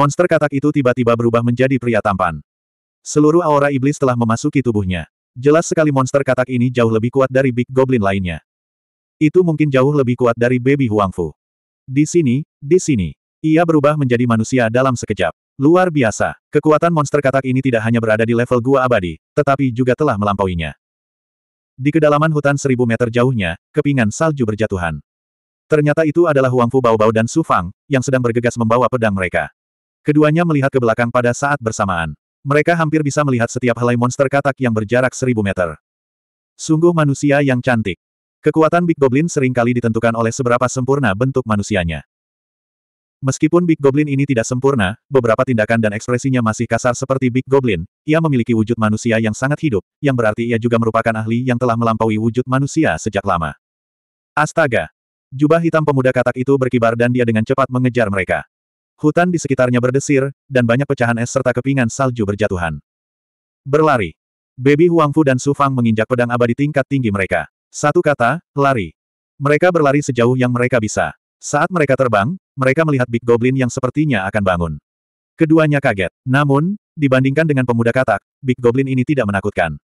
Monster katak itu tiba-tiba berubah menjadi pria tampan. Seluruh aura iblis telah memasuki tubuhnya. Jelas sekali monster katak ini jauh lebih kuat dari Big Goblin lainnya. Itu mungkin jauh lebih kuat dari Baby Huangfu. Di sini, di sini. Ia berubah menjadi manusia dalam sekejap. Luar biasa, kekuatan monster katak ini tidak hanya berada di level gua abadi, tetapi juga telah melampauinya. Di kedalaman hutan seribu meter jauhnya, kepingan salju berjatuhan. Ternyata itu adalah Huangfu Baobao dan sufang yang sedang bergegas membawa pedang mereka. Keduanya melihat ke belakang pada saat bersamaan. Mereka hampir bisa melihat setiap helai monster katak yang berjarak seribu meter. Sungguh manusia yang cantik. Kekuatan Big Goblin seringkali ditentukan oleh seberapa sempurna bentuk manusianya. Meskipun Big Goblin ini tidak sempurna, beberapa tindakan dan ekspresinya masih kasar seperti Big Goblin, ia memiliki wujud manusia yang sangat hidup, yang berarti ia juga merupakan ahli yang telah melampaui wujud manusia sejak lama. Astaga! Jubah hitam pemuda katak itu berkibar dan dia dengan cepat mengejar mereka. Hutan di sekitarnya berdesir, dan banyak pecahan es serta kepingan salju berjatuhan. Berlari. Baby Huangfu dan Su Fang menginjak pedang abadi tingkat tinggi mereka. Satu kata, lari. Mereka berlari sejauh yang mereka bisa. Saat mereka terbang, mereka melihat Big Goblin yang sepertinya akan bangun. Keduanya kaget. Namun, dibandingkan dengan pemuda katak, Big Goblin ini tidak menakutkan.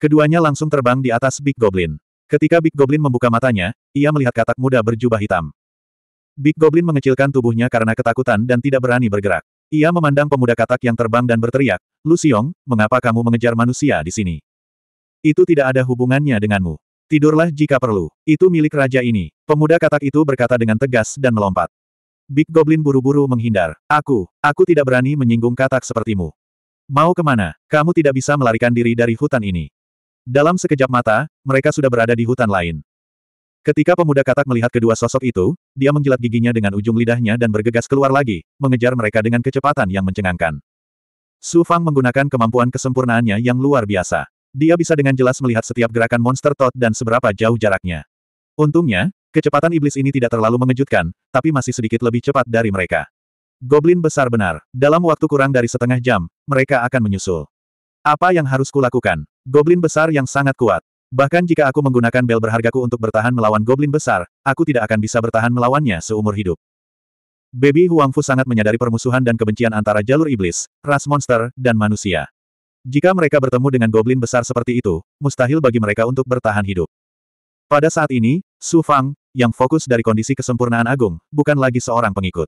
Keduanya langsung terbang di atas Big Goblin. Ketika Big Goblin membuka matanya, ia melihat katak muda berjubah hitam. Big Goblin mengecilkan tubuhnya karena ketakutan dan tidak berani bergerak. Ia memandang pemuda katak yang terbang dan berteriak, Lusiong, mengapa kamu mengejar manusia di sini? Itu tidak ada hubungannya denganmu. Tidurlah jika perlu. Itu milik raja ini. Pemuda katak itu berkata dengan tegas dan melompat. Big Goblin buru-buru menghindar. Aku, aku tidak berani menyinggung katak sepertimu. Mau kemana? Kamu tidak bisa melarikan diri dari hutan ini. Dalam sekejap mata, mereka sudah berada di hutan lain. Ketika pemuda katak melihat kedua sosok itu, dia menjilat giginya dengan ujung lidahnya dan bergegas keluar lagi, mengejar mereka dengan kecepatan yang mencengangkan. Su Fang menggunakan kemampuan kesempurnaannya yang luar biasa. Dia bisa dengan jelas melihat setiap gerakan monster tot dan seberapa jauh jaraknya. Untungnya, kecepatan iblis ini tidak terlalu mengejutkan, tapi masih sedikit lebih cepat dari mereka. Goblin besar benar. Dalam waktu kurang dari setengah jam, mereka akan menyusul. Apa yang harus kulakukan? Goblin besar yang sangat kuat. Bahkan jika aku menggunakan bel berhargaku untuk bertahan melawan goblin besar, aku tidak akan bisa bertahan melawannya seumur hidup. Baby Huangfu sangat menyadari permusuhan dan kebencian antara jalur iblis, ras monster, dan manusia. Jika mereka bertemu dengan goblin besar seperti itu, mustahil bagi mereka untuk bertahan hidup. Pada saat ini, Su Fang, yang fokus dari kondisi kesempurnaan agung, bukan lagi seorang pengikut.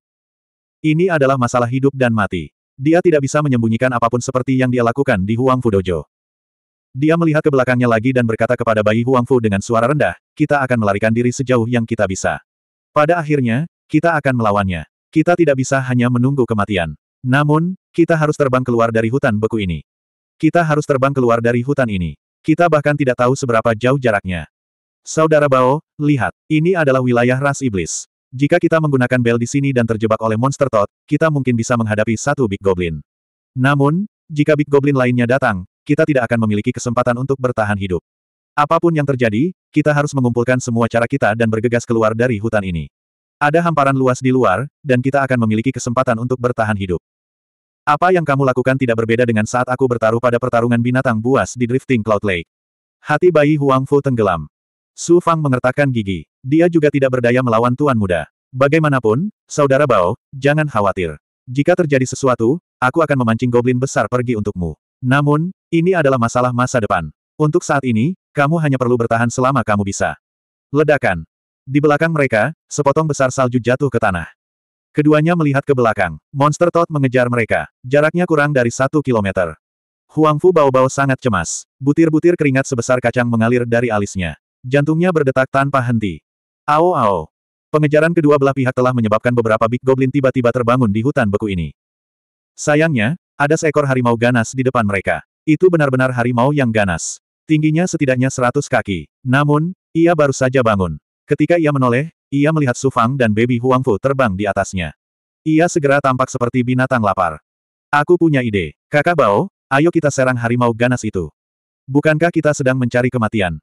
Ini adalah masalah hidup dan mati. Dia tidak bisa menyembunyikan apapun seperti yang dia lakukan di Huang Dojo. Dia melihat ke belakangnya lagi dan berkata kepada bayi Huang Fu dengan suara rendah, kita akan melarikan diri sejauh yang kita bisa. Pada akhirnya, kita akan melawannya. Kita tidak bisa hanya menunggu kematian. Namun, kita harus terbang keluar dari hutan beku ini. Kita harus terbang keluar dari hutan ini. Kita bahkan tidak tahu seberapa jauh jaraknya. Saudara Bao, lihat, ini adalah wilayah ras iblis. Jika kita menggunakan bel di sini dan terjebak oleh monster Tot, kita mungkin bisa menghadapi satu Big Goblin. Namun, jika Big Goblin lainnya datang, kita tidak akan memiliki kesempatan untuk bertahan hidup. Apapun yang terjadi, kita harus mengumpulkan semua cara kita dan bergegas keluar dari hutan ini. Ada hamparan luas di luar, dan kita akan memiliki kesempatan untuk bertahan hidup. Apa yang kamu lakukan tidak berbeda dengan saat aku bertaruh pada pertarungan binatang buas di Drifting Cloud Lake. Hati bayi Huang Fu tenggelam. Su Fang mengertakkan gigi. Dia juga tidak berdaya melawan tuan muda. Bagaimanapun, Saudara Bao, jangan khawatir. Jika terjadi sesuatu, aku akan memancing goblin besar pergi untukmu. Namun, ini adalah masalah masa depan. Untuk saat ini, kamu hanya perlu bertahan selama kamu bisa. Ledakan. Di belakang mereka, sepotong besar salju jatuh ke tanah. Keduanya melihat ke belakang. Monster Tot mengejar mereka. Jaraknya kurang dari satu kilometer. huang fu bau-bau sangat cemas. Butir-butir keringat sebesar kacang mengalir dari alisnya. Jantungnya berdetak tanpa henti. Ao ao. Pengejaran kedua belah pihak telah menyebabkan beberapa Big Goblin tiba-tiba terbangun di hutan beku ini. Sayangnya, ada seekor harimau ganas di depan mereka. Itu benar-benar harimau yang ganas. Tingginya setidaknya seratus kaki. Namun, ia baru saja bangun. Ketika ia menoleh, ia melihat Sufang dan baby Huangfu terbang di atasnya. Ia segera tampak seperti binatang lapar. Aku punya ide. Kakak Bao, ayo kita serang harimau ganas itu. Bukankah kita sedang mencari kematian?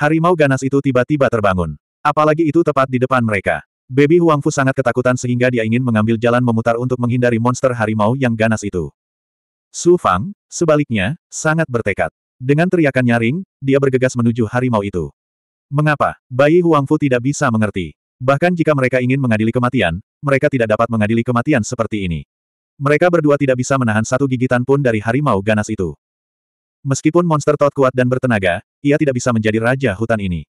Harimau ganas itu tiba-tiba terbangun. Apalagi itu tepat di depan mereka. Baby Huangfu sangat ketakutan sehingga dia ingin mengambil jalan memutar untuk menghindari monster harimau yang ganas itu. Su Fang, sebaliknya, sangat bertekad. Dengan teriakan nyaring, dia bergegas menuju harimau itu. Mengapa? Bayi Huang Fu tidak bisa mengerti. Bahkan jika mereka ingin mengadili kematian, mereka tidak dapat mengadili kematian seperti ini. Mereka berdua tidak bisa menahan satu gigitan pun dari harimau ganas itu. Meskipun monster tot kuat dan bertenaga, ia tidak bisa menjadi raja hutan ini.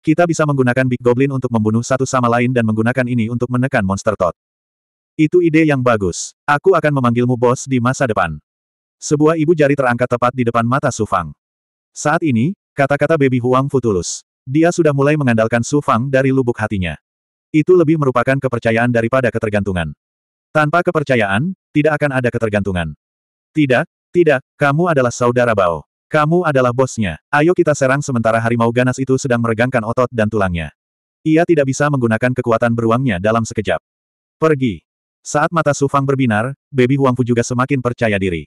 Kita bisa menggunakan Big Goblin untuk membunuh satu sama lain dan menggunakan ini untuk menekan monster tot. Itu ide yang bagus. Aku akan memanggilmu bos di masa depan. Sebuah ibu jari terangkat tepat di depan mata Su Fang. Saat ini, kata-kata baby Huang Fu tulus. Dia sudah mulai mengandalkan Su Fang dari lubuk hatinya. Itu lebih merupakan kepercayaan daripada ketergantungan. Tanpa kepercayaan, tidak akan ada ketergantungan. Tidak, tidak, kamu adalah saudara Bao. Kamu adalah bosnya. Ayo kita serang sementara harimau ganas itu sedang meregangkan otot dan tulangnya. Ia tidak bisa menggunakan kekuatan beruangnya dalam sekejap. Pergi. Saat mata Su Fang berbinar, baby Huang Fu juga semakin percaya diri.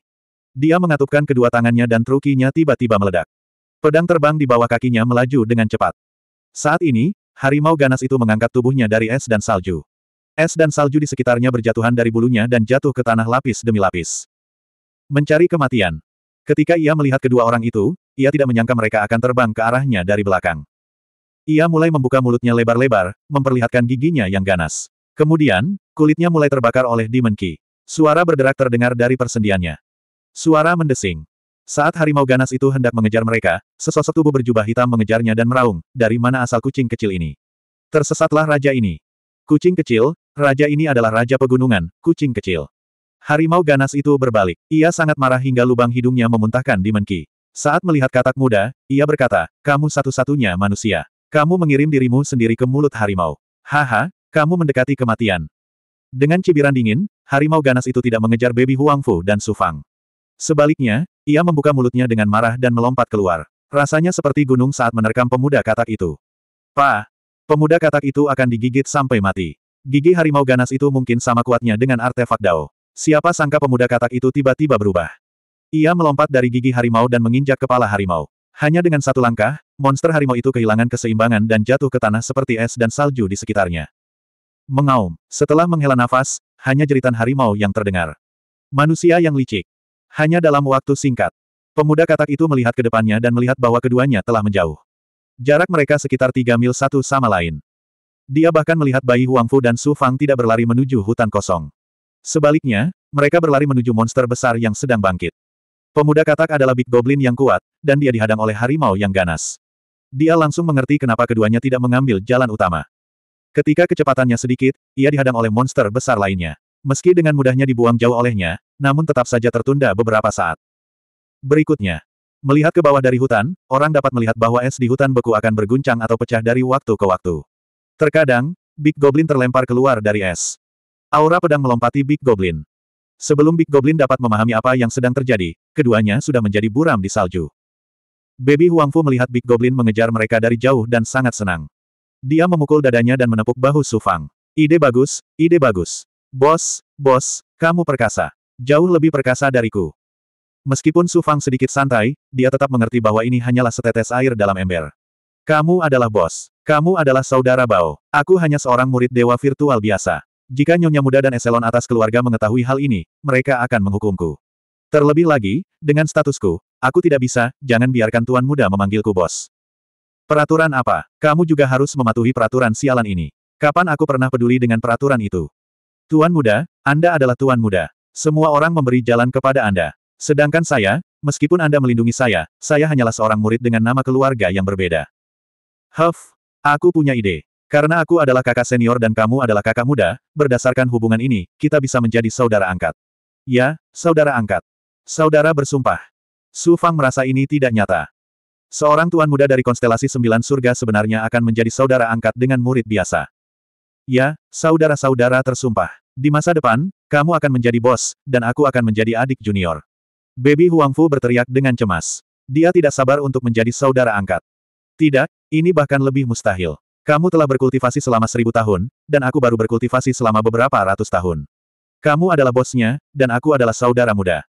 Dia mengatupkan kedua tangannya dan trukinya tiba-tiba meledak. Pedang terbang di bawah kakinya melaju dengan cepat. Saat ini, harimau ganas itu mengangkat tubuhnya dari es dan salju. Es dan salju di sekitarnya berjatuhan dari bulunya dan jatuh ke tanah lapis demi lapis. Mencari kematian. Ketika ia melihat kedua orang itu, ia tidak menyangka mereka akan terbang ke arahnya dari belakang. Ia mulai membuka mulutnya lebar-lebar, memperlihatkan giginya yang ganas. Kemudian, kulitnya mulai terbakar oleh Demon Key. Suara berderak terdengar dari persendiannya. Suara mendesing. Saat harimau ganas itu hendak mengejar mereka, sesosok tubuh berjubah hitam mengejarnya dan meraung, dari mana asal kucing kecil ini. Tersesatlah raja ini. Kucing kecil, raja ini adalah raja pegunungan, kucing kecil. Harimau ganas itu berbalik. Ia sangat marah hingga lubang hidungnya memuntahkan di menki. Saat melihat katak muda, ia berkata, kamu satu-satunya manusia. Kamu mengirim dirimu sendiri ke mulut harimau. Haha, kamu mendekati kematian. Dengan cibiran dingin, harimau ganas itu tidak mengejar baby Huangfu dan Sufang. Sebaliknya, ia membuka mulutnya dengan marah dan melompat keluar. Rasanya seperti gunung saat menerkam pemuda katak itu. Pa! Pemuda katak itu akan digigit sampai mati. Gigi harimau ganas itu mungkin sama kuatnya dengan artefak Dao. Siapa sangka pemuda katak itu tiba-tiba berubah. Ia melompat dari gigi harimau dan menginjak kepala harimau. Hanya dengan satu langkah, monster harimau itu kehilangan keseimbangan dan jatuh ke tanah seperti es dan salju di sekitarnya. Mengaum. Setelah menghela nafas, hanya jeritan harimau yang terdengar. Manusia yang licik. Hanya dalam waktu singkat. Pemuda katak itu melihat ke depannya dan melihat bahwa keduanya telah menjauh. Jarak mereka sekitar tiga mil satu sama lain. Dia bahkan melihat bayi Huang Fu dan Su Fang tidak berlari menuju hutan kosong. Sebaliknya, mereka berlari menuju monster besar yang sedang bangkit. Pemuda katak adalah Big Goblin yang kuat, dan dia dihadang oleh harimau yang ganas. Dia langsung mengerti kenapa keduanya tidak mengambil jalan utama. Ketika kecepatannya sedikit, ia dihadang oleh monster besar lainnya. Meski dengan mudahnya dibuang jauh olehnya, namun tetap saja tertunda beberapa saat. Berikutnya, melihat ke bawah dari hutan, orang dapat melihat bahwa es di hutan beku akan berguncang atau pecah dari waktu ke waktu. Terkadang, Big Goblin terlempar keluar dari es. Aura pedang melompati Big Goblin. Sebelum Big Goblin dapat memahami apa yang sedang terjadi, keduanya sudah menjadi buram di salju. Baby Huangfu melihat Big Goblin mengejar mereka dari jauh dan sangat senang. Dia memukul dadanya dan menepuk bahu Sufang. Ide bagus, ide bagus. Bos, bos, kamu perkasa. Jauh lebih perkasa dariku. Meskipun Su Fang sedikit santai, dia tetap mengerti bahwa ini hanyalah setetes air dalam ember. Kamu adalah bos. Kamu adalah saudara Bao. Aku hanya seorang murid dewa virtual biasa. Jika Nyonya Muda dan eselon atas keluarga mengetahui hal ini, mereka akan menghukumku. Terlebih lagi, dengan statusku, aku tidak bisa, jangan biarkan Tuan Muda memanggilku bos. Peraturan apa? Kamu juga harus mematuhi peraturan sialan ini. Kapan aku pernah peduli dengan peraturan itu? Tuan muda, Anda adalah tuan muda. Semua orang memberi jalan kepada Anda. Sedangkan saya, meskipun Anda melindungi saya, saya hanyalah seorang murid dengan nama keluarga yang berbeda. Huff, aku punya ide. Karena aku adalah kakak senior dan kamu adalah kakak muda, berdasarkan hubungan ini, kita bisa menjadi saudara angkat. Ya, saudara angkat. Saudara bersumpah. Su Fang merasa ini tidak nyata. Seorang tuan muda dari konstelasi sembilan surga sebenarnya akan menjadi saudara angkat dengan murid biasa. Ya, saudara-saudara tersumpah. Di masa depan, kamu akan menjadi bos, dan aku akan menjadi adik junior. Baby Huangfu berteriak dengan cemas. Dia tidak sabar untuk menjadi saudara angkat. Tidak, ini bahkan lebih mustahil. Kamu telah berkultivasi selama seribu tahun, dan aku baru berkultivasi selama beberapa ratus tahun. Kamu adalah bosnya, dan aku adalah saudara muda.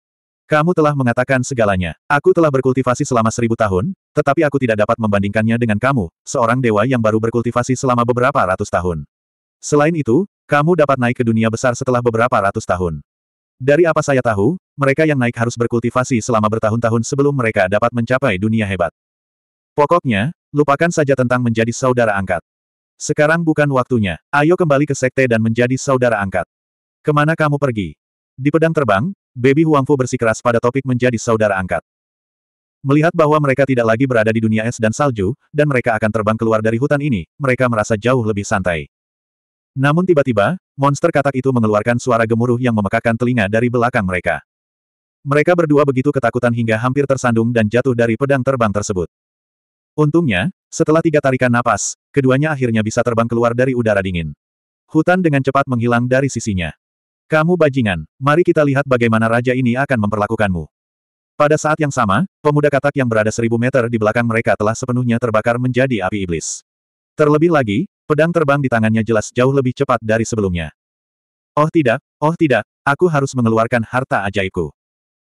Kamu telah mengatakan segalanya. Aku telah berkultivasi selama seribu tahun, tetapi aku tidak dapat membandingkannya dengan kamu, seorang dewa yang baru berkultivasi selama beberapa ratus tahun. Selain itu, kamu dapat naik ke dunia besar setelah beberapa ratus tahun. Dari apa saya tahu, mereka yang naik harus berkultivasi selama bertahun-tahun sebelum mereka dapat mencapai dunia hebat. Pokoknya, lupakan saja tentang menjadi saudara angkat. Sekarang bukan waktunya, ayo kembali ke sekte dan menjadi saudara angkat. Kemana kamu pergi? Di pedang terbang, Baby Huangfu bersikeras pada topik menjadi saudara angkat. Melihat bahwa mereka tidak lagi berada di dunia es dan salju, dan mereka akan terbang keluar dari hutan ini, mereka merasa jauh lebih santai. Namun tiba-tiba, monster katak itu mengeluarkan suara gemuruh yang memekakan telinga dari belakang mereka. Mereka berdua begitu ketakutan hingga hampir tersandung dan jatuh dari pedang terbang tersebut. Untungnya, setelah tiga tarikan napas, keduanya akhirnya bisa terbang keluar dari udara dingin. Hutan dengan cepat menghilang dari sisinya. Kamu bajingan, mari kita lihat bagaimana raja ini akan memperlakukanmu. Pada saat yang sama, pemuda katak yang berada seribu meter di belakang mereka telah sepenuhnya terbakar menjadi api iblis. Terlebih lagi, Pedang terbang di tangannya jelas jauh lebih cepat dari sebelumnya. Oh tidak, oh tidak, aku harus mengeluarkan harta ajaiku.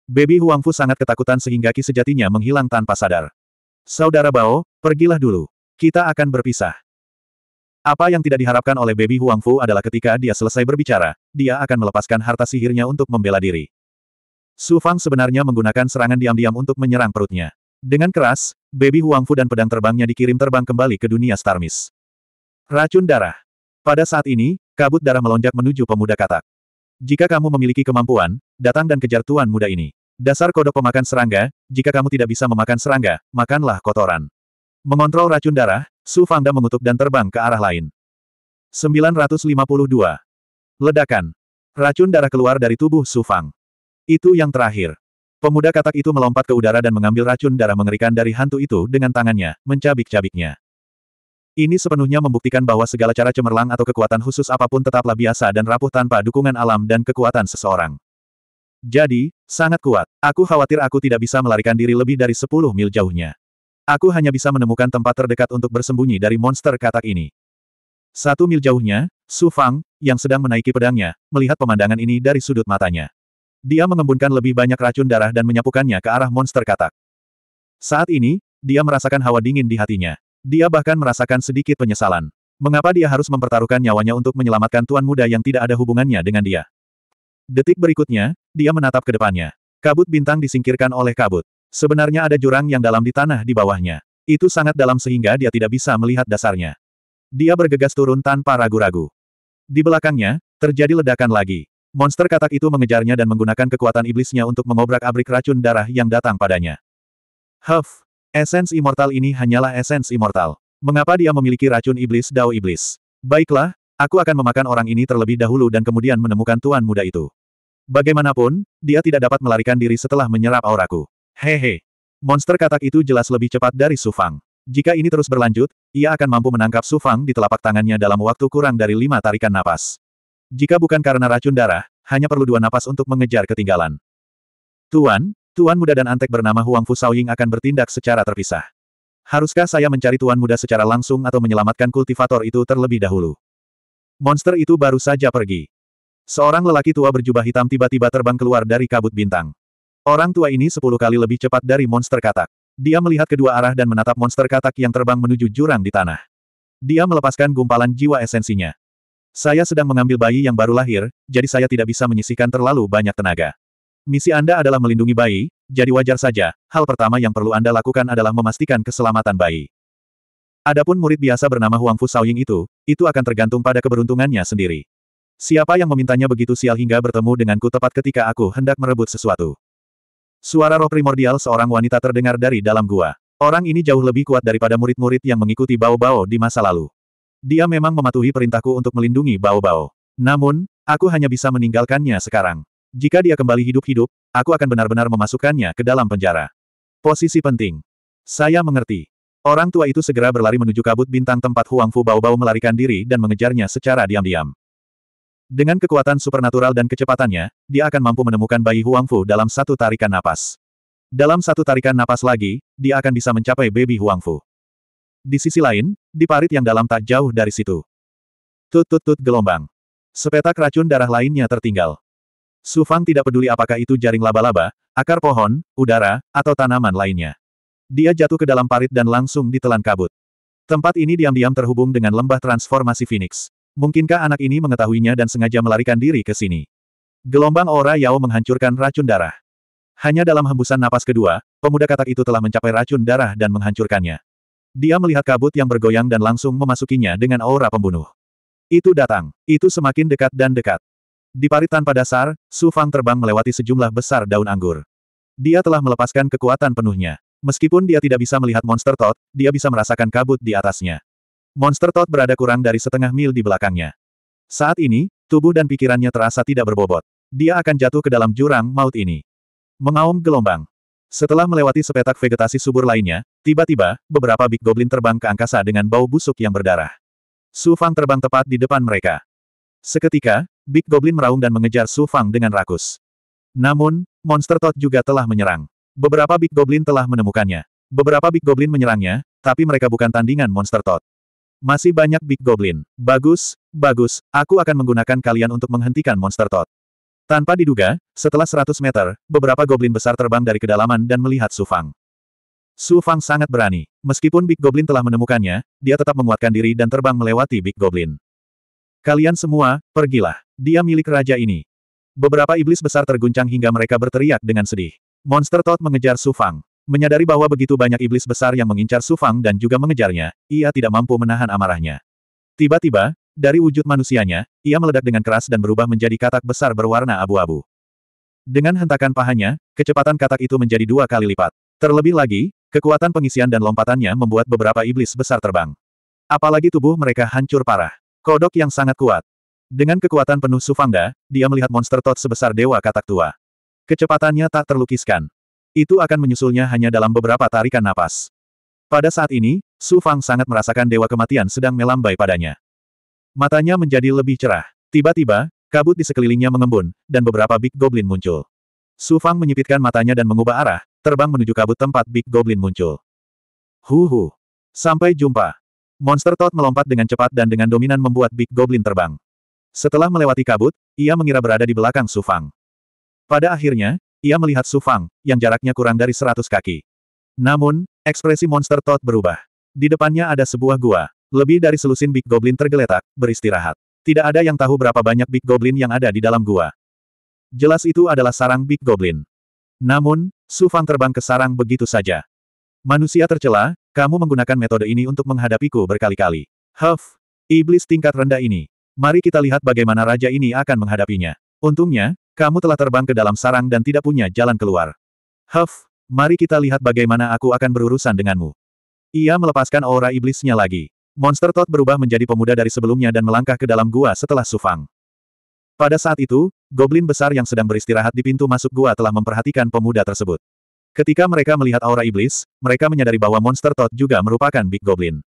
Baby Huangfu sangat ketakutan sehingga ki sejatinya menghilang tanpa sadar. Saudara Bao, pergilah dulu. Kita akan berpisah. Apa yang tidak diharapkan oleh Baby Huangfu adalah ketika dia selesai berbicara, dia akan melepaskan harta sihirnya untuk membela diri. Su Fang sebenarnya menggunakan serangan diam-diam untuk menyerang perutnya. Dengan keras, Baby Huangfu dan pedang terbangnya dikirim terbang kembali ke dunia Starmis. Racun darah. Pada saat ini, kabut darah melonjak menuju pemuda katak. Jika kamu memiliki kemampuan, datang dan kejar tuan muda ini. Dasar kodok pemakan serangga, jika kamu tidak bisa memakan serangga, makanlah kotoran. Mengontrol racun darah, Su Fangda mengutuk dan terbang ke arah lain. 952. Ledakan. Racun darah keluar dari tubuh Su Fang. Itu yang terakhir. Pemuda katak itu melompat ke udara dan mengambil racun darah mengerikan dari hantu itu dengan tangannya, mencabik-cabiknya. Ini sepenuhnya membuktikan bahwa segala cara cemerlang atau kekuatan khusus apapun tetaplah biasa dan rapuh tanpa dukungan alam dan kekuatan seseorang. Jadi, sangat kuat. Aku khawatir aku tidak bisa melarikan diri lebih dari 10 mil jauhnya. Aku hanya bisa menemukan tempat terdekat untuk bersembunyi dari monster katak ini. Satu mil jauhnya, Su Fang, yang sedang menaiki pedangnya, melihat pemandangan ini dari sudut matanya. Dia mengembunkan lebih banyak racun darah dan menyapukannya ke arah monster katak. Saat ini, dia merasakan hawa dingin di hatinya. Dia bahkan merasakan sedikit penyesalan. Mengapa dia harus mempertaruhkan nyawanya untuk menyelamatkan tuan muda yang tidak ada hubungannya dengan dia? Detik berikutnya, dia menatap ke depannya. Kabut bintang disingkirkan oleh kabut. Sebenarnya ada jurang yang dalam di tanah di bawahnya. Itu sangat dalam sehingga dia tidak bisa melihat dasarnya. Dia bergegas turun tanpa ragu-ragu. Di belakangnya, terjadi ledakan lagi. Monster katak itu mengejarnya dan menggunakan kekuatan iblisnya untuk mengobrak-abrik racun darah yang datang padanya. Huff! Esens immortal ini hanyalah esens immortal. Mengapa dia memiliki racun iblis Dao Iblis? Baiklah, aku akan memakan orang ini terlebih dahulu dan kemudian menemukan tuan muda itu. Bagaimanapun, dia tidak dapat melarikan diri setelah menyerap auraku. Hehe. Monster katak itu jelas lebih cepat dari Sufang. Jika ini terus berlanjut, ia akan mampu menangkap Sufang di telapak tangannya dalam waktu kurang dari lima tarikan napas. Jika bukan karena racun darah, hanya perlu dua napas untuk mengejar ketinggalan. Tuan, Tuan muda dan antek bernama Huang Fu Saoying akan bertindak secara terpisah. Haruskah saya mencari tuan muda secara langsung atau menyelamatkan kultivator itu terlebih dahulu? Monster itu baru saja pergi. Seorang lelaki tua berjubah hitam tiba-tiba terbang keluar dari kabut bintang. Orang tua ini sepuluh kali lebih cepat dari monster katak. Dia melihat kedua arah dan menatap monster katak yang terbang menuju jurang di tanah. Dia melepaskan gumpalan jiwa esensinya. Saya sedang mengambil bayi yang baru lahir, jadi saya tidak bisa menyisihkan terlalu banyak tenaga. Misi Anda adalah melindungi bayi, jadi wajar saja, hal pertama yang perlu Anda lakukan adalah memastikan keselamatan bayi. Adapun murid biasa bernama Huang Fu Saoying itu, itu akan tergantung pada keberuntungannya sendiri. Siapa yang memintanya begitu sial hingga bertemu denganku tepat ketika aku hendak merebut sesuatu. Suara roh primordial seorang wanita terdengar dari dalam gua. Orang ini jauh lebih kuat daripada murid-murid yang mengikuti Bao-Bao di masa lalu. Dia memang mematuhi perintahku untuk melindungi Bao-Bao. Namun, aku hanya bisa meninggalkannya sekarang. Jika dia kembali hidup-hidup, aku akan benar-benar memasukkannya ke dalam penjara. Posisi penting. Saya mengerti. Orang tua itu segera berlari menuju kabut bintang tempat Huang Fu bau-bau melarikan diri dan mengejarnya secara diam-diam. Dengan kekuatan supernatural dan kecepatannya, dia akan mampu menemukan bayi Huang Fu dalam satu tarikan napas. Dalam satu tarikan napas lagi, dia akan bisa mencapai baby Huang Fu. Di sisi lain, di parit yang dalam tak jauh dari situ. Tut tut tut gelombang. Sepetak racun darah lainnya tertinggal. Su Fang tidak peduli apakah itu jaring laba-laba, akar pohon, udara, atau tanaman lainnya. Dia jatuh ke dalam parit dan langsung ditelan kabut. Tempat ini diam-diam terhubung dengan lembah transformasi Phoenix. Mungkinkah anak ini mengetahuinya dan sengaja melarikan diri ke sini? Gelombang aura Yao menghancurkan racun darah. Hanya dalam hembusan napas kedua, pemuda katak itu telah mencapai racun darah dan menghancurkannya. Dia melihat kabut yang bergoyang dan langsung memasukinya dengan aura pembunuh. Itu datang, itu semakin dekat dan dekat. Di parit tanpa dasar, Su Fang terbang melewati sejumlah besar daun anggur. Dia telah melepaskan kekuatan penuhnya. Meskipun dia tidak bisa melihat monster Tot, dia bisa merasakan kabut di atasnya. Monster Tot berada kurang dari setengah mil di belakangnya. Saat ini, tubuh dan pikirannya terasa tidak berbobot. Dia akan jatuh ke dalam jurang maut ini. Mengaum gelombang. Setelah melewati sepetak vegetasi subur lainnya, tiba-tiba, beberapa Big Goblin terbang ke angkasa dengan bau busuk yang berdarah. Su Fang terbang tepat di depan mereka. Seketika, Big Goblin meraung dan mengejar Su Fang dengan rakus. Namun, Monster Tot juga telah menyerang. Beberapa Big Goblin telah menemukannya. Beberapa Big Goblin menyerangnya, tapi mereka bukan tandingan Monster Tot. Masih banyak Big Goblin. Bagus, bagus, aku akan menggunakan kalian untuk menghentikan Monster Tot. Tanpa diduga, setelah 100 meter, beberapa Goblin besar terbang dari kedalaman dan melihat Su Fang. Su Fang sangat berani. Meskipun Big Goblin telah menemukannya, dia tetap menguatkan diri dan terbang melewati Big Goblin. Kalian semua, pergilah. Dia milik raja ini. Beberapa iblis besar terguncang hingga mereka berteriak dengan sedih. Monster Todd mengejar Sufang. Menyadari bahwa begitu banyak iblis besar yang mengincar Sufang dan juga mengejarnya, ia tidak mampu menahan amarahnya. Tiba-tiba, dari wujud manusianya, ia meledak dengan keras dan berubah menjadi katak besar berwarna abu-abu. Dengan hentakan pahanya, kecepatan katak itu menjadi dua kali lipat. Terlebih lagi, kekuatan pengisian dan lompatannya membuat beberapa iblis besar terbang. Apalagi tubuh mereka hancur parah. Kodok yang sangat kuat. Dengan kekuatan penuh Sufangda, dia melihat monster tot sebesar dewa katak tua. Kecepatannya tak terlukiskan. Itu akan menyusulnya hanya dalam beberapa tarikan napas. Pada saat ini, Su Fang sangat merasakan dewa kematian sedang melambai padanya. Matanya menjadi lebih cerah. Tiba-tiba, kabut di sekelilingnya mengembun, dan beberapa Big Goblin muncul. Su Fang menyipitkan matanya dan mengubah arah, terbang menuju kabut tempat Big Goblin muncul. Huhu. Sampai jumpa. Monster Toad melompat dengan cepat dan dengan dominan membuat Big Goblin terbang. Setelah melewati kabut, ia mengira berada di belakang Sufang. Pada akhirnya, ia melihat Sufang, yang jaraknya kurang dari seratus kaki. Namun, ekspresi monster Todd berubah. Di depannya ada sebuah gua. Lebih dari selusin Big Goblin tergeletak, beristirahat. Tidak ada yang tahu berapa banyak Big Goblin yang ada di dalam gua. Jelas itu adalah sarang Big Goblin. Namun, Sufang terbang ke sarang begitu saja. Manusia tercela, kamu menggunakan metode ini untuk menghadapiku berkali-kali. Huff, iblis tingkat rendah ini. Mari kita lihat bagaimana raja ini akan menghadapinya. Untungnya, kamu telah terbang ke dalam sarang dan tidak punya jalan keluar. Huff, mari kita lihat bagaimana aku akan berurusan denganmu. Ia melepaskan aura iblisnya lagi. Monster Tot berubah menjadi pemuda dari sebelumnya dan melangkah ke dalam gua setelah Sufang. Pada saat itu, goblin besar yang sedang beristirahat di pintu masuk gua telah memperhatikan pemuda tersebut. Ketika mereka melihat aura iblis, mereka menyadari bahwa Monster Tot juga merupakan Big Goblin.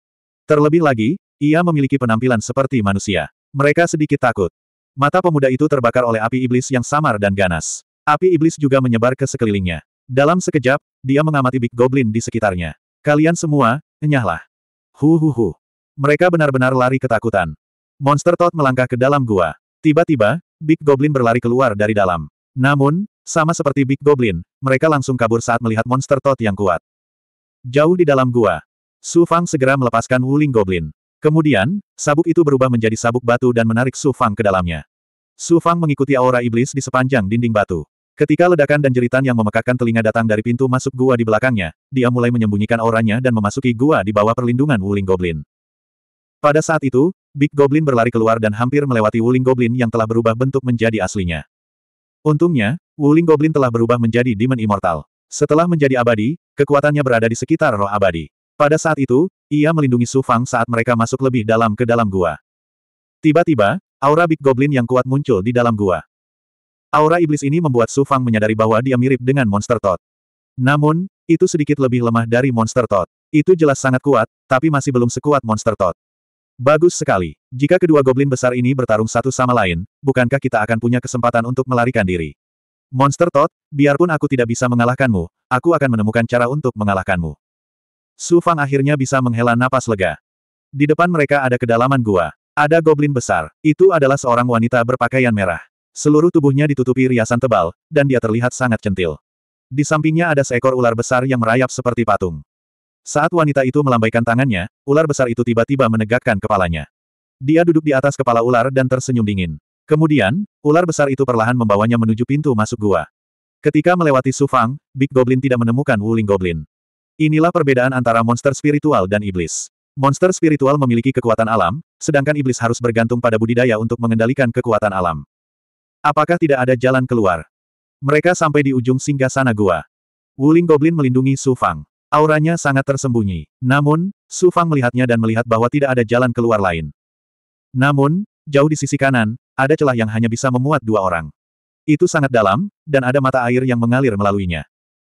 Terlebih lagi, ia memiliki penampilan seperti manusia. Mereka sedikit takut. Mata pemuda itu terbakar oleh api iblis yang samar dan ganas. Api iblis juga menyebar ke sekelilingnya. Dalam sekejap, dia mengamati Big Goblin di sekitarnya. Kalian semua, enyahlah. Hu hu hu. Mereka benar-benar lari ketakutan. Monster Tot melangkah ke dalam gua. Tiba-tiba, Big Goblin berlari keluar dari dalam. Namun, sama seperti Big Goblin, mereka langsung kabur saat melihat Monster Tot yang kuat. Jauh di dalam gua, Su Fang segera melepaskan Wuling Goblin. Kemudian, sabuk itu berubah menjadi sabuk batu dan menarik Su Fang ke dalamnya. Su Fang mengikuti aura iblis di sepanjang dinding batu. Ketika ledakan dan jeritan yang memekakkan telinga datang dari pintu masuk gua di belakangnya, dia mulai menyembunyikan auranya dan memasuki gua di bawah perlindungan Wuling Goblin. Pada saat itu, Big Goblin berlari keluar dan hampir melewati Wuling Goblin yang telah berubah bentuk menjadi aslinya. Untungnya, Wuling Goblin telah berubah menjadi Demon Immortal. Setelah menjadi abadi, kekuatannya berada di sekitar roh abadi. Pada saat itu, ia melindungi Su Fang saat mereka masuk lebih dalam ke dalam gua. Tiba-tiba, aura Big Goblin yang kuat muncul di dalam gua. Aura iblis ini membuat Su Fang menyadari bahwa dia mirip dengan monster Tot. Namun, itu sedikit lebih lemah dari monster Tot. Itu jelas sangat kuat, tapi masih belum sekuat monster Tot. Bagus sekali. Jika kedua goblin besar ini bertarung satu sama lain, bukankah kita akan punya kesempatan untuk melarikan diri? Monster Tot, biarpun aku tidak bisa mengalahkanmu, aku akan menemukan cara untuk mengalahkanmu. Su Fang akhirnya bisa menghela napas lega. Di depan mereka ada kedalaman gua. Ada goblin besar. Itu adalah seorang wanita berpakaian merah. Seluruh tubuhnya ditutupi riasan tebal, dan dia terlihat sangat centil. Di sampingnya ada seekor ular besar yang merayap seperti patung. Saat wanita itu melambaikan tangannya, ular besar itu tiba-tiba menegakkan kepalanya. Dia duduk di atas kepala ular dan tersenyum dingin. Kemudian, ular besar itu perlahan membawanya menuju pintu masuk gua. Ketika melewati Sufang, Big Goblin tidak menemukan Wuling Goblin. Inilah perbedaan antara monster spiritual dan iblis. Monster spiritual memiliki kekuatan alam, sedangkan iblis harus bergantung pada budidaya untuk mengendalikan kekuatan alam. Apakah tidak ada jalan keluar? Mereka sampai di ujung singgah sana gua. Wuling Goblin melindungi Su Fang. Auranya sangat tersembunyi. Namun, Su Fang melihatnya dan melihat bahwa tidak ada jalan keluar lain. Namun, jauh di sisi kanan, ada celah yang hanya bisa memuat dua orang. Itu sangat dalam, dan ada mata air yang mengalir melaluinya.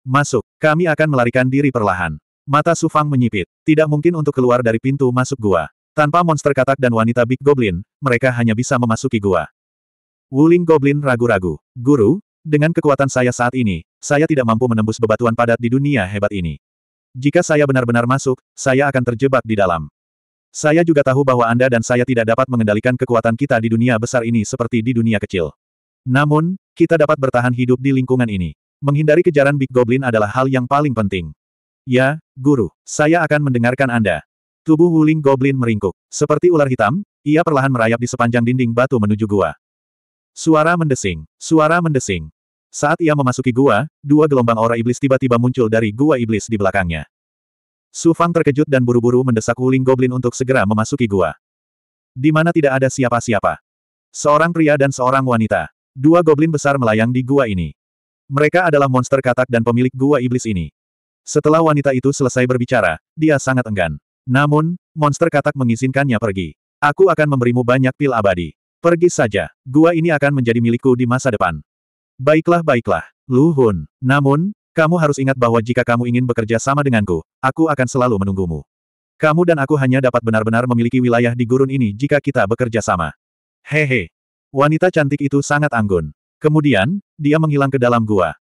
Masuk, kami akan melarikan diri perlahan. Mata Sufang menyipit. Tidak mungkin untuk keluar dari pintu masuk gua. Tanpa monster katak dan wanita Big Goblin, mereka hanya bisa memasuki gua. Wuling Goblin ragu-ragu. Guru, dengan kekuatan saya saat ini, saya tidak mampu menembus bebatuan padat di dunia hebat ini. Jika saya benar-benar masuk, saya akan terjebak di dalam. Saya juga tahu bahwa Anda dan saya tidak dapat mengendalikan kekuatan kita di dunia besar ini seperti di dunia kecil. Namun, kita dapat bertahan hidup di lingkungan ini. Menghindari kejaran Big Goblin adalah hal yang paling penting. Ya, guru, saya akan mendengarkan Anda. Tubuh Wuling Goblin meringkuk. Seperti ular hitam, ia perlahan merayap di sepanjang dinding batu menuju gua. Suara mendesing, suara mendesing. Saat ia memasuki gua, dua gelombang aura iblis tiba-tiba muncul dari gua iblis di belakangnya. Su Fang terkejut dan buru-buru mendesak Wuling Goblin untuk segera memasuki gua. Di mana tidak ada siapa-siapa. Seorang pria dan seorang wanita. Dua goblin besar melayang di gua ini. Mereka adalah monster katak dan pemilik gua iblis ini. Setelah wanita itu selesai berbicara, dia sangat enggan. Namun, monster katak mengizinkannya pergi. Aku akan memberimu banyak pil abadi. Pergi saja, gua ini akan menjadi milikku di masa depan. Baiklah baiklah, Luhun. Namun, kamu harus ingat bahwa jika kamu ingin bekerja sama denganku, aku akan selalu menunggumu. Kamu dan aku hanya dapat benar-benar memiliki wilayah di gurun ini jika kita bekerja sama. Hehe. Wanita cantik itu sangat anggun. Kemudian, dia menghilang ke dalam gua.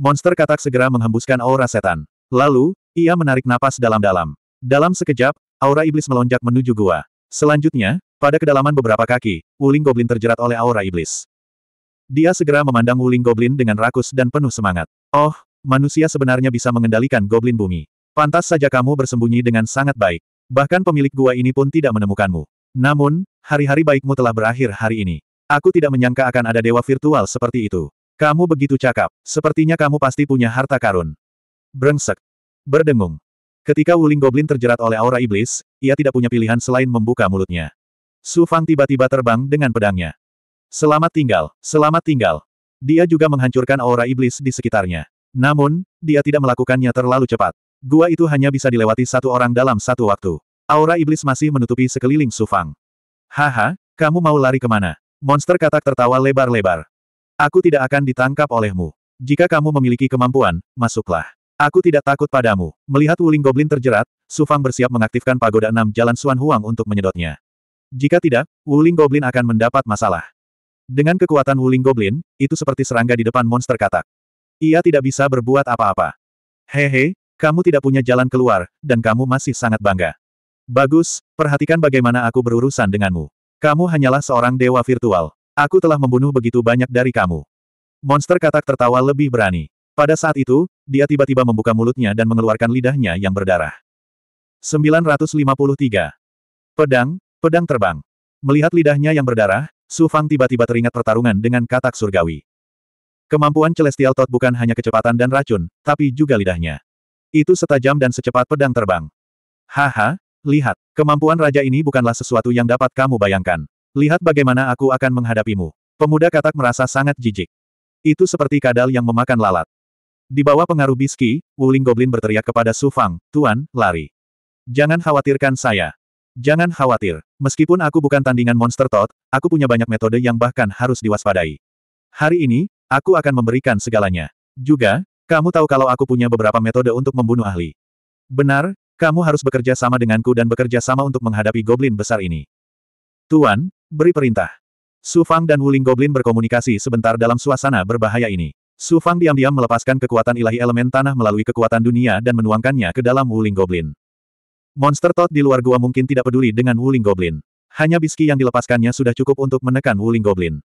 Monster katak segera menghembuskan aura setan. Lalu, ia menarik napas dalam-dalam. Dalam sekejap, aura iblis melonjak menuju gua. Selanjutnya, pada kedalaman beberapa kaki, Wuling Goblin terjerat oleh aura iblis. Dia segera memandang Wuling Goblin dengan rakus dan penuh semangat. Oh, manusia sebenarnya bisa mengendalikan Goblin Bumi. Pantas saja kamu bersembunyi dengan sangat baik. Bahkan pemilik gua ini pun tidak menemukanmu. Namun, hari-hari baikmu telah berakhir hari ini. Aku tidak menyangka akan ada dewa virtual seperti itu. Kamu begitu cakap, sepertinya kamu pasti punya harta karun. Brengsek. Berdengung. Ketika Wuling Goblin terjerat oleh aura iblis, ia tidak punya pilihan selain membuka mulutnya. Su Fang tiba-tiba terbang dengan pedangnya. Selamat tinggal, selamat tinggal. Dia juga menghancurkan aura iblis di sekitarnya. Namun, dia tidak melakukannya terlalu cepat. Gua itu hanya bisa dilewati satu orang dalam satu waktu. Aura iblis masih menutupi sekeliling Su Fang. Haha, kamu mau lari kemana? Monster katak tertawa lebar-lebar. Aku tidak akan ditangkap olehmu. Jika kamu memiliki kemampuan, masuklah. Aku tidak takut padamu. Melihat Wuling Goblin terjerat, Sufang bersiap mengaktifkan pagoda enam jalan Suan Huang untuk menyedotnya. Jika tidak, Wuling Goblin akan mendapat masalah. Dengan kekuatan Wuling Goblin, itu seperti serangga di depan monster katak. Ia tidak bisa berbuat apa-apa. Hehe, kamu tidak punya jalan keluar, dan kamu masih sangat bangga. Bagus, perhatikan bagaimana aku berurusan denganmu. Kamu hanyalah seorang dewa virtual. Aku telah membunuh begitu banyak dari kamu. Monster katak tertawa lebih berani. Pada saat itu, dia tiba-tiba membuka mulutnya dan mengeluarkan lidahnya yang berdarah. 953. Pedang, pedang terbang. Melihat lidahnya yang berdarah, Su Fang tiba-tiba teringat pertarungan dengan katak surgawi. Kemampuan Celestial Tot bukan hanya kecepatan dan racun, tapi juga lidahnya. Itu setajam dan secepat pedang terbang. Haha, Lihat, kemampuan raja ini bukanlah sesuatu yang dapat kamu bayangkan. Lihat bagaimana aku akan menghadapimu. Pemuda katak merasa sangat jijik. Itu seperti kadal yang memakan lalat. Di bawah pengaruh Biski, Wuling Goblin berteriak kepada Su Fang, Tuan, lari. Jangan khawatirkan saya. Jangan khawatir, meskipun aku bukan tandingan monster tot, aku punya banyak metode yang bahkan harus diwaspadai. Hari ini, aku akan memberikan segalanya. Juga, kamu tahu kalau aku punya beberapa metode untuk membunuh ahli. Benar, kamu harus bekerja sama denganku dan bekerja sama untuk menghadapi goblin besar ini. Tuan, beri perintah. Su Fang dan Wuling Goblin berkomunikasi sebentar dalam suasana berbahaya ini. Su Fang diam-diam melepaskan kekuatan ilahi elemen tanah melalui kekuatan dunia dan menuangkannya ke dalam Wuling Goblin. Monster Tot di luar gua mungkin tidak peduli dengan Wuling Goblin. Hanya biski yang dilepaskannya sudah cukup untuk menekan Wuling Goblin.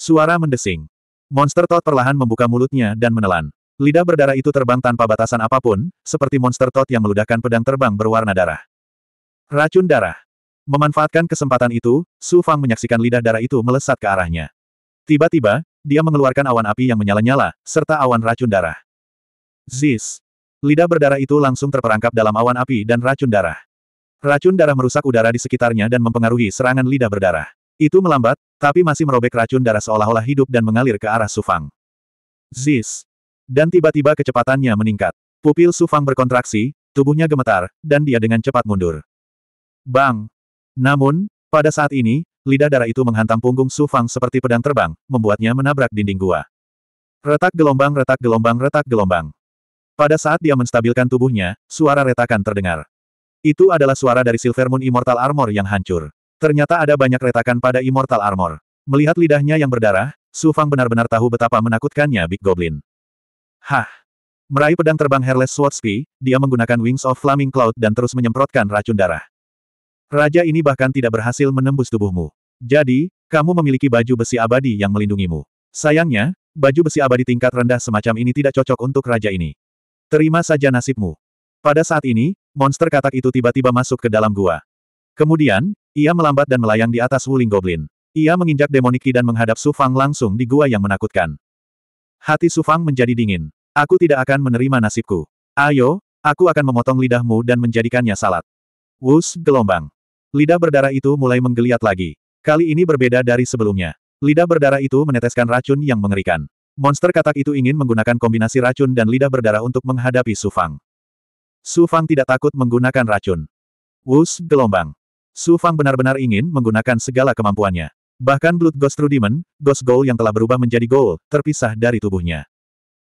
Suara mendesing. Monster Tot perlahan membuka mulutnya dan menelan. Lidah berdarah itu terbang tanpa batasan apapun, seperti monster tot yang meludahkan pedang terbang berwarna darah. Racun darah. Memanfaatkan kesempatan itu, Su Fang menyaksikan lidah darah itu melesat ke arahnya. Tiba-tiba, dia mengeluarkan awan api yang menyala-nyala, serta awan racun darah. Zis. Lidah berdarah itu langsung terperangkap dalam awan api dan racun darah. Racun darah merusak udara di sekitarnya dan mempengaruhi serangan lidah berdarah. Itu melambat, tapi masih merobek racun darah seolah-olah hidup dan mengalir ke arah Sufang. Zis. Dan tiba-tiba kecepatannya meningkat. Pupil Sufang berkontraksi, tubuhnya gemetar, dan dia dengan cepat mundur. Bang! Namun, pada saat ini, lidah darah itu menghantam punggung Sufang seperti pedang terbang, membuatnya menabrak dinding gua. Retak gelombang retak gelombang retak gelombang. Pada saat dia menstabilkan tubuhnya, suara retakan terdengar. Itu adalah suara dari Silver Moon Immortal Armor yang hancur. Ternyata ada banyak retakan pada Immortal Armor. Melihat lidahnya yang berdarah, Sufang benar-benar tahu betapa menakutkannya Big Goblin. Hah! Meraih pedang terbang Hairless Sword dia menggunakan Wings of Flaming Cloud dan terus menyemprotkan racun darah. Raja ini bahkan tidak berhasil menembus tubuhmu. Jadi, kamu memiliki baju besi abadi yang melindungimu. Sayangnya, baju besi abadi tingkat rendah semacam ini tidak cocok untuk raja ini. Terima saja nasibmu. Pada saat ini, monster katak itu tiba-tiba masuk ke dalam gua. Kemudian, ia melambat dan melayang di atas Wuling Goblin. Ia menginjak demoniki dan menghadap Su Fang langsung di gua yang menakutkan. Hati Sufang menjadi dingin. Aku tidak akan menerima nasibku. Ayo, aku akan memotong lidahmu dan menjadikannya salad. Wus gelombang. Lidah berdarah itu mulai menggeliat lagi. Kali ini berbeda dari sebelumnya. Lidah berdarah itu meneteskan racun yang mengerikan. Monster katak itu ingin menggunakan kombinasi racun dan lidah berdarah untuk menghadapi Sufang. Sufang tidak takut menggunakan racun. Wus gelombang. Sufang benar-benar ingin menggunakan segala kemampuannya. Bahkan Blood Ghost Rudiment, Ghost goal yang telah berubah menjadi goal, terpisah dari tubuhnya.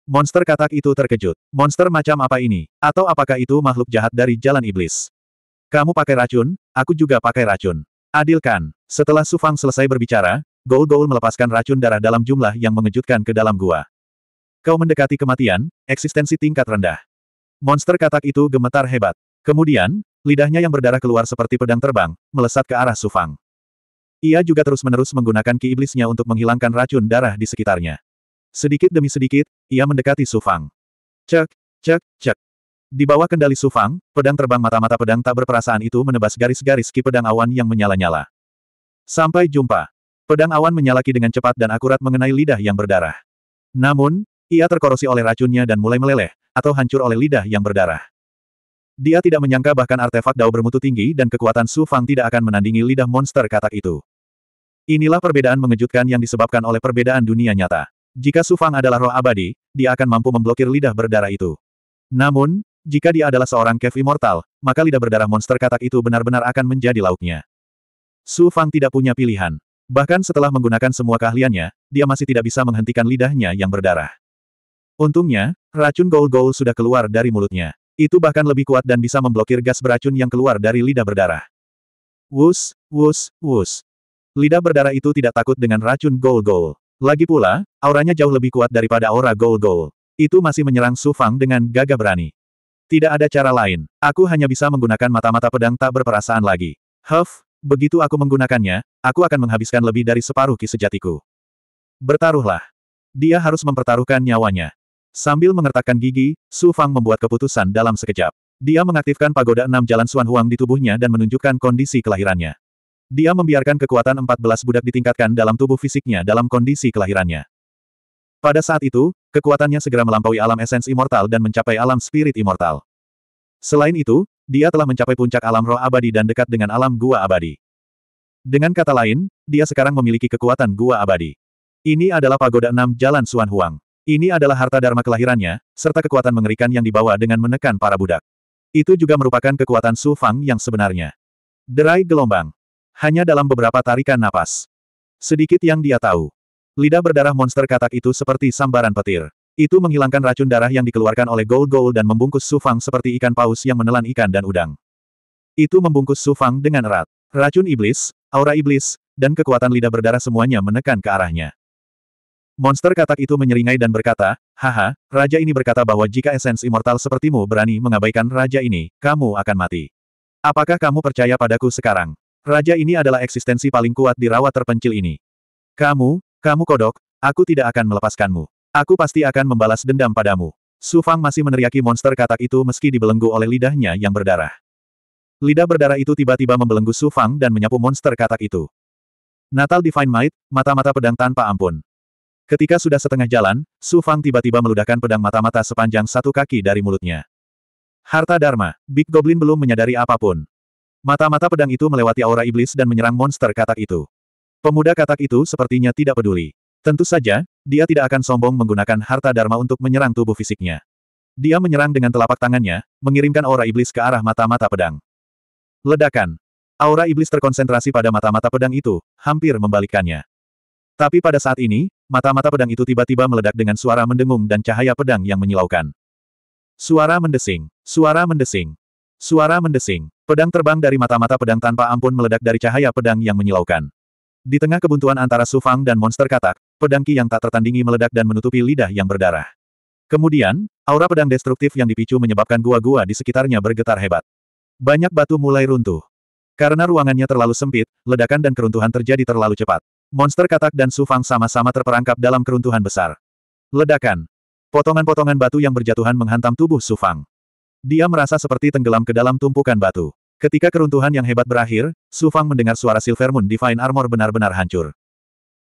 Monster katak itu terkejut. Monster macam apa ini? Atau apakah itu makhluk jahat dari jalan iblis? Kamu pakai racun, aku juga pakai racun. Adil kan? Setelah Sufang selesai berbicara, Goal Goal melepaskan racun darah dalam jumlah yang mengejutkan ke dalam gua. Kau mendekati kematian, eksistensi tingkat rendah. Monster katak itu gemetar hebat. Kemudian, lidahnya yang berdarah keluar seperti pedang terbang, melesat ke arah Sufang. Ia juga terus-menerus menggunakan ki iblisnya untuk menghilangkan racun darah di sekitarnya. Sedikit demi sedikit, ia mendekati Sufang. Cek, cek, cek. Di bawah kendali Sufang, pedang terbang mata-mata pedang tak berperasaan itu menebas garis-garis ki pedang awan yang menyala-nyala. Sampai jumpa. Pedang awan menyalaki dengan cepat dan akurat mengenai lidah yang berdarah. Namun, ia terkorosi oleh racunnya dan mulai meleleh, atau hancur oleh lidah yang berdarah. Dia tidak menyangka bahkan artefak dao bermutu tinggi dan kekuatan Su Fang tidak akan menandingi lidah monster katak itu. Inilah perbedaan mengejutkan yang disebabkan oleh perbedaan dunia nyata. Jika Sufang adalah roh abadi, dia akan mampu memblokir lidah berdarah itu. Namun, jika dia adalah seorang kev immortal, maka lidah berdarah monster katak itu benar-benar akan menjadi lauknya. Sufang tidak punya pilihan. Bahkan setelah menggunakan semua keahliannya, dia masih tidak bisa menghentikan lidahnya yang berdarah. Untungnya, racun gold gold sudah keluar dari mulutnya. Itu bahkan lebih kuat dan bisa memblokir gas beracun yang keluar dari lidah berdarah. Wus, wus, wus. Lidah berdarah itu tidak takut dengan racun Gol Gol. Lagi pula, auranya jauh lebih kuat daripada aura Gol Gol. Itu masih menyerang Su Fang dengan gagah berani. Tidak ada cara lain. Aku hanya bisa menggunakan mata-mata pedang tak berperasaan lagi. Huff, begitu aku menggunakannya, aku akan menghabiskan lebih dari separuh ki sejatiku. Bertaruhlah. Dia harus mempertaruhkan nyawanya. Sambil mengertakkan gigi, Su Fang membuat keputusan dalam sekejap. Dia mengaktifkan pagoda enam jalan Suan Huang di tubuhnya dan menunjukkan kondisi kelahirannya. Dia membiarkan kekuatan 14 budak ditingkatkan dalam tubuh fisiknya dalam kondisi kelahirannya. Pada saat itu, kekuatannya segera melampaui alam esens immortal dan mencapai alam spirit immortal. Selain itu, dia telah mencapai puncak alam roh abadi dan dekat dengan alam gua abadi. Dengan kata lain, dia sekarang memiliki kekuatan gua abadi. Ini adalah pagoda enam jalan Suan Huang. Ini adalah harta dharma kelahirannya, serta kekuatan mengerikan yang dibawa dengan menekan para budak. Itu juga merupakan kekuatan Su Fang yang sebenarnya. Derai gelombang. Hanya dalam beberapa tarikan napas. Sedikit yang dia tahu. Lidah berdarah monster katak itu seperti sambaran petir. Itu menghilangkan racun darah yang dikeluarkan oleh Gold Gold dan membungkus Sufang seperti ikan paus yang menelan ikan dan udang. Itu membungkus Sufang dengan erat. Racun iblis, aura iblis, dan kekuatan lidah berdarah semuanya menekan ke arahnya. Monster katak itu menyeringai dan berkata, Haha, raja ini berkata bahwa jika esens immortal sepertimu berani mengabaikan raja ini, kamu akan mati. Apakah kamu percaya padaku sekarang? Raja ini adalah eksistensi paling kuat di rawa terpencil ini. Kamu, kamu kodok, aku tidak akan melepaskanmu. Aku pasti akan membalas dendam padamu. Su Fang masih meneriaki monster katak itu meski dibelenggu oleh lidahnya yang berdarah. Lidah berdarah itu tiba-tiba membelenggu Su Fang dan menyapu monster katak itu. Natal Divine Might, mata-mata pedang tanpa ampun. Ketika sudah setengah jalan, Su Fang tiba-tiba meludahkan pedang mata-mata sepanjang satu kaki dari mulutnya. Harta Dharma, Big Goblin belum menyadari apapun. Mata-mata pedang itu melewati aura iblis dan menyerang monster katak itu. Pemuda katak itu sepertinya tidak peduli. Tentu saja, dia tidak akan sombong menggunakan harta dharma untuk menyerang tubuh fisiknya. Dia menyerang dengan telapak tangannya, mengirimkan aura iblis ke arah mata-mata pedang. Ledakan. Aura iblis terkonsentrasi pada mata-mata pedang itu, hampir membalikkannya. Tapi pada saat ini, mata-mata pedang itu tiba-tiba meledak dengan suara mendengung dan cahaya pedang yang menyilaukan. Suara mendesing, suara mendesing. Suara mendesing. Pedang terbang dari mata-mata pedang tanpa ampun meledak dari cahaya pedang yang menyilaukan. Di tengah kebuntuan antara Sufang dan monster katak, pedang Qi yang tak tertandingi meledak dan menutupi lidah yang berdarah. Kemudian, aura pedang destruktif yang dipicu menyebabkan gua-gua di sekitarnya bergetar hebat. Banyak batu mulai runtuh. Karena ruangannya terlalu sempit, ledakan dan keruntuhan terjadi terlalu cepat. Monster katak dan Sufang sama-sama terperangkap dalam keruntuhan besar. Ledakan. Potongan-potongan batu yang berjatuhan menghantam tubuh Sufang. Dia merasa seperti tenggelam ke dalam tumpukan batu. Ketika keruntuhan yang hebat berakhir, Su Fang mendengar suara Silver Moon Divine Armor benar-benar hancur.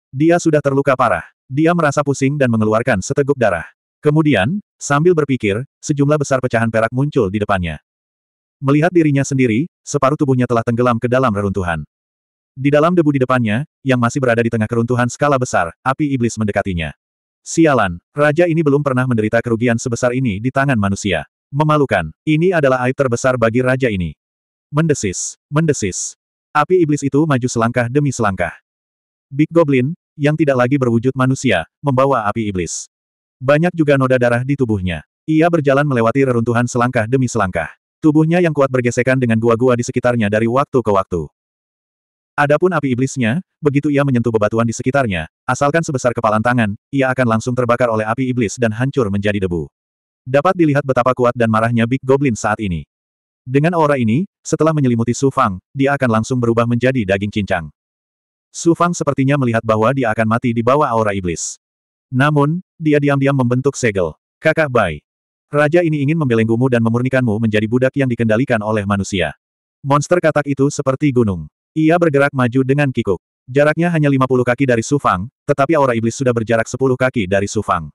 Dia sudah terluka parah. Dia merasa pusing dan mengeluarkan seteguk darah. Kemudian, sambil berpikir, sejumlah besar pecahan perak muncul di depannya. Melihat dirinya sendiri, separuh tubuhnya telah tenggelam ke dalam reruntuhan. Di dalam debu di depannya, yang masih berada di tengah keruntuhan skala besar, api iblis mendekatinya. Sialan, raja ini belum pernah menderita kerugian sebesar ini di tangan manusia. Memalukan. Ini adalah aib terbesar bagi raja ini. Mendesis. Mendesis. Api iblis itu maju selangkah demi selangkah. Big Goblin, yang tidak lagi berwujud manusia, membawa api iblis. Banyak juga noda darah di tubuhnya. Ia berjalan melewati reruntuhan selangkah demi selangkah. Tubuhnya yang kuat bergesekan dengan gua-gua di sekitarnya dari waktu ke waktu. Adapun api iblisnya, begitu ia menyentuh bebatuan di sekitarnya, asalkan sebesar kepalan tangan, ia akan langsung terbakar oleh api iblis dan hancur menjadi debu. Dapat dilihat betapa kuat dan marahnya Big Goblin saat ini. Dengan aura ini, setelah menyelimuti Su Fang, dia akan langsung berubah menjadi daging cincang. Su Fang sepertinya melihat bahwa dia akan mati di bawah aura iblis. Namun, dia diam-diam membentuk segel. Kakak Bai. Raja ini ingin membelenggumu dan memurnikanmu menjadi budak yang dikendalikan oleh manusia. Monster katak itu seperti gunung. Ia bergerak maju dengan kikuk. Jaraknya hanya 50 kaki dari Su Fang, tetapi aura iblis sudah berjarak 10 kaki dari Su Fang.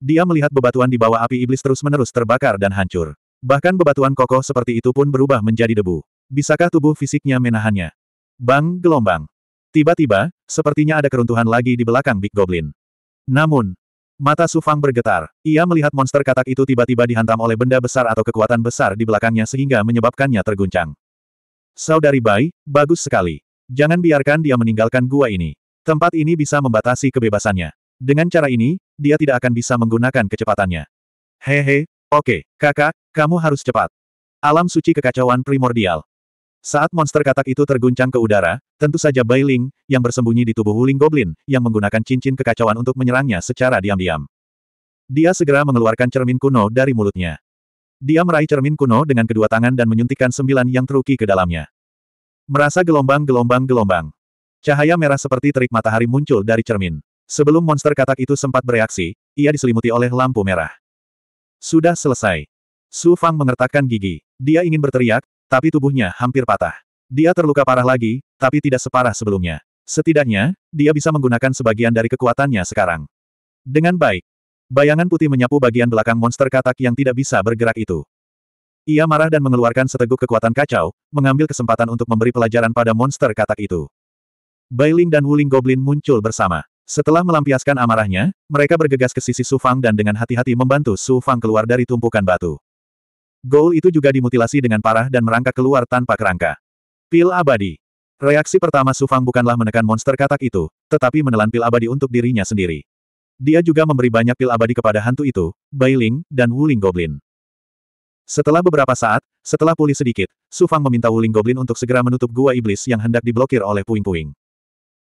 Dia melihat bebatuan di bawah api iblis terus-menerus terbakar dan hancur. Bahkan bebatuan kokoh seperti itu pun berubah menjadi debu. Bisakah tubuh fisiknya menahannya? Bang, gelombang. Tiba-tiba, sepertinya ada keruntuhan lagi di belakang Big Goblin. Namun, mata Sufang bergetar. Ia melihat monster katak itu tiba-tiba dihantam oleh benda besar atau kekuatan besar di belakangnya sehingga menyebabkannya terguncang. Saudari Bai, bagus sekali. Jangan biarkan dia meninggalkan gua ini. Tempat ini bisa membatasi kebebasannya. Dengan cara ini, dia tidak akan bisa menggunakan kecepatannya. Hehe, oke, okay, kakak, kamu harus cepat. Alam suci kekacauan primordial. Saat monster katak itu terguncang ke udara, tentu saja Bai Ling, yang bersembunyi di tubuh Wuling Goblin, yang menggunakan cincin kekacauan untuk menyerangnya secara diam-diam. Dia segera mengeluarkan cermin kuno dari mulutnya. Dia meraih cermin kuno dengan kedua tangan dan menyuntikkan sembilan yang teruki ke dalamnya. Merasa gelombang-gelombang-gelombang. Cahaya merah seperti terik matahari muncul dari cermin. Sebelum monster katak itu sempat bereaksi, ia diselimuti oleh lampu merah. Sudah selesai. Su Fang mengertakkan gigi. Dia ingin berteriak, tapi tubuhnya hampir patah. Dia terluka parah lagi, tapi tidak separah sebelumnya. Setidaknya, dia bisa menggunakan sebagian dari kekuatannya sekarang. Dengan baik, bayangan putih menyapu bagian belakang monster katak yang tidak bisa bergerak itu. Ia marah dan mengeluarkan seteguk kekuatan kacau, mengambil kesempatan untuk memberi pelajaran pada monster katak itu. Bailing dan Wuling Goblin muncul bersama. Setelah melampiaskan amarahnya, mereka bergegas ke sisi Su Fang dan dengan hati-hati membantu Su Fang keluar dari tumpukan batu. Goal itu juga dimutilasi dengan parah dan merangkak keluar tanpa kerangka. Pil abadi. Reaksi pertama Su Fang bukanlah menekan monster katak itu, tetapi menelan pil abadi untuk dirinya sendiri. Dia juga memberi banyak pil abadi kepada hantu itu, Bailing, dan Wuling Goblin. Setelah beberapa saat, setelah pulih sedikit, Su Fang meminta Wuling Goblin untuk segera menutup gua iblis yang hendak diblokir oleh puing-puing.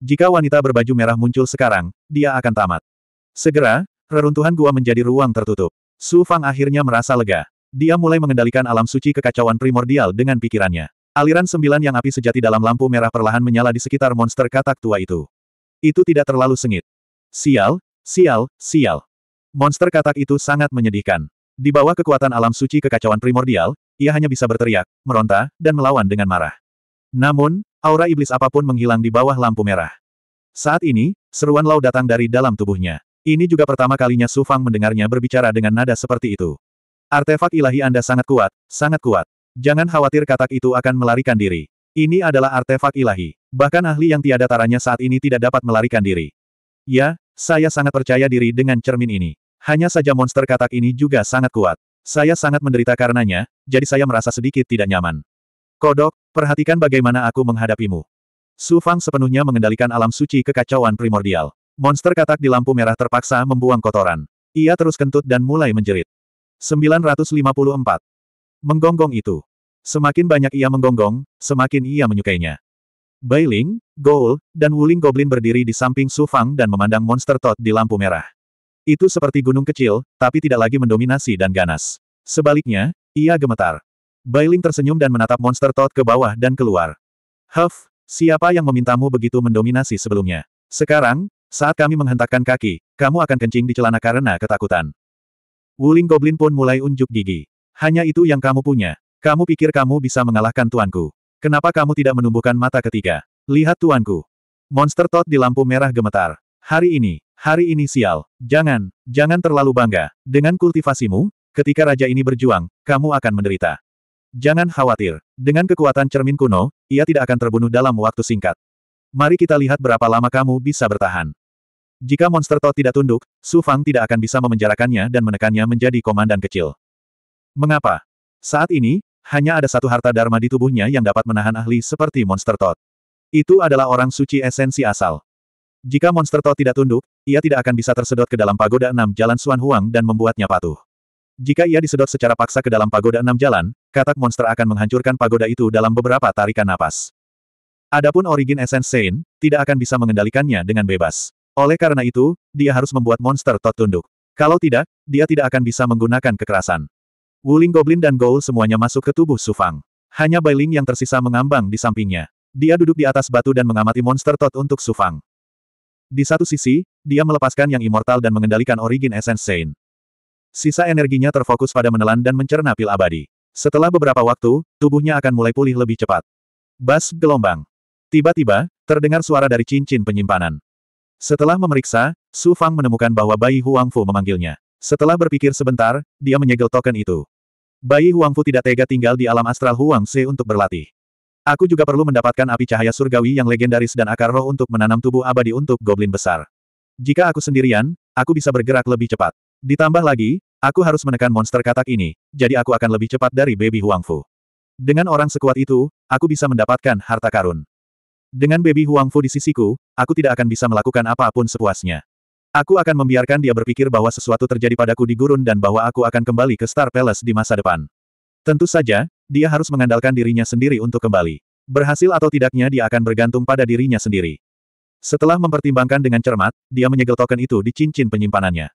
Jika wanita berbaju merah muncul sekarang, dia akan tamat. Segera, reruntuhan gua menjadi ruang tertutup. Su Fang akhirnya merasa lega. Dia mulai mengendalikan alam suci kekacauan primordial dengan pikirannya. Aliran sembilan yang api sejati dalam lampu merah perlahan menyala di sekitar monster katak tua itu. Itu tidak terlalu sengit. Sial, sial, sial. Monster katak itu sangat menyedihkan. Di bawah kekuatan alam suci kekacauan primordial, ia hanya bisa berteriak, meronta, dan melawan dengan marah. Namun, Aura iblis apapun menghilang di bawah lampu merah. Saat ini, seruan Lau datang dari dalam tubuhnya. Ini juga pertama kalinya Su Fang mendengarnya berbicara dengan nada seperti itu. Artefak ilahi Anda sangat kuat, sangat kuat. Jangan khawatir katak itu akan melarikan diri. Ini adalah artefak ilahi. Bahkan ahli yang tiada taranya saat ini tidak dapat melarikan diri. Ya, saya sangat percaya diri dengan cermin ini. Hanya saja monster katak ini juga sangat kuat. Saya sangat menderita karenanya, jadi saya merasa sedikit tidak nyaman. Kodok, perhatikan bagaimana aku menghadapimu. Su Fang sepenuhnya mengendalikan alam suci kekacauan primordial. Monster katak di lampu merah terpaksa membuang kotoran. Ia terus kentut dan mulai menjerit. 954. Menggonggong itu. Semakin banyak ia menggonggong, semakin ia menyukainya. Bailing, Goul, dan Wuling Goblin berdiri di samping Su Fang dan memandang monster Tot di lampu merah. Itu seperti gunung kecil, tapi tidak lagi mendominasi dan ganas. Sebaliknya, ia gemetar. Bailing tersenyum dan menatap monster Todd ke bawah dan keluar. Huff, siapa yang memintamu begitu mendominasi sebelumnya? Sekarang, saat kami menghentakkan kaki, kamu akan kencing di celana karena ketakutan. Wuling Goblin pun mulai unjuk gigi. Hanya itu yang kamu punya. Kamu pikir kamu bisa mengalahkan tuanku. Kenapa kamu tidak menumbuhkan mata ketiga? Lihat tuanku. Monster Todd di lampu merah gemetar. Hari ini, hari ini sial. Jangan, jangan terlalu bangga. Dengan kultivasimu, ketika raja ini berjuang, kamu akan menderita. Jangan khawatir. Dengan kekuatan cermin kuno, ia tidak akan terbunuh dalam waktu singkat. Mari kita lihat berapa lama kamu bisa bertahan. Jika monster Todd tidak tunduk, Su Fang tidak akan bisa memenjarakannya dan menekannya menjadi komandan kecil. Mengapa? Saat ini, hanya ada satu harta dharma di tubuhnya yang dapat menahan ahli seperti monster Todd. Itu adalah orang suci esensi asal. Jika monster Todd tidak tunduk, ia tidak akan bisa tersedot ke dalam pagoda enam jalan Suan Huang dan membuatnya patuh. Jika ia disedot secara paksa ke dalam pagoda enam jalan, katak monster akan menghancurkan pagoda itu dalam beberapa tarikan napas. Adapun origin essence Saint, tidak akan bisa mengendalikannya dengan bebas. Oleh karena itu, dia harus membuat monster tot tunduk. Kalau tidak, dia tidak akan bisa menggunakan kekerasan. Wuling Goblin dan Goul semuanya masuk ke tubuh Sufang. Hanya Bailing yang tersisa mengambang di sampingnya. Dia duduk di atas batu dan mengamati monster tot untuk Sufang. Di satu sisi, dia melepaskan yang immortal dan mengendalikan origin essence Saint. Sisa energinya terfokus pada menelan dan mencerna pil abadi. Setelah beberapa waktu, tubuhnya akan mulai pulih lebih cepat. Bas gelombang. Tiba-tiba, terdengar suara dari cincin penyimpanan. Setelah memeriksa, Su Fang menemukan bahwa Bayi Huang Fu memanggilnya. Setelah berpikir sebentar, dia menyegel token itu. Bayi Huang Fu tidak tega tinggal di alam astral Huang Se untuk berlatih. Aku juga perlu mendapatkan api cahaya surgawi yang legendaris dan akar roh untuk menanam tubuh abadi untuk goblin besar. Jika aku sendirian, aku bisa bergerak lebih cepat. Ditambah lagi, Aku harus menekan monster katak ini, jadi aku akan lebih cepat dari baby Huangfu. Dengan orang sekuat itu, aku bisa mendapatkan harta karun. Dengan baby Huangfu di sisiku, aku tidak akan bisa melakukan apapun sepuasnya. Aku akan membiarkan dia berpikir bahwa sesuatu terjadi padaku di gurun dan bahwa aku akan kembali ke Star Palace di masa depan. Tentu saja, dia harus mengandalkan dirinya sendiri untuk kembali. Berhasil atau tidaknya dia akan bergantung pada dirinya sendiri. Setelah mempertimbangkan dengan cermat, dia menyegel token itu di cincin penyimpanannya.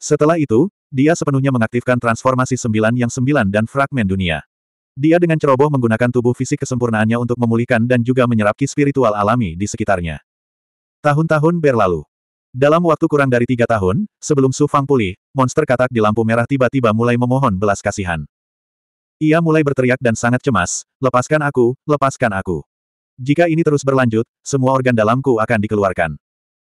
Setelah itu, dia sepenuhnya mengaktifkan transformasi sembilan yang sembilan dan fragmen dunia. Dia dengan ceroboh menggunakan tubuh fisik kesempurnaannya untuk memulihkan dan juga menyerap ki spiritual alami di sekitarnya. Tahun-tahun berlalu. Dalam waktu kurang dari tiga tahun, sebelum Su Fang pulih, monster katak di lampu merah tiba-tiba mulai memohon belas kasihan. Ia mulai berteriak dan sangat cemas, lepaskan aku, lepaskan aku. Jika ini terus berlanjut, semua organ dalamku akan dikeluarkan.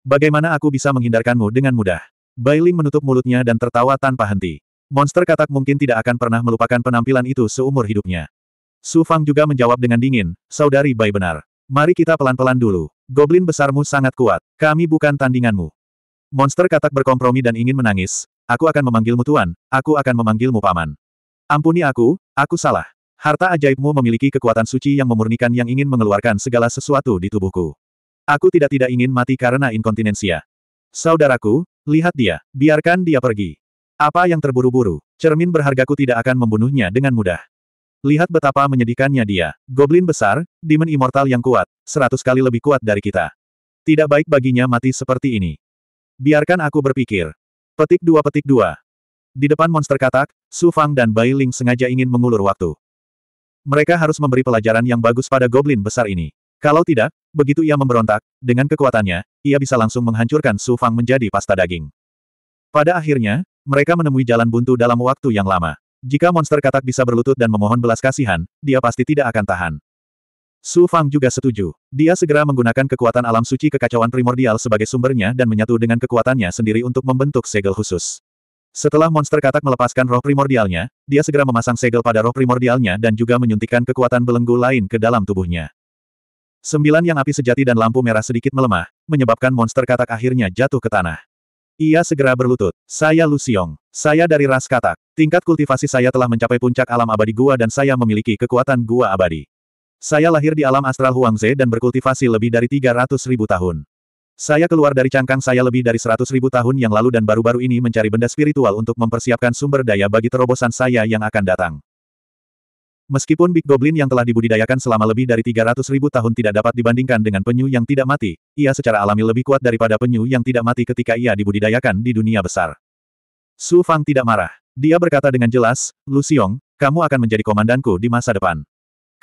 Bagaimana aku bisa menghindarkanmu dengan mudah? Bailing menutup mulutnya dan tertawa tanpa henti. Monster katak mungkin tidak akan pernah melupakan penampilan itu seumur hidupnya. Su Fang juga menjawab dengan dingin, Saudari Bai benar. Mari kita pelan-pelan dulu. Goblin besarmu sangat kuat. Kami bukan tandinganmu. Monster katak berkompromi dan ingin menangis. Aku akan memanggilmu tuan, aku akan memanggilmu paman. Ampuni aku, aku salah. Harta ajaibmu memiliki kekuatan suci yang memurnikan yang ingin mengeluarkan segala sesuatu di tubuhku. Aku tidak tidak ingin mati karena inkontinensia. Saudaraku, Lihat dia, biarkan dia pergi. Apa yang terburu-buru, cermin berhargaku tidak akan membunuhnya dengan mudah. Lihat betapa menyedihkannya dia, goblin besar, demon immortal yang kuat, seratus kali lebih kuat dari kita. Tidak baik baginya mati seperti ini. Biarkan aku berpikir. Petik dua petik dua. Di depan monster katak, Su Fang dan Bai Ling sengaja ingin mengulur waktu. Mereka harus memberi pelajaran yang bagus pada goblin besar ini. Kalau tidak, begitu ia memberontak, dengan kekuatannya, ia bisa langsung menghancurkan Su Fang menjadi pasta daging. Pada akhirnya, mereka menemui jalan buntu dalam waktu yang lama. Jika monster katak bisa berlutut dan memohon belas kasihan, dia pasti tidak akan tahan. Su Fang juga setuju. Dia segera menggunakan kekuatan alam suci kekacauan primordial sebagai sumbernya dan menyatu dengan kekuatannya sendiri untuk membentuk segel khusus. Setelah monster katak melepaskan roh primordialnya, dia segera memasang segel pada roh primordialnya dan juga menyuntikkan kekuatan belenggu lain ke dalam tubuhnya. Sembilan yang api sejati dan lampu merah sedikit melemah, menyebabkan monster katak akhirnya jatuh ke tanah. Ia segera berlutut. Saya Lu Xiong, Saya dari ras katak. Tingkat kultivasi saya telah mencapai puncak alam abadi gua dan saya memiliki kekuatan gua abadi. Saya lahir di alam astral Huangze dan berkultivasi lebih dari 300 ribu tahun. Saya keluar dari cangkang saya lebih dari 100 ribu tahun yang lalu dan baru-baru ini mencari benda spiritual untuk mempersiapkan sumber daya bagi terobosan saya yang akan datang. Meskipun Big Goblin yang telah dibudidayakan selama lebih dari 300 ribu tahun tidak dapat dibandingkan dengan penyu yang tidak mati, ia secara alami lebih kuat daripada penyu yang tidak mati ketika ia dibudidayakan di dunia besar. Su Fang tidak marah. Dia berkata dengan jelas, Lu Xiong, kamu akan menjadi komandanku di masa depan.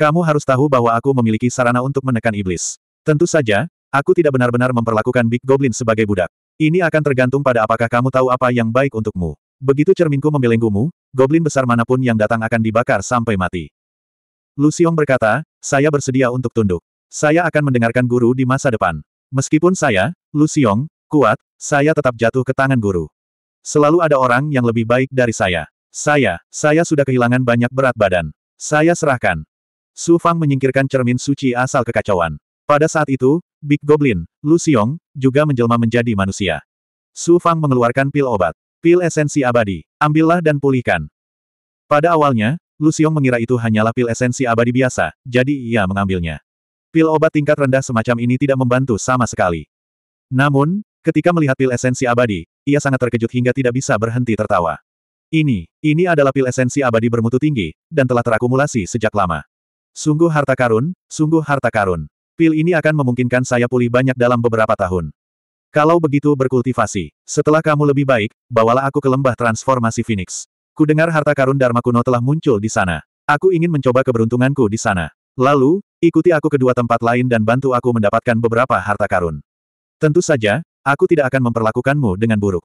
Kamu harus tahu bahwa aku memiliki sarana untuk menekan iblis. Tentu saja, aku tidak benar-benar memperlakukan Big Goblin sebagai budak. Ini akan tergantung pada apakah kamu tahu apa yang baik untukmu. Begitu cerminku membelenggumu, goblin besar manapun yang datang akan dibakar sampai mati. Lusiong berkata, saya bersedia untuk tunduk. Saya akan mendengarkan guru di masa depan. Meskipun saya, Lusiong, kuat, saya tetap jatuh ke tangan guru. Selalu ada orang yang lebih baik dari saya. Saya, saya sudah kehilangan banyak berat badan. Saya serahkan. Su Fang menyingkirkan cermin suci asal kekacauan. Pada saat itu, Big Goblin, Lu juga menjelma menjadi manusia. Su Fang mengeluarkan pil obat. Pil esensi abadi. Ambillah dan pulihkan. Pada awalnya, Lu mengira itu hanyalah pil esensi abadi biasa, jadi ia mengambilnya. Pil obat tingkat rendah semacam ini tidak membantu sama sekali. Namun, ketika melihat pil esensi abadi, ia sangat terkejut hingga tidak bisa berhenti tertawa. Ini, ini adalah pil esensi abadi bermutu tinggi, dan telah terakumulasi sejak lama. Sungguh harta karun, sungguh harta karun. Pil ini akan memungkinkan saya pulih banyak dalam beberapa tahun. Kalau begitu berkultivasi, setelah kamu lebih baik, bawalah aku ke lembah transformasi Phoenix. Ku dengar harta karun Dharma kuno telah muncul di sana. Aku ingin mencoba keberuntunganku di sana. Lalu, ikuti aku ke dua tempat lain dan bantu aku mendapatkan beberapa harta karun. Tentu saja, aku tidak akan memperlakukanmu dengan buruk.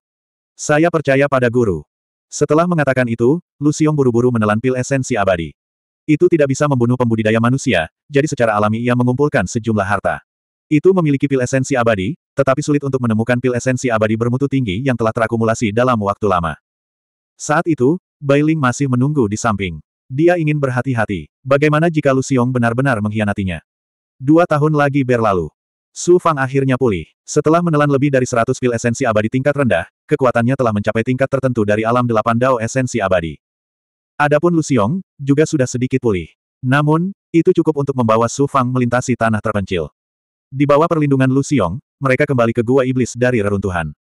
Saya percaya pada guru. Setelah mengatakan itu, Lusiong buru-buru menelan pil esensi abadi. Itu tidak bisa membunuh pembudidaya manusia, jadi secara alami ia mengumpulkan sejumlah harta. Itu memiliki pil esensi abadi, tetapi sulit untuk menemukan pil esensi abadi bermutu tinggi yang telah terakumulasi dalam waktu lama. Saat itu, Bailing masih menunggu di samping. Dia ingin berhati-hati. Bagaimana jika Lu Xiong benar-benar mengkhianatinya? Dua tahun lagi berlalu. Su Fang akhirnya pulih. Setelah menelan lebih dari 100 pil esensi abadi tingkat rendah, kekuatannya telah mencapai tingkat tertentu dari alam delapan dao esensi abadi. Adapun Lu Xiong, juga sudah sedikit pulih. Namun, itu cukup untuk membawa Su Fang melintasi tanah terpencil. Di bawah perlindungan Lu Xiong, mereka kembali ke gua iblis dari reruntuhan.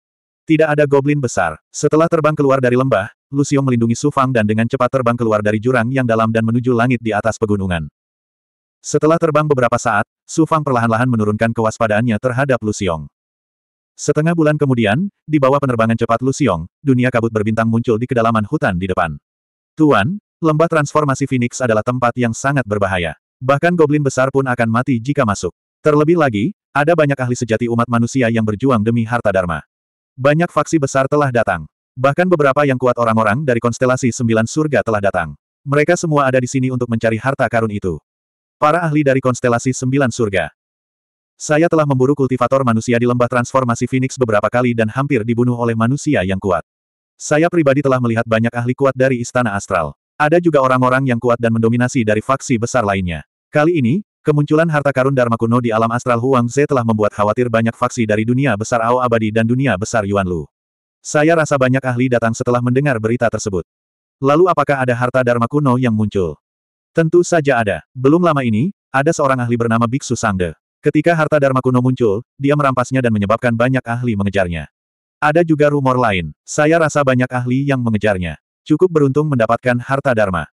Tidak ada goblin besar. Setelah terbang keluar dari lembah, Lucio melindungi Sufang dan dengan cepat terbang keluar dari jurang yang dalam dan menuju langit di atas pegunungan. Setelah terbang beberapa saat, Sufang perlahan-lahan menurunkan kewaspadaannya terhadap Luciong. Setengah bulan kemudian, di bawah penerbangan cepat Luciong, dunia kabut berbintang muncul di kedalaman hutan di depan. Tuan, lembah transformasi Phoenix adalah tempat yang sangat berbahaya. Bahkan goblin besar pun akan mati jika masuk. Terlebih lagi, ada banyak ahli sejati umat manusia yang berjuang demi harta dharma. Banyak faksi besar telah datang. Bahkan beberapa yang kuat orang-orang dari konstelasi sembilan surga telah datang. Mereka semua ada di sini untuk mencari harta karun itu. Para ahli dari konstelasi sembilan surga. Saya telah memburu kultivator manusia di lembah transformasi Phoenix beberapa kali dan hampir dibunuh oleh manusia yang kuat. Saya pribadi telah melihat banyak ahli kuat dari Istana Astral. Ada juga orang-orang yang kuat dan mendominasi dari faksi besar lainnya. Kali ini, kemunculan harta karun Dharma kuno di alam astral Huang Ze telah membuat khawatir banyak faksi dari dunia besar Ao Abadi dan dunia besar Yuan Lu. Saya rasa banyak ahli datang setelah mendengar berita tersebut. Lalu apakah ada harta Dharma kuno yang muncul? Tentu saja ada. Belum lama ini, ada seorang ahli bernama Biksu Sangde. Ketika harta Dharma kuno muncul, dia merampasnya dan menyebabkan banyak ahli mengejarnya. Ada juga rumor lain. Saya rasa banyak ahli yang mengejarnya. Cukup beruntung mendapatkan harta Dharma.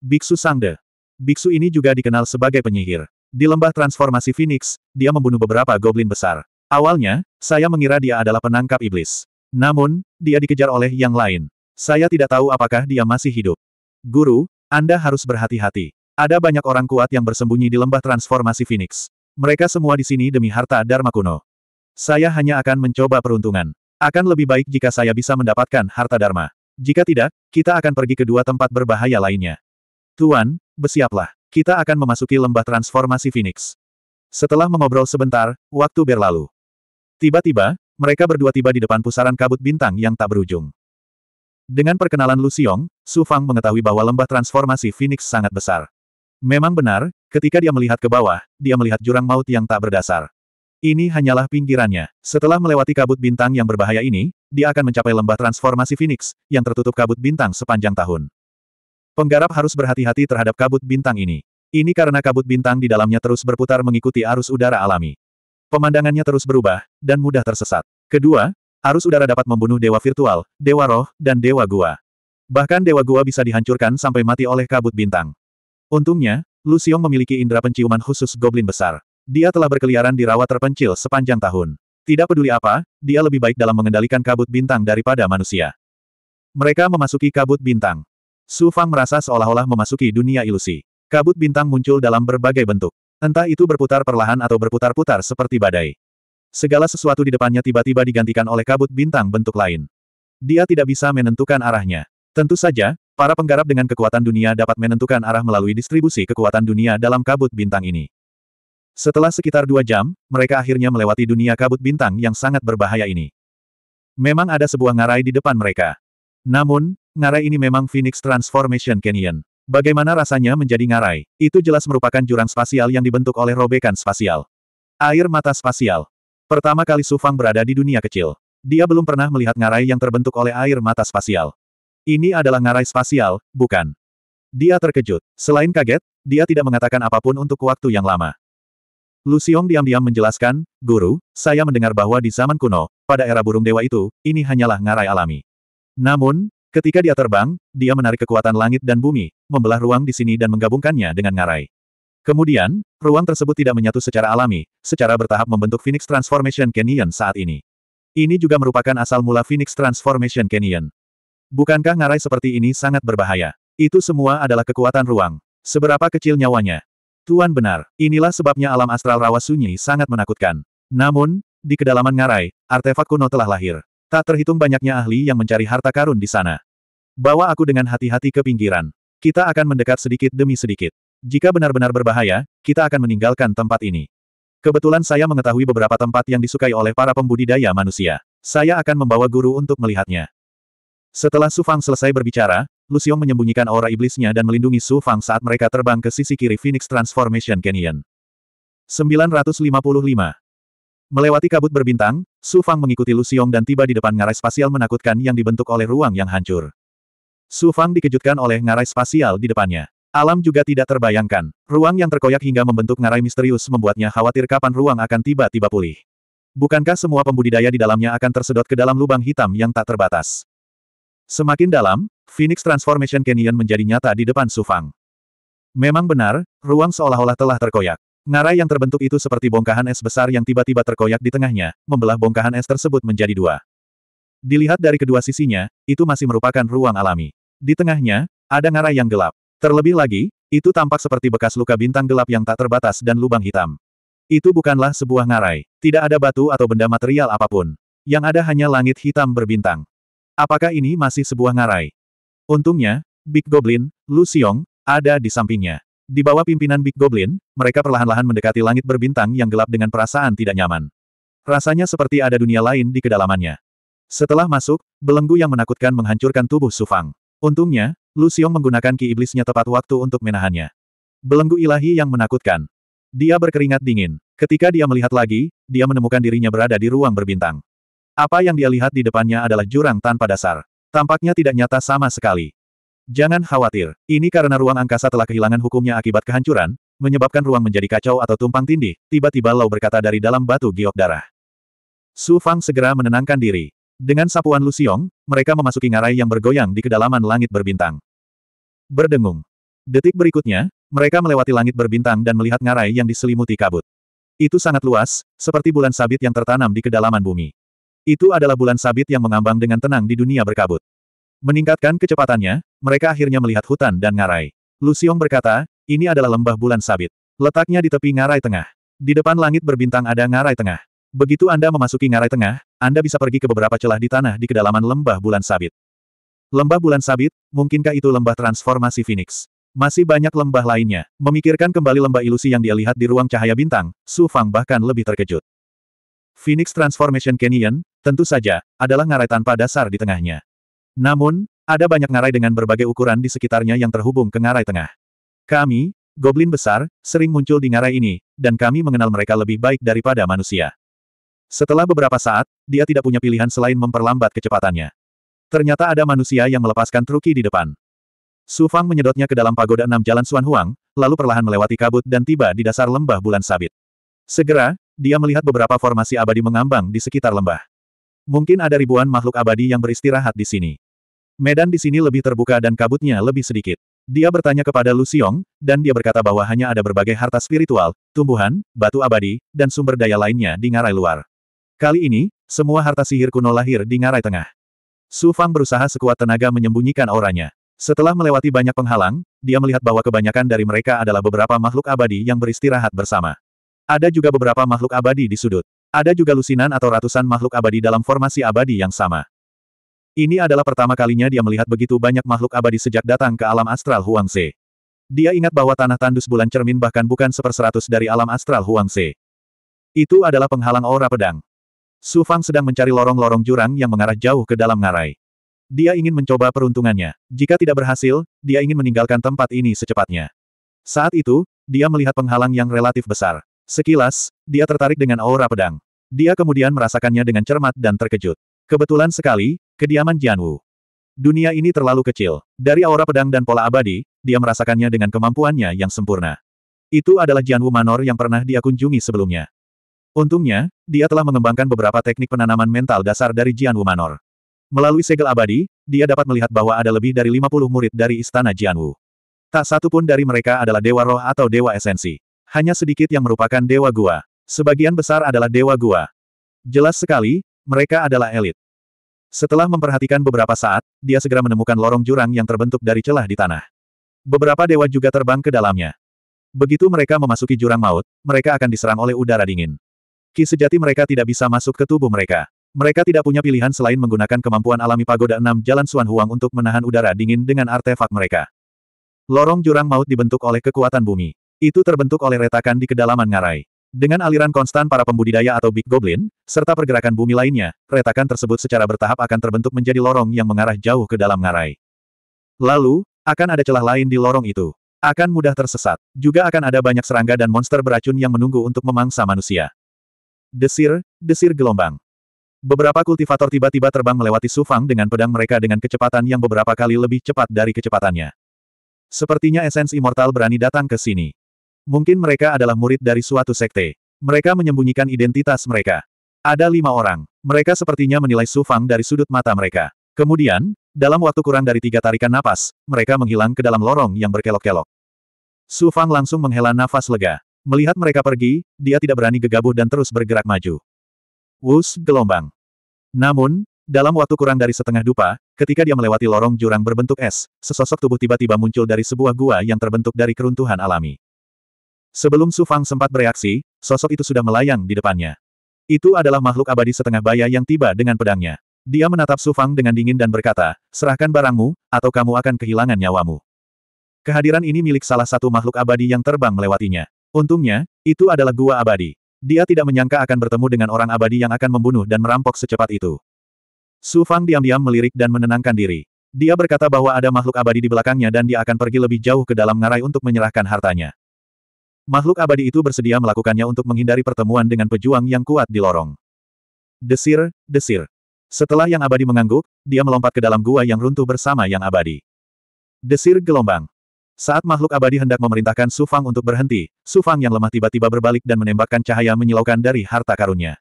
Biksu Sangde. Biksu ini juga dikenal sebagai penyihir. Di lembah transformasi Phoenix, dia membunuh beberapa goblin besar. Awalnya, saya mengira dia adalah penangkap iblis. Namun, dia dikejar oleh yang lain. Saya tidak tahu apakah dia masih hidup. Guru, Anda harus berhati-hati. Ada banyak orang kuat yang bersembunyi di lembah transformasi Phoenix. Mereka semua di sini demi harta Dharma kuno. Saya hanya akan mencoba peruntungan. Akan lebih baik jika saya bisa mendapatkan harta Dharma. Jika tidak, kita akan pergi ke dua tempat berbahaya lainnya. Tuan, bersiaplah. Kita akan memasuki lembah transformasi Phoenix. Setelah mengobrol sebentar, waktu berlalu. Tiba-tiba, mereka berdua tiba di depan pusaran kabut bintang yang tak berujung. Dengan perkenalan Lu Xiong, Su Fang mengetahui bahwa lembah transformasi Phoenix sangat besar. Memang benar, ketika dia melihat ke bawah, dia melihat jurang maut yang tak berdasar. Ini hanyalah pinggirannya. Setelah melewati kabut bintang yang berbahaya ini, dia akan mencapai lembah transformasi Phoenix, yang tertutup kabut bintang sepanjang tahun. Penggarap harus berhati-hati terhadap kabut bintang ini. Ini karena kabut bintang di dalamnya terus berputar mengikuti arus udara alami. Pemandangannya terus berubah, dan mudah tersesat. Kedua, arus udara dapat membunuh dewa virtual, dewa roh, dan dewa gua. Bahkan dewa gua bisa dihancurkan sampai mati oleh kabut bintang. Untungnya, Lusiong memiliki indera penciuman khusus goblin besar. Dia telah berkeliaran di rawa terpencil sepanjang tahun. Tidak peduli apa, dia lebih baik dalam mengendalikan kabut bintang daripada manusia. Mereka memasuki kabut bintang. Su Fang merasa seolah-olah memasuki dunia ilusi. Kabut bintang muncul dalam berbagai bentuk. Entah itu berputar perlahan atau berputar-putar seperti badai. Segala sesuatu di depannya tiba-tiba digantikan oleh kabut bintang bentuk lain. Dia tidak bisa menentukan arahnya. Tentu saja, para penggarap dengan kekuatan dunia dapat menentukan arah melalui distribusi kekuatan dunia dalam kabut bintang ini. Setelah sekitar dua jam, mereka akhirnya melewati dunia kabut bintang yang sangat berbahaya ini. Memang ada sebuah ngarai di depan mereka. Namun, ngarai ini memang Phoenix Transformation Canyon. Bagaimana rasanya menjadi ngarai? Itu jelas merupakan jurang spasial yang dibentuk oleh robekan spasial. Air mata spasial. Pertama kali Sufang berada di dunia kecil. Dia belum pernah melihat ngarai yang terbentuk oleh air mata spasial. Ini adalah ngarai spasial, bukan. Dia terkejut. Selain kaget, dia tidak mengatakan apapun untuk waktu yang lama. Lusiong diam-diam menjelaskan, Guru, saya mendengar bahwa di zaman kuno, pada era burung dewa itu, ini hanyalah ngarai alami. Namun, Ketika dia terbang, dia menarik kekuatan langit dan bumi, membelah ruang di sini dan menggabungkannya dengan ngarai. Kemudian, ruang tersebut tidak menyatu secara alami, secara bertahap membentuk Phoenix Transformation Canyon saat ini. Ini juga merupakan asal mula Phoenix Transformation Canyon. Bukankah ngarai seperti ini sangat berbahaya? Itu semua adalah kekuatan ruang. Seberapa kecil nyawanya? Tuan benar, inilah sebabnya alam astral rawa sunyi sangat menakutkan. Namun, di kedalaman ngarai, artefak kuno telah lahir. Tak terhitung banyaknya ahli yang mencari harta karun di sana. Bawa aku dengan hati-hati ke pinggiran. Kita akan mendekat sedikit demi sedikit. Jika benar-benar berbahaya, kita akan meninggalkan tempat ini. Kebetulan saya mengetahui beberapa tempat yang disukai oleh para pembudidaya manusia. Saya akan membawa guru untuk melihatnya. Setelah Su Fang selesai berbicara, Luciong menyembunyikan aura iblisnya dan melindungi Su Fang saat mereka terbang ke sisi kiri Phoenix Transformation Canyon. 955. Melewati kabut berbintang, Su Fang mengikuti Luciong dan tiba di depan ngarai spasial menakutkan yang dibentuk oleh ruang yang hancur. Su Fang dikejutkan oleh ngarai spasial di depannya. Alam juga tidak terbayangkan. Ruang yang terkoyak hingga membentuk ngarai misterius membuatnya khawatir kapan ruang akan tiba-tiba pulih. Bukankah semua pembudidaya di dalamnya akan tersedot ke dalam lubang hitam yang tak terbatas? Semakin dalam, Phoenix Transformation Canyon menjadi nyata di depan Su Fang. Memang benar, ruang seolah-olah telah terkoyak. Ngarai yang terbentuk itu seperti bongkahan es besar yang tiba-tiba terkoyak di tengahnya, membelah bongkahan es tersebut menjadi dua. Dilihat dari kedua sisinya, itu masih merupakan ruang alami. Di tengahnya, ada ngarai yang gelap. Terlebih lagi, itu tampak seperti bekas luka bintang gelap yang tak terbatas dan lubang hitam. Itu bukanlah sebuah ngarai. Tidak ada batu atau benda material apapun. Yang ada hanya langit hitam berbintang. Apakah ini masih sebuah ngarai? Untungnya, Big Goblin, Lu Xiong, ada di sampingnya. Di bawah pimpinan Big Goblin, mereka perlahan-lahan mendekati langit berbintang yang gelap dengan perasaan tidak nyaman. Rasanya seperti ada dunia lain di kedalamannya. Setelah masuk, belenggu yang menakutkan menghancurkan tubuh Sufang. Untungnya, Lu menggunakan ki iblisnya tepat waktu untuk menahannya. Belenggu ilahi yang menakutkan. Dia berkeringat dingin. Ketika dia melihat lagi, dia menemukan dirinya berada di ruang berbintang. Apa yang dia lihat di depannya adalah jurang tanpa dasar. Tampaknya tidak nyata sama sekali. Jangan khawatir, ini karena ruang angkasa telah kehilangan hukumnya akibat kehancuran, menyebabkan ruang menjadi kacau atau tumpang tindih, tiba-tiba Lau berkata dari dalam batu giok darah. Su Fang segera menenangkan diri. Dengan sapuan Lusiong, mereka memasuki ngarai yang bergoyang di kedalaman langit berbintang. Berdengung. Detik berikutnya, mereka melewati langit berbintang dan melihat ngarai yang diselimuti kabut. Itu sangat luas, seperti bulan sabit yang tertanam di kedalaman bumi. Itu adalah bulan sabit yang mengambang dengan tenang di dunia berkabut. Meningkatkan kecepatannya, mereka akhirnya melihat hutan dan ngarai. Lusiong berkata, ini adalah lembah bulan sabit. Letaknya di tepi ngarai tengah. Di depan langit berbintang ada ngarai tengah. Begitu Anda memasuki ngarai tengah, Anda bisa pergi ke beberapa celah di tanah di kedalaman lembah bulan sabit. Lembah bulan sabit, mungkinkah itu lembah transformasi Phoenix? Masih banyak lembah lainnya. Memikirkan kembali lembah ilusi yang dia lihat di ruang cahaya bintang, Su Fang bahkan lebih terkejut. Phoenix Transformation Canyon, tentu saja, adalah ngarai tanpa dasar di tengahnya. Namun, ada banyak ngarai dengan berbagai ukuran di sekitarnya yang terhubung ke ngarai tengah. Kami, goblin besar, sering muncul di ngarai ini, dan kami mengenal mereka lebih baik daripada manusia. Setelah beberapa saat, dia tidak punya pilihan selain memperlambat kecepatannya. Ternyata ada manusia yang melepaskan truki di depan. Su Fang menyedotnya ke dalam pagoda enam jalan Suan Huang, lalu perlahan melewati kabut dan tiba di dasar lembah bulan sabit. Segera, dia melihat beberapa formasi abadi mengambang di sekitar lembah. Mungkin ada ribuan makhluk abadi yang beristirahat di sini. Medan di sini lebih terbuka dan kabutnya lebih sedikit. Dia bertanya kepada Lu Xiong, dan dia berkata bahwa hanya ada berbagai harta spiritual, tumbuhan, batu abadi, dan sumber daya lainnya di ngarai luar. Kali ini, semua harta sihir kuno lahir di ngarai tengah. Su Fang berusaha sekuat tenaga menyembunyikan auranya. Setelah melewati banyak penghalang, dia melihat bahwa kebanyakan dari mereka adalah beberapa makhluk abadi yang beristirahat bersama. Ada juga beberapa makhluk abadi di sudut. Ada juga lusinan atau ratusan makhluk abadi dalam formasi abadi yang sama. Ini adalah pertama kalinya dia melihat begitu banyak makhluk abadi sejak datang ke alam astral Se. Dia ingat bahwa tanah tandus bulan cermin bahkan bukan seperseratus dari alam astral Se. Itu adalah penghalang aura pedang. Su Fang sedang mencari lorong-lorong jurang yang mengarah jauh ke dalam ngarai. Dia ingin mencoba peruntungannya. Jika tidak berhasil, dia ingin meninggalkan tempat ini secepatnya. Saat itu, dia melihat penghalang yang relatif besar. Sekilas, dia tertarik dengan aura pedang. Dia kemudian merasakannya dengan cermat dan terkejut. Kebetulan sekali, kediaman Jian Wu. Dunia ini terlalu kecil. Dari aura pedang dan pola abadi, dia merasakannya dengan kemampuannya yang sempurna. Itu adalah Jian Wu Manor yang pernah dia kunjungi sebelumnya. Untungnya, dia telah mengembangkan beberapa teknik penanaman mental dasar dari Jian Wu Manor. Melalui segel abadi, dia dapat melihat bahwa ada lebih dari 50 murid dari istana Jian Wu. Tak satu pun dari mereka adalah dewa roh atau dewa esensi. Hanya sedikit yang merupakan dewa gua. Sebagian besar adalah dewa gua. Jelas sekali, mereka adalah elit. Setelah memperhatikan beberapa saat, dia segera menemukan lorong jurang yang terbentuk dari celah di tanah. Beberapa dewa juga terbang ke dalamnya. Begitu mereka memasuki jurang maut, mereka akan diserang oleh udara dingin. Ki sejati mereka tidak bisa masuk ke tubuh mereka. Mereka tidak punya pilihan selain menggunakan kemampuan alami pagoda enam jalan Suan Huang untuk menahan udara dingin dengan artefak mereka. Lorong jurang maut dibentuk oleh kekuatan bumi. Itu terbentuk oleh retakan di kedalaman ngarai. Dengan aliran konstan para pembudidaya atau Big Goblin, serta pergerakan bumi lainnya, retakan tersebut secara bertahap akan terbentuk menjadi lorong yang mengarah jauh ke dalam ngarai. Lalu, akan ada celah lain di lorong itu. Akan mudah tersesat. Juga akan ada banyak serangga dan monster beracun yang menunggu untuk memangsa manusia. Desir, desir gelombang. Beberapa kultivator tiba-tiba terbang melewati Sufang dengan pedang mereka dengan kecepatan yang beberapa kali lebih cepat dari kecepatannya. Sepertinya esens immortal berani datang ke sini. Mungkin mereka adalah murid dari suatu sekte. Mereka menyembunyikan identitas mereka. Ada lima orang. Mereka sepertinya menilai Sufang dari sudut mata mereka. Kemudian, dalam waktu kurang dari tiga tarikan napas, mereka menghilang ke dalam lorong yang berkelok-kelok. Sufang langsung menghela nafas lega. Melihat mereka pergi, dia tidak berani gegabah dan terus bergerak maju. Wus gelombang. Namun, dalam waktu kurang dari setengah dupa, ketika dia melewati lorong jurang berbentuk es, sesosok tubuh tiba-tiba muncul dari sebuah gua yang terbentuk dari keruntuhan alami. Sebelum Su Fang sempat bereaksi, sosok itu sudah melayang di depannya. Itu adalah makhluk abadi setengah baya yang tiba dengan pedangnya. Dia menatap Su Fang dengan dingin dan berkata, serahkan barangmu, atau kamu akan kehilangan nyawamu. Kehadiran ini milik salah satu makhluk abadi yang terbang melewatinya. Untungnya, itu adalah gua abadi. Dia tidak menyangka akan bertemu dengan orang abadi yang akan membunuh dan merampok secepat itu. Su Fang diam-diam melirik dan menenangkan diri. Dia berkata bahwa ada makhluk abadi di belakangnya dan dia akan pergi lebih jauh ke dalam ngarai untuk menyerahkan hartanya. Makhluk abadi itu bersedia melakukannya untuk menghindari pertemuan dengan pejuang yang kuat di lorong. Desir, desir. Setelah yang abadi mengangguk, dia melompat ke dalam gua yang runtuh bersama yang abadi. Desir gelombang. Saat makhluk abadi hendak memerintahkan Su Fang untuk berhenti, Su Fang yang lemah tiba-tiba berbalik dan menembakkan cahaya menyilaukan dari harta karunnya.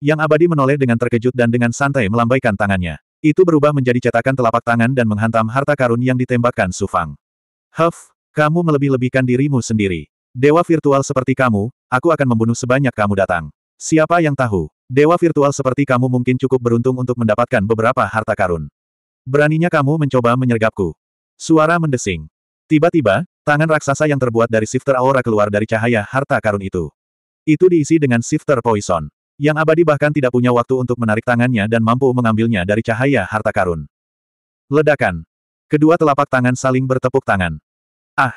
Yang abadi menoleh dengan terkejut dan dengan santai melambaikan tangannya. Itu berubah menjadi cetakan telapak tangan dan menghantam harta karun yang ditembakkan Su Fang. Huff, kamu melebih-lebihkan dirimu sendiri. Dewa virtual seperti kamu, aku akan membunuh sebanyak kamu datang. Siapa yang tahu, dewa virtual seperti kamu mungkin cukup beruntung untuk mendapatkan beberapa harta karun. Beraninya kamu mencoba menyergapku. Suara mendesing. Tiba-tiba, tangan raksasa yang terbuat dari shifter aura keluar dari cahaya harta karun itu. Itu diisi dengan shifter poison. Yang abadi bahkan tidak punya waktu untuk menarik tangannya dan mampu mengambilnya dari cahaya harta karun. Ledakan. Kedua telapak tangan saling bertepuk tangan. Ah!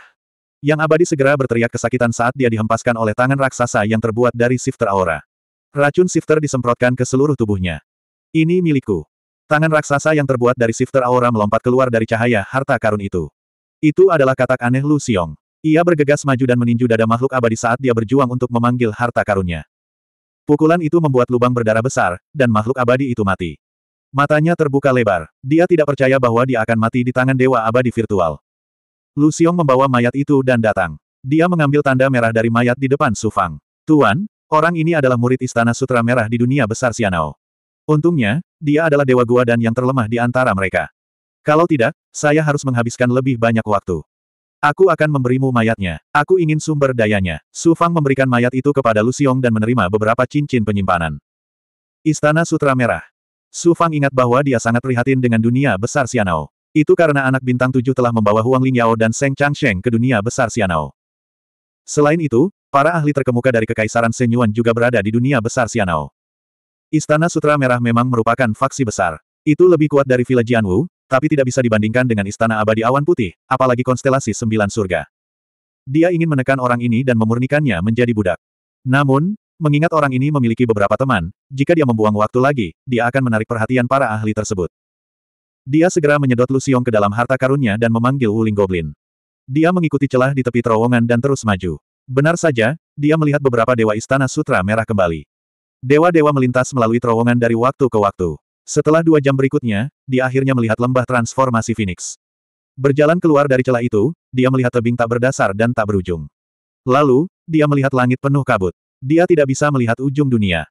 Yang abadi segera berteriak kesakitan saat dia dihempaskan oleh tangan raksasa yang terbuat dari shifter aura. Racun shifter disemprotkan ke seluruh tubuhnya. Ini milikku. Tangan raksasa yang terbuat dari shifter aura melompat keluar dari cahaya harta karun itu. Itu adalah katak aneh Lu Xiong. Ia bergegas maju dan meninju dada makhluk abadi saat dia berjuang untuk memanggil harta karunnya. Pukulan itu membuat lubang berdarah besar, dan makhluk abadi itu mati. Matanya terbuka lebar. Dia tidak percaya bahwa dia akan mati di tangan dewa abadi virtual. Lu Xiong membawa mayat itu dan datang. Dia mengambil tanda merah dari mayat di depan Su Fang. Tuan, orang ini adalah murid istana sutra merah di dunia besar Xianao. Untungnya, dia adalah dewa gua dan yang terlemah di antara mereka. Kalau tidak, saya harus menghabiskan lebih banyak waktu. Aku akan memberimu mayatnya. Aku ingin sumber dayanya. Su Fang memberikan mayat itu kepada Lu Xiong dan menerima beberapa cincin penyimpanan. Istana Sutra Merah. Su Fang ingat bahwa dia sangat prihatin dengan dunia besar Xianao. Itu karena anak bintang tujuh telah membawa Huang Lingyao dan Seng Changsheng ke dunia besar Xianao. Selain itu, para ahli terkemuka dari Kekaisaran Senyuan juga berada di dunia besar Xianao. Istana Sutra Merah memang merupakan faksi besar. Itu lebih kuat dari Villa Jianwu, tapi tidak bisa dibandingkan dengan istana abadi awan putih, apalagi konstelasi sembilan surga. Dia ingin menekan orang ini dan memurnikannya menjadi budak. Namun, mengingat orang ini memiliki beberapa teman, jika dia membuang waktu lagi, dia akan menarik perhatian para ahli tersebut. Dia segera menyedot Lusiong ke dalam harta karunnya dan memanggil Wuling Goblin. Dia mengikuti celah di tepi terowongan dan terus maju. Benar saja, dia melihat beberapa dewa istana sutra merah kembali. Dewa-dewa melintas melalui terowongan dari waktu ke waktu. Setelah dua jam berikutnya, dia akhirnya melihat lembah transformasi Phoenix. Berjalan keluar dari celah itu, dia melihat tebing tak berdasar dan tak berujung. Lalu, dia melihat langit penuh kabut. Dia tidak bisa melihat ujung dunia.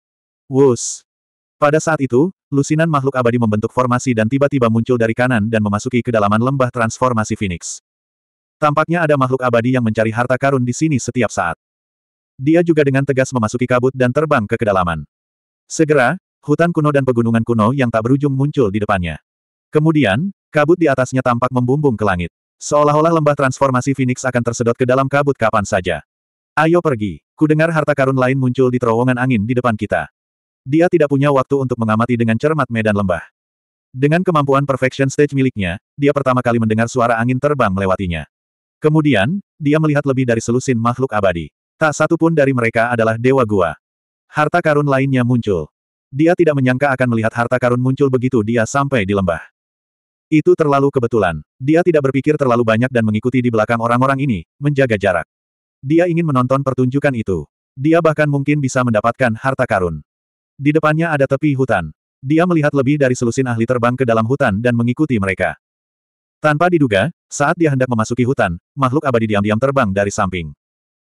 Wus! Pada saat itu, lusinan makhluk abadi membentuk formasi dan tiba-tiba muncul dari kanan dan memasuki kedalaman lembah transformasi Phoenix. Tampaknya ada makhluk abadi yang mencari harta karun di sini setiap saat. Dia juga dengan tegas memasuki kabut dan terbang ke kedalaman. Segera, Hutan kuno dan pegunungan kuno yang tak berujung muncul di depannya. Kemudian, kabut di atasnya tampak membumbung ke langit. Seolah-olah lembah transformasi Phoenix akan tersedot ke dalam kabut kapan saja. Ayo pergi. Kudengar harta karun lain muncul di terowongan angin di depan kita. Dia tidak punya waktu untuk mengamati dengan cermat medan lembah. Dengan kemampuan perfection stage miliknya, dia pertama kali mendengar suara angin terbang melewatinya. Kemudian, dia melihat lebih dari selusin makhluk abadi. Tak satu pun dari mereka adalah dewa gua. Harta karun lainnya muncul. Dia tidak menyangka akan melihat harta karun muncul begitu dia sampai di lembah. Itu terlalu kebetulan. Dia tidak berpikir terlalu banyak dan mengikuti di belakang orang-orang ini, menjaga jarak. Dia ingin menonton pertunjukan itu. Dia bahkan mungkin bisa mendapatkan harta karun. Di depannya ada tepi hutan. Dia melihat lebih dari selusin ahli terbang ke dalam hutan dan mengikuti mereka. Tanpa diduga, saat dia hendak memasuki hutan, makhluk abadi diam-diam terbang dari samping.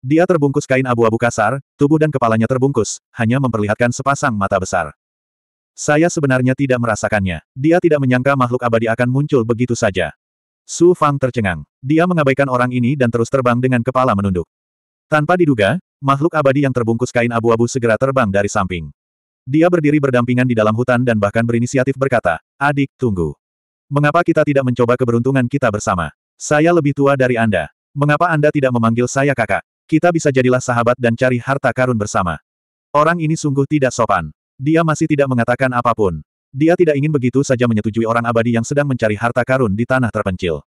Dia terbungkus kain abu-abu kasar, tubuh dan kepalanya terbungkus, hanya memperlihatkan sepasang mata besar. Saya sebenarnya tidak merasakannya. Dia tidak menyangka makhluk abadi akan muncul begitu saja. Su Fang tercengang. Dia mengabaikan orang ini dan terus terbang dengan kepala menunduk. Tanpa diduga, makhluk abadi yang terbungkus kain abu-abu segera terbang dari samping. Dia berdiri berdampingan di dalam hutan dan bahkan berinisiatif berkata, Adik, tunggu. Mengapa kita tidak mencoba keberuntungan kita bersama? Saya lebih tua dari Anda. Mengapa Anda tidak memanggil saya kakak? Kita bisa jadilah sahabat dan cari harta karun bersama. Orang ini sungguh tidak sopan. Dia masih tidak mengatakan apapun. Dia tidak ingin begitu saja menyetujui orang abadi yang sedang mencari harta karun di tanah terpencil.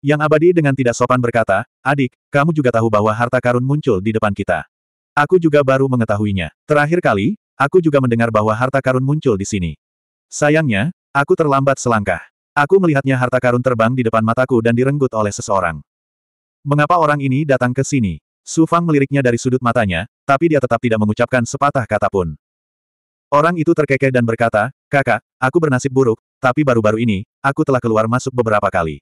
Yang abadi dengan tidak sopan berkata, adik, kamu juga tahu bahwa harta karun muncul di depan kita. Aku juga baru mengetahuinya. Terakhir kali, aku juga mendengar bahwa harta karun muncul di sini. Sayangnya, aku terlambat selangkah. Aku melihatnya harta karun terbang di depan mataku dan direnggut oleh seseorang. Mengapa orang ini datang ke sini? Su Fang meliriknya dari sudut matanya, tapi dia tetap tidak mengucapkan sepatah kata pun. Orang itu terkekeh dan berkata, kakak, aku bernasib buruk, tapi baru-baru ini, aku telah keluar masuk beberapa kali.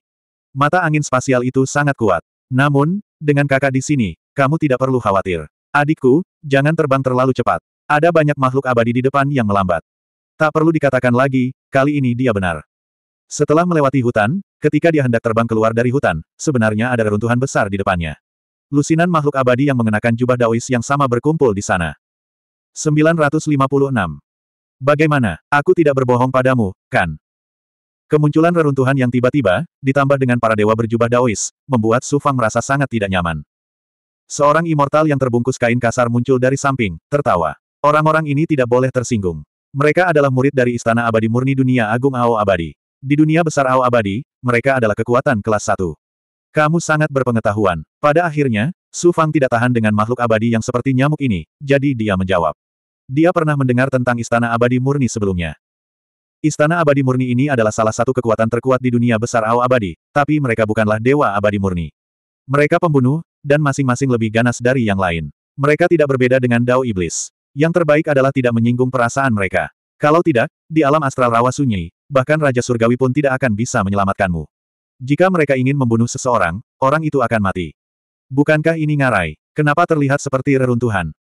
Mata angin spasial itu sangat kuat. Namun, dengan kakak di sini, kamu tidak perlu khawatir. Adikku, jangan terbang terlalu cepat. Ada banyak makhluk abadi di depan yang melambat. Tak perlu dikatakan lagi, kali ini dia benar. Setelah melewati hutan, ketika dia hendak terbang keluar dari hutan, sebenarnya ada reruntuhan besar di depannya. Lusinan makhluk abadi yang mengenakan jubah daois yang sama berkumpul di sana. 956. Bagaimana, aku tidak berbohong padamu, kan? Kemunculan reruntuhan yang tiba-tiba, ditambah dengan para dewa berjubah daois, membuat Su Fang merasa sangat tidak nyaman. Seorang immortal yang terbungkus kain kasar muncul dari samping, tertawa. Orang-orang ini tidak boleh tersinggung. Mereka adalah murid dari Istana Abadi Murni Dunia Agung Ao Abadi. Di dunia besar Ao Abadi, mereka adalah kekuatan kelas 1. Kamu sangat berpengetahuan. Pada akhirnya, Su Fang tidak tahan dengan makhluk abadi yang seperti nyamuk ini, jadi dia menjawab. Dia pernah mendengar tentang Istana Abadi Murni sebelumnya. Istana Abadi Murni ini adalah salah satu kekuatan terkuat di dunia besar Ao Abadi, tapi mereka bukanlah Dewa Abadi Murni. Mereka pembunuh, dan masing-masing lebih ganas dari yang lain. Mereka tidak berbeda dengan Dao Iblis. Yang terbaik adalah tidak menyinggung perasaan mereka. Kalau tidak, di alam astral rawa sunyi, bahkan Raja Surgawi pun tidak akan bisa menyelamatkanmu. Jika mereka ingin membunuh seseorang, orang itu akan mati. Bukankah ini ngarai? Kenapa terlihat seperti reruntuhan?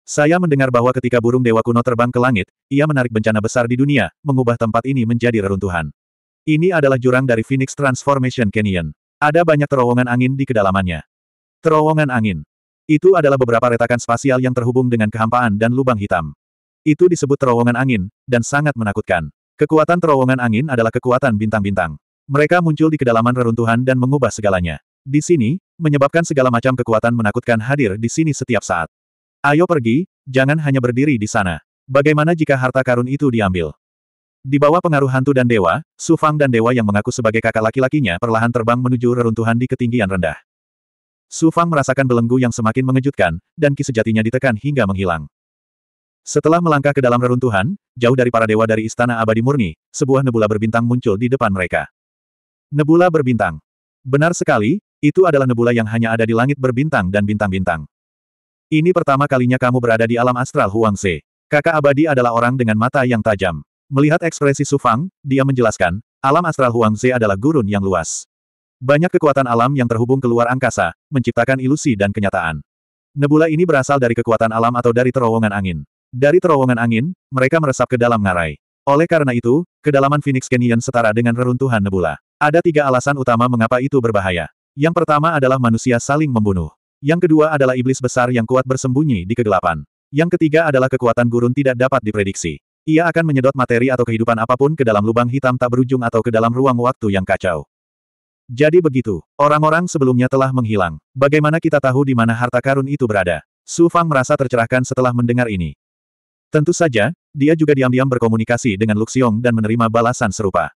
Saya mendengar bahwa ketika burung dewa kuno terbang ke langit, ia menarik bencana besar di dunia, mengubah tempat ini menjadi reruntuhan. Ini adalah jurang dari Phoenix Transformation Canyon. Ada banyak terowongan angin di kedalamannya. Terowongan angin. Itu adalah beberapa retakan spasial yang terhubung dengan kehampaan dan lubang hitam. Itu disebut terowongan angin, dan sangat menakutkan. Kekuatan terowongan angin adalah kekuatan bintang-bintang. Mereka muncul di kedalaman reruntuhan dan mengubah segalanya. Di sini, menyebabkan segala macam kekuatan menakutkan hadir di sini setiap saat. Ayo pergi, jangan hanya berdiri di sana. Bagaimana jika harta karun itu diambil? Di bawah pengaruh hantu dan dewa, Sufang dan dewa yang mengaku sebagai kakak laki-lakinya perlahan terbang menuju reruntuhan di ketinggian rendah. Sufang merasakan belenggu yang semakin mengejutkan, dan ki sejatinya ditekan hingga menghilang. Setelah melangkah ke dalam reruntuhan, jauh dari para dewa dari istana abadi murni, sebuah nebula berbintang muncul di depan mereka. Nebula berbintang. Benar sekali, itu adalah nebula yang hanya ada di langit berbintang dan bintang-bintang. Ini pertama kalinya kamu berada di alam astral Huangse. Kakak abadi adalah orang dengan mata yang tajam. Melihat ekspresi Sufang, dia menjelaskan, alam astral Huangse adalah gurun yang luas. Banyak kekuatan alam yang terhubung ke luar angkasa, menciptakan ilusi dan kenyataan. Nebula ini berasal dari kekuatan alam atau dari terowongan angin. Dari terowongan angin, mereka meresap ke dalam ngarai. Oleh karena itu, kedalaman Phoenix Canyon setara dengan reruntuhan nebula. Ada tiga alasan utama mengapa itu berbahaya. Yang pertama adalah manusia saling membunuh. Yang kedua adalah iblis besar yang kuat bersembunyi di kegelapan. Yang ketiga adalah kekuatan gurun tidak dapat diprediksi. Ia akan menyedot materi atau kehidupan apapun ke dalam lubang hitam tak berujung atau ke dalam ruang waktu yang kacau. Jadi begitu, orang-orang sebelumnya telah menghilang. Bagaimana kita tahu di mana harta karun itu berada? Su Fang merasa tercerahkan setelah mendengar ini. Tentu saja, dia juga diam-diam berkomunikasi dengan Luxiong dan menerima balasan serupa.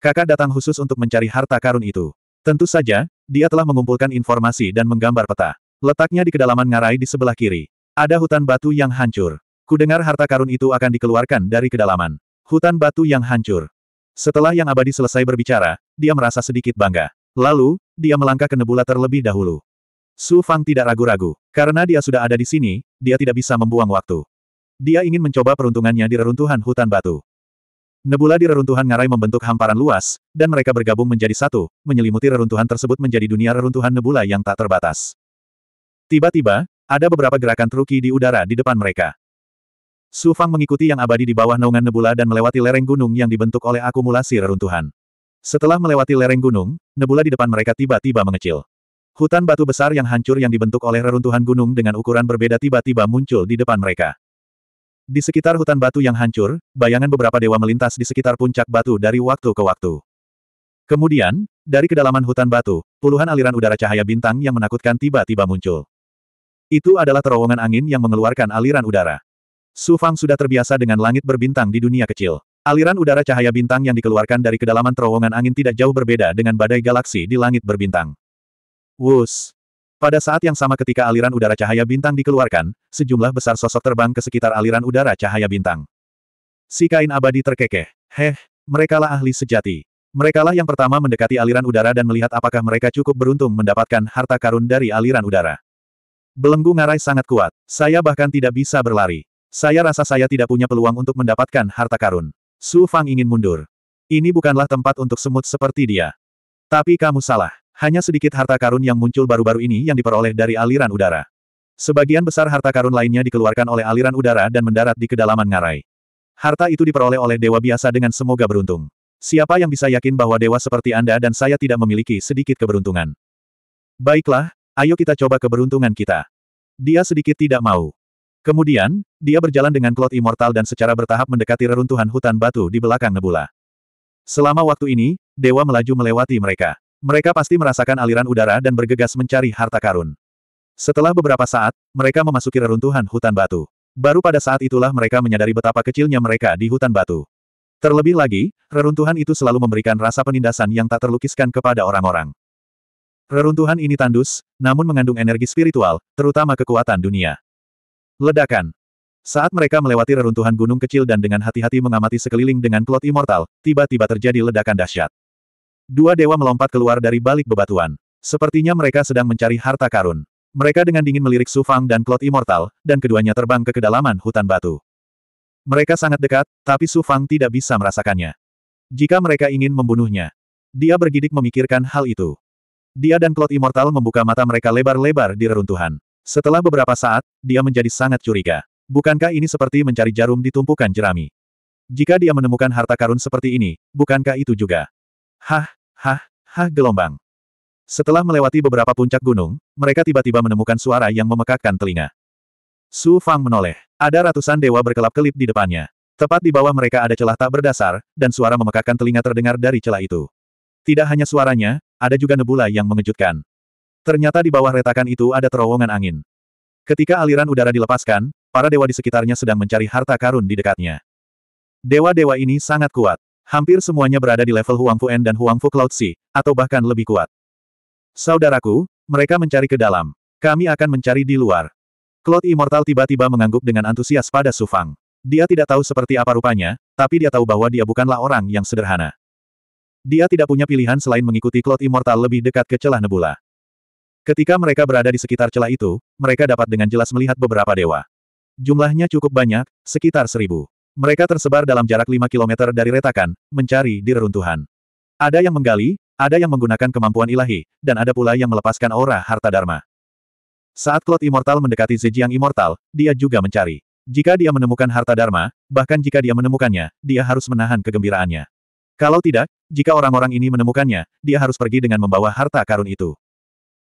Kakak datang khusus untuk mencari harta karun itu. Tentu saja, dia telah mengumpulkan informasi dan menggambar peta. Letaknya di kedalaman ngarai di sebelah kiri. Ada hutan batu yang hancur. Kudengar harta karun itu akan dikeluarkan dari kedalaman. Hutan batu yang hancur. Setelah yang abadi selesai berbicara, dia merasa sedikit bangga. Lalu, dia melangkah ke Nebula terlebih dahulu. Su Fang tidak ragu-ragu. Karena dia sudah ada di sini, dia tidak bisa membuang waktu. Dia ingin mencoba peruntungannya di reruntuhan hutan batu. Nebula di reruntuhan ngarai membentuk hamparan luas, dan mereka bergabung menjadi satu, menyelimuti reruntuhan tersebut menjadi dunia reruntuhan nebula yang tak terbatas. Tiba-tiba, ada beberapa gerakan truki di udara di depan mereka. Su Fang mengikuti yang abadi di bawah naungan nebula dan melewati lereng gunung yang dibentuk oleh akumulasi reruntuhan. Setelah melewati lereng gunung, nebula di depan mereka tiba-tiba mengecil. Hutan batu besar yang hancur yang dibentuk oleh reruntuhan gunung dengan ukuran berbeda tiba-tiba muncul di depan mereka. Di sekitar hutan batu yang hancur, bayangan beberapa dewa melintas di sekitar puncak batu dari waktu ke waktu. Kemudian, dari kedalaman hutan batu, puluhan aliran udara cahaya bintang yang menakutkan tiba-tiba muncul. Itu adalah terowongan angin yang mengeluarkan aliran udara. Su Fang sudah terbiasa dengan langit berbintang di dunia kecil. Aliran udara cahaya bintang yang dikeluarkan dari kedalaman terowongan angin tidak jauh berbeda dengan badai galaksi di langit berbintang. Wus! Pada saat yang sama ketika aliran udara cahaya bintang dikeluarkan, sejumlah besar sosok terbang ke sekitar aliran udara cahaya bintang. Si kain abadi terkekeh. Heh, merekalah ahli sejati. Merekalah yang pertama mendekati aliran udara dan melihat apakah mereka cukup beruntung mendapatkan harta karun dari aliran udara. Belenggu ngarai sangat kuat. Saya bahkan tidak bisa berlari. Saya rasa saya tidak punya peluang untuk mendapatkan harta karun. Su Fang ingin mundur. Ini bukanlah tempat untuk semut seperti dia. Tapi kamu salah. Hanya sedikit harta karun yang muncul baru-baru ini yang diperoleh dari aliran udara. Sebagian besar harta karun lainnya dikeluarkan oleh aliran udara dan mendarat di kedalaman ngarai. Harta itu diperoleh oleh dewa biasa dengan semoga beruntung. Siapa yang bisa yakin bahwa dewa seperti Anda dan saya tidak memiliki sedikit keberuntungan? Baiklah, ayo kita coba keberuntungan kita. Dia sedikit tidak mau. Kemudian, dia berjalan dengan klot Immortal dan secara bertahap mendekati reruntuhan hutan batu di belakang Nebula. Selama waktu ini, dewa melaju melewati mereka. Mereka pasti merasakan aliran udara dan bergegas mencari harta karun. Setelah beberapa saat, mereka memasuki reruntuhan hutan batu. Baru pada saat itulah mereka menyadari betapa kecilnya mereka di hutan batu. Terlebih lagi, reruntuhan itu selalu memberikan rasa penindasan yang tak terlukiskan kepada orang-orang. Reruntuhan ini tandus, namun mengandung energi spiritual, terutama kekuatan dunia. Ledakan. Saat mereka melewati reruntuhan gunung kecil dan dengan hati-hati mengamati sekeliling dengan plot immortal, tiba-tiba terjadi ledakan dahsyat. Dua dewa melompat keluar dari balik bebatuan. Sepertinya mereka sedang mencari harta karun. Mereka dengan dingin melirik Sufang dan Klot Immortal, dan keduanya terbang ke kedalaman hutan batu. Mereka sangat dekat, tapi Sufang tidak bisa merasakannya. Jika mereka ingin membunuhnya, dia bergidik memikirkan hal itu. Dia dan Klot Immortal membuka mata mereka lebar-lebar di reruntuhan. Setelah beberapa saat, dia menjadi sangat curiga. Bukankah ini seperti mencari jarum di tumpukan jerami? Jika dia menemukan harta karun seperti ini, bukankah itu juga? Hah, Hah, hah gelombang. Setelah melewati beberapa puncak gunung, mereka tiba-tiba menemukan suara yang memekakkan telinga. Su Fang menoleh. Ada ratusan dewa berkelap-kelip di depannya. Tepat di bawah mereka ada celah tak berdasar, dan suara memekakkan telinga terdengar dari celah itu. Tidak hanya suaranya, ada juga nebula yang mengejutkan. Ternyata di bawah retakan itu ada terowongan angin. Ketika aliran udara dilepaskan, para dewa di sekitarnya sedang mencari harta karun di dekatnya. Dewa-dewa ini sangat kuat. Hampir semuanya berada di level Huang N dan Huang Fu Cloud Sea, atau bahkan lebih kuat. Saudaraku, mereka mencari ke dalam. Kami akan mencari di luar. Cloud Immortal tiba-tiba mengangguk dengan antusias pada Sufang. Dia tidak tahu seperti apa rupanya, tapi dia tahu bahwa dia bukanlah orang yang sederhana. Dia tidak punya pilihan selain mengikuti Cloud Immortal lebih dekat ke celah nebula. Ketika mereka berada di sekitar celah itu, mereka dapat dengan jelas melihat beberapa dewa. Jumlahnya cukup banyak, sekitar seribu. Mereka tersebar dalam jarak 5 km dari retakan, mencari di reruntuhan. Ada yang menggali, ada yang menggunakan kemampuan ilahi, dan ada pula yang melepaskan aura harta dharma. Saat Klot Immortal mendekati Zhejiang Immortal, dia juga mencari. Jika dia menemukan harta dharma, bahkan jika dia menemukannya, dia harus menahan kegembiraannya. Kalau tidak, jika orang-orang ini menemukannya, dia harus pergi dengan membawa harta karun itu.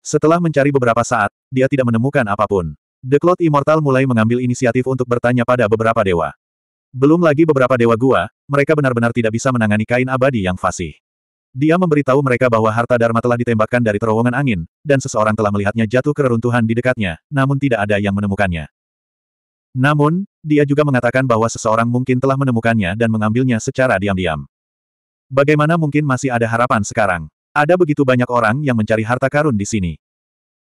Setelah mencari beberapa saat, dia tidak menemukan apapun. The Cloud Immortal mulai mengambil inisiatif untuk bertanya pada beberapa dewa. Belum lagi beberapa dewa gua, mereka benar-benar tidak bisa menangani kain abadi yang fasih. Dia memberitahu mereka bahwa harta Dharma telah ditembakkan dari terowongan angin, dan seseorang telah melihatnya jatuh ke reruntuhan di dekatnya, namun tidak ada yang menemukannya. Namun, dia juga mengatakan bahwa seseorang mungkin telah menemukannya dan mengambilnya secara diam-diam. Bagaimana mungkin masih ada harapan sekarang? Ada begitu banyak orang yang mencari harta karun di sini.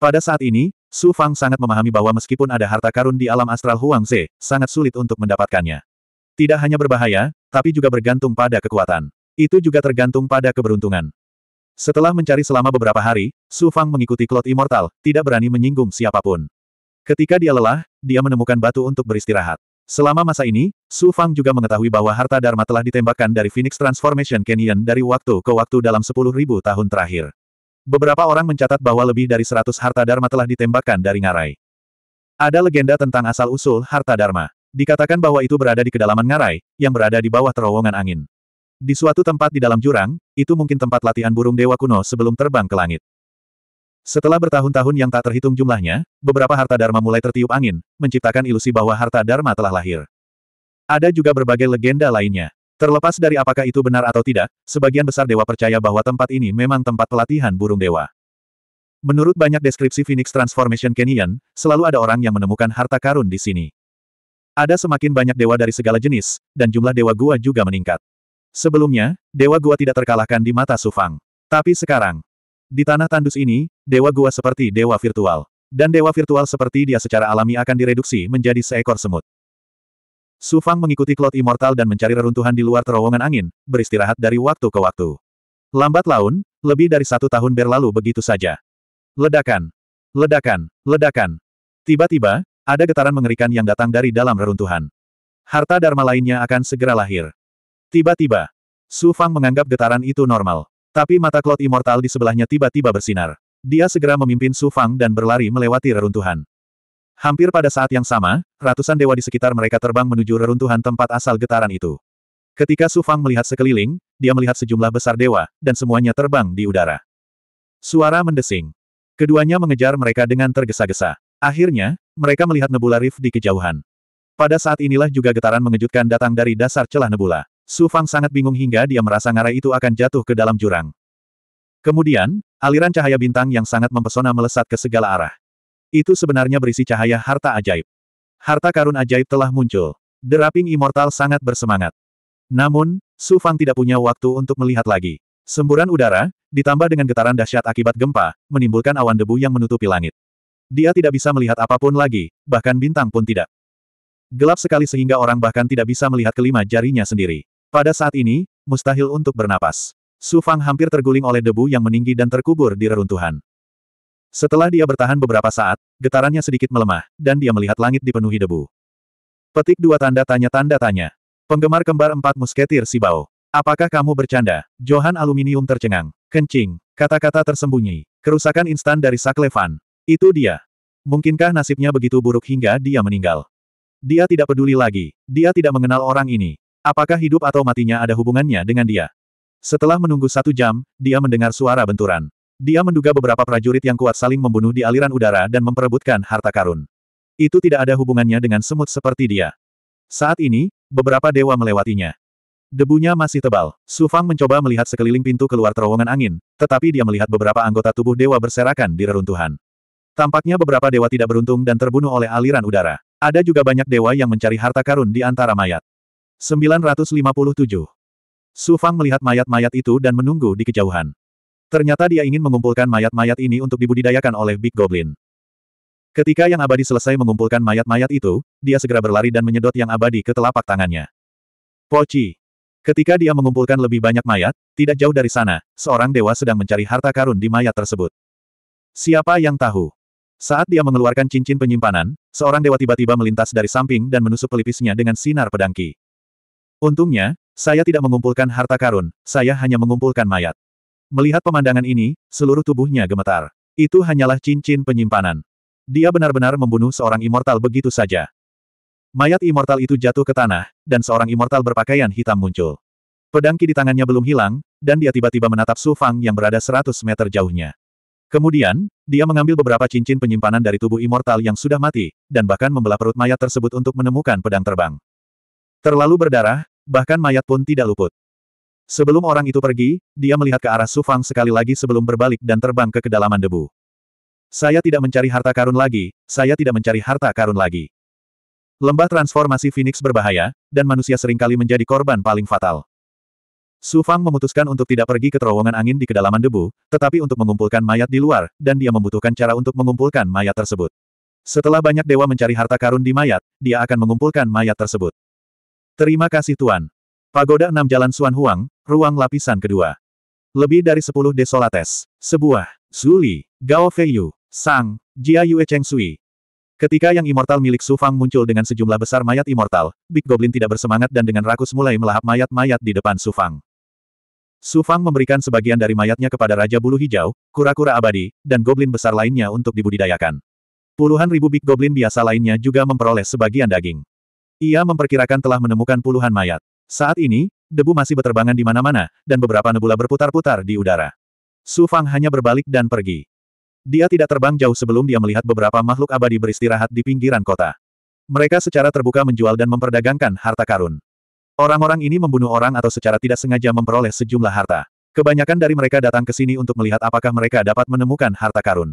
Pada saat ini, Su Fang sangat memahami bahwa meskipun ada harta karun di alam astral Huangze, sangat sulit untuk mendapatkannya. Tidak hanya berbahaya, tapi juga bergantung pada kekuatan. Itu juga tergantung pada keberuntungan. Setelah mencari selama beberapa hari, Su Fang mengikuti klot Immortal, tidak berani menyinggung siapapun. Ketika dia lelah, dia menemukan batu untuk beristirahat. Selama masa ini, Su Fang juga mengetahui bahwa harta Dharma telah ditembakkan dari Phoenix Transformation Canyon dari waktu ke waktu dalam 10.000 tahun terakhir. Beberapa orang mencatat bahwa lebih dari 100 harta Dharma telah ditembakkan dari ngarai. Ada legenda tentang asal-usul harta Dharma. Dikatakan bahwa itu berada di kedalaman ngarai, yang berada di bawah terowongan angin. Di suatu tempat di dalam jurang, itu mungkin tempat latihan burung dewa kuno sebelum terbang ke langit. Setelah bertahun-tahun yang tak terhitung jumlahnya, beberapa harta dharma mulai tertiup angin, menciptakan ilusi bahwa harta dharma telah lahir. Ada juga berbagai legenda lainnya. Terlepas dari apakah itu benar atau tidak, sebagian besar dewa percaya bahwa tempat ini memang tempat pelatihan burung dewa. Menurut banyak deskripsi Phoenix Transformation Canyon, selalu ada orang yang menemukan harta karun di sini. Ada semakin banyak dewa dari segala jenis, dan jumlah dewa gua juga meningkat. Sebelumnya, dewa gua tidak terkalahkan di mata Sufang. Tapi sekarang, di tanah tandus ini, dewa gua seperti dewa virtual. Dan dewa virtual seperti dia secara alami akan direduksi menjadi seekor semut. Sufang mengikuti klot Immortal dan mencari reruntuhan di luar terowongan angin, beristirahat dari waktu ke waktu. Lambat laun, lebih dari satu tahun berlalu begitu saja. Ledakan. Ledakan. Ledakan. Tiba-tiba, ada getaran mengerikan yang datang dari dalam reruntuhan. Harta Dharma lainnya akan segera lahir. Tiba-tiba, Su Fang menganggap getaran itu normal. Tapi mata Cloud Immortal di sebelahnya tiba-tiba bersinar. Dia segera memimpin Su Fang dan berlari melewati reruntuhan. Hampir pada saat yang sama, ratusan dewa di sekitar mereka terbang menuju reruntuhan tempat asal getaran itu. Ketika Su Fang melihat sekeliling, dia melihat sejumlah besar dewa, dan semuanya terbang di udara. Suara mendesing. Keduanya mengejar mereka dengan tergesa-gesa. Akhirnya, mereka melihat nebula rift di kejauhan. Pada saat inilah juga getaran mengejutkan datang dari dasar celah nebula. Su Fang sangat bingung hingga dia merasa ngarai itu akan jatuh ke dalam jurang. Kemudian, aliran cahaya bintang yang sangat mempesona melesat ke segala arah. Itu sebenarnya berisi cahaya harta ajaib. Harta karun ajaib telah muncul. Deraping Immortal sangat bersemangat. Namun, Su Fang tidak punya waktu untuk melihat lagi. Semburan udara, ditambah dengan getaran dahsyat akibat gempa, menimbulkan awan debu yang menutupi langit. Dia tidak bisa melihat apapun lagi, bahkan bintang pun tidak. Gelap sekali sehingga orang bahkan tidak bisa melihat kelima jarinya sendiri. Pada saat ini, mustahil untuk bernapas. Su Fang hampir terguling oleh debu yang meninggi dan terkubur di reruntuhan. Setelah dia bertahan beberapa saat, getarannya sedikit melemah, dan dia melihat langit dipenuhi debu. Petik dua tanda tanya tanda tanya. Penggemar kembar empat musketir Sibao. Apakah kamu bercanda? Johan aluminium tercengang. Kencing. Kata-kata tersembunyi. Kerusakan instan dari saklevan. Itu dia. Mungkinkah nasibnya begitu buruk hingga dia meninggal? Dia tidak peduli lagi. Dia tidak mengenal orang ini. Apakah hidup atau matinya ada hubungannya dengan dia? Setelah menunggu satu jam, dia mendengar suara benturan. Dia menduga beberapa prajurit yang kuat saling membunuh di aliran udara dan memperebutkan harta karun. Itu tidak ada hubungannya dengan semut seperti dia. Saat ini, beberapa dewa melewatinya. Debunya masih tebal. Su Fang mencoba melihat sekeliling pintu keluar terowongan angin, tetapi dia melihat beberapa anggota tubuh dewa berserakan di reruntuhan. Tampaknya beberapa dewa tidak beruntung dan terbunuh oleh aliran udara. Ada juga banyak dewa yang mencari harta karun di antara mayat. 957. Su Fang melihat mayat-mayat itu dan menunggu di kejauhan. Ternyata dia ingin mengumpulkan mayat-mayat ini untuk dibudidayakan oleh Big Goblin. Ketika yang abadi selesai mengumpulkan mayat-mayat itu, dia segera berlari dan menyedot yang abadi ke telapak tangannya. Pochi. Ketika dia mengumpulkan lebih banyak mayat, tidak jauh dari sana, seorang dewa sedang mencari harta karun di mayat tersebut. Siapa yang tahu? Saat dia mengeluarkan cincin penyimpanan, seorang dewa tiba-tiba melintas dari samping dan menusuk pelipisnya dengan sinar pedangki. Untungnya, saya tidak mengumpulkan harta karun, saya hanya mengumpulkan mayat. Melihat pemandangan ini, seluruh tubuhnya gemetar. Itu hanyalah cincin penyimpanan. Dia benar-benar membunuh seorang immortal begitu saja. Mayat immortal itu jatuh ke tanah, dan seorang immortal berpakaian hitam muncul. Pedangki di tangannya belum hilang, dan dia tiba-tiba menatap Su Fang yang berada 100 meter jauhnya. Kemudian, dia mengambil beberapa cincin penyimpanan dari tubuh immortal yang sudah mati, dan bahkan membelah perut mayat tersebut untuk menemukan pedang terbang. Terlalu berdarah, bahkan mayat pun tidak luput. Sebelum orang itu pergi, dia melihat ke arah Sufang sekali lagi sebelum berbalik dan terbang ke kedalaman debu. Saya tidak mencari harta karun lagi, saya tidak mencari harta karun lagi. Lembah transformasi Phoenix berbahaya, dan manusia seringkali menjadi korban paling fatal. Su Fang memutuskan untuk tidak pergi ke terowongan angin di kedalaman debu, tetapi untuk mengumpulkan mayat di luar, dan dia membutuhkan cara untuk mengumpulkan mayat tersebut. Setelah banyak dewa mencari harta karun di mayat, dia akan mengumpulkan mayat tersebut. Terima kasih Tuan. Pagoda 6 Jalan Suan Huang, Ruang Lapisan Kedua. Lebih dari 10 desolates. Sebuah. Zuli. Gao Feiyu. Sang. Jia Yue Cheng Sui. Ketika yang immortal milik Su Fang muncul dengan sejumlah besar mayat immortal, Big Goblin tidak bersemangat dan dengan rakus mulai melahap mayat-mayat di depan Su Fang. Su Fang memberikan sebagian dari mayatnya kepada Raja Bulu Hijau, kura-kura abadi, dan goblin besar lainnya untuk dibudidayakan. Puluhan ribu big goblin biasa lainnya juga memperoleh sebagian daging. Ia memperkirakan telah menemukan puluhan mayat. Saat ini, debu masih berterbangan di mana-mana, dan beberapa nebula berputar-putar di udara. Su Fang hanya berbalik dan pergi. Dia tidak terbang jauh sebelum dia melihat beberapa makhluk abadi beristirahat di pinggiran kota. Mereka secara terbuka menjual dan memperdagangkan harta karun. Orang-orang ini membunuh orang atau secara tidak sengaja memperoleh sejumlah harta. Kebanyakan dari mereka datang ke sini untuk melihat apakah mereka dapat menemukan harta karun.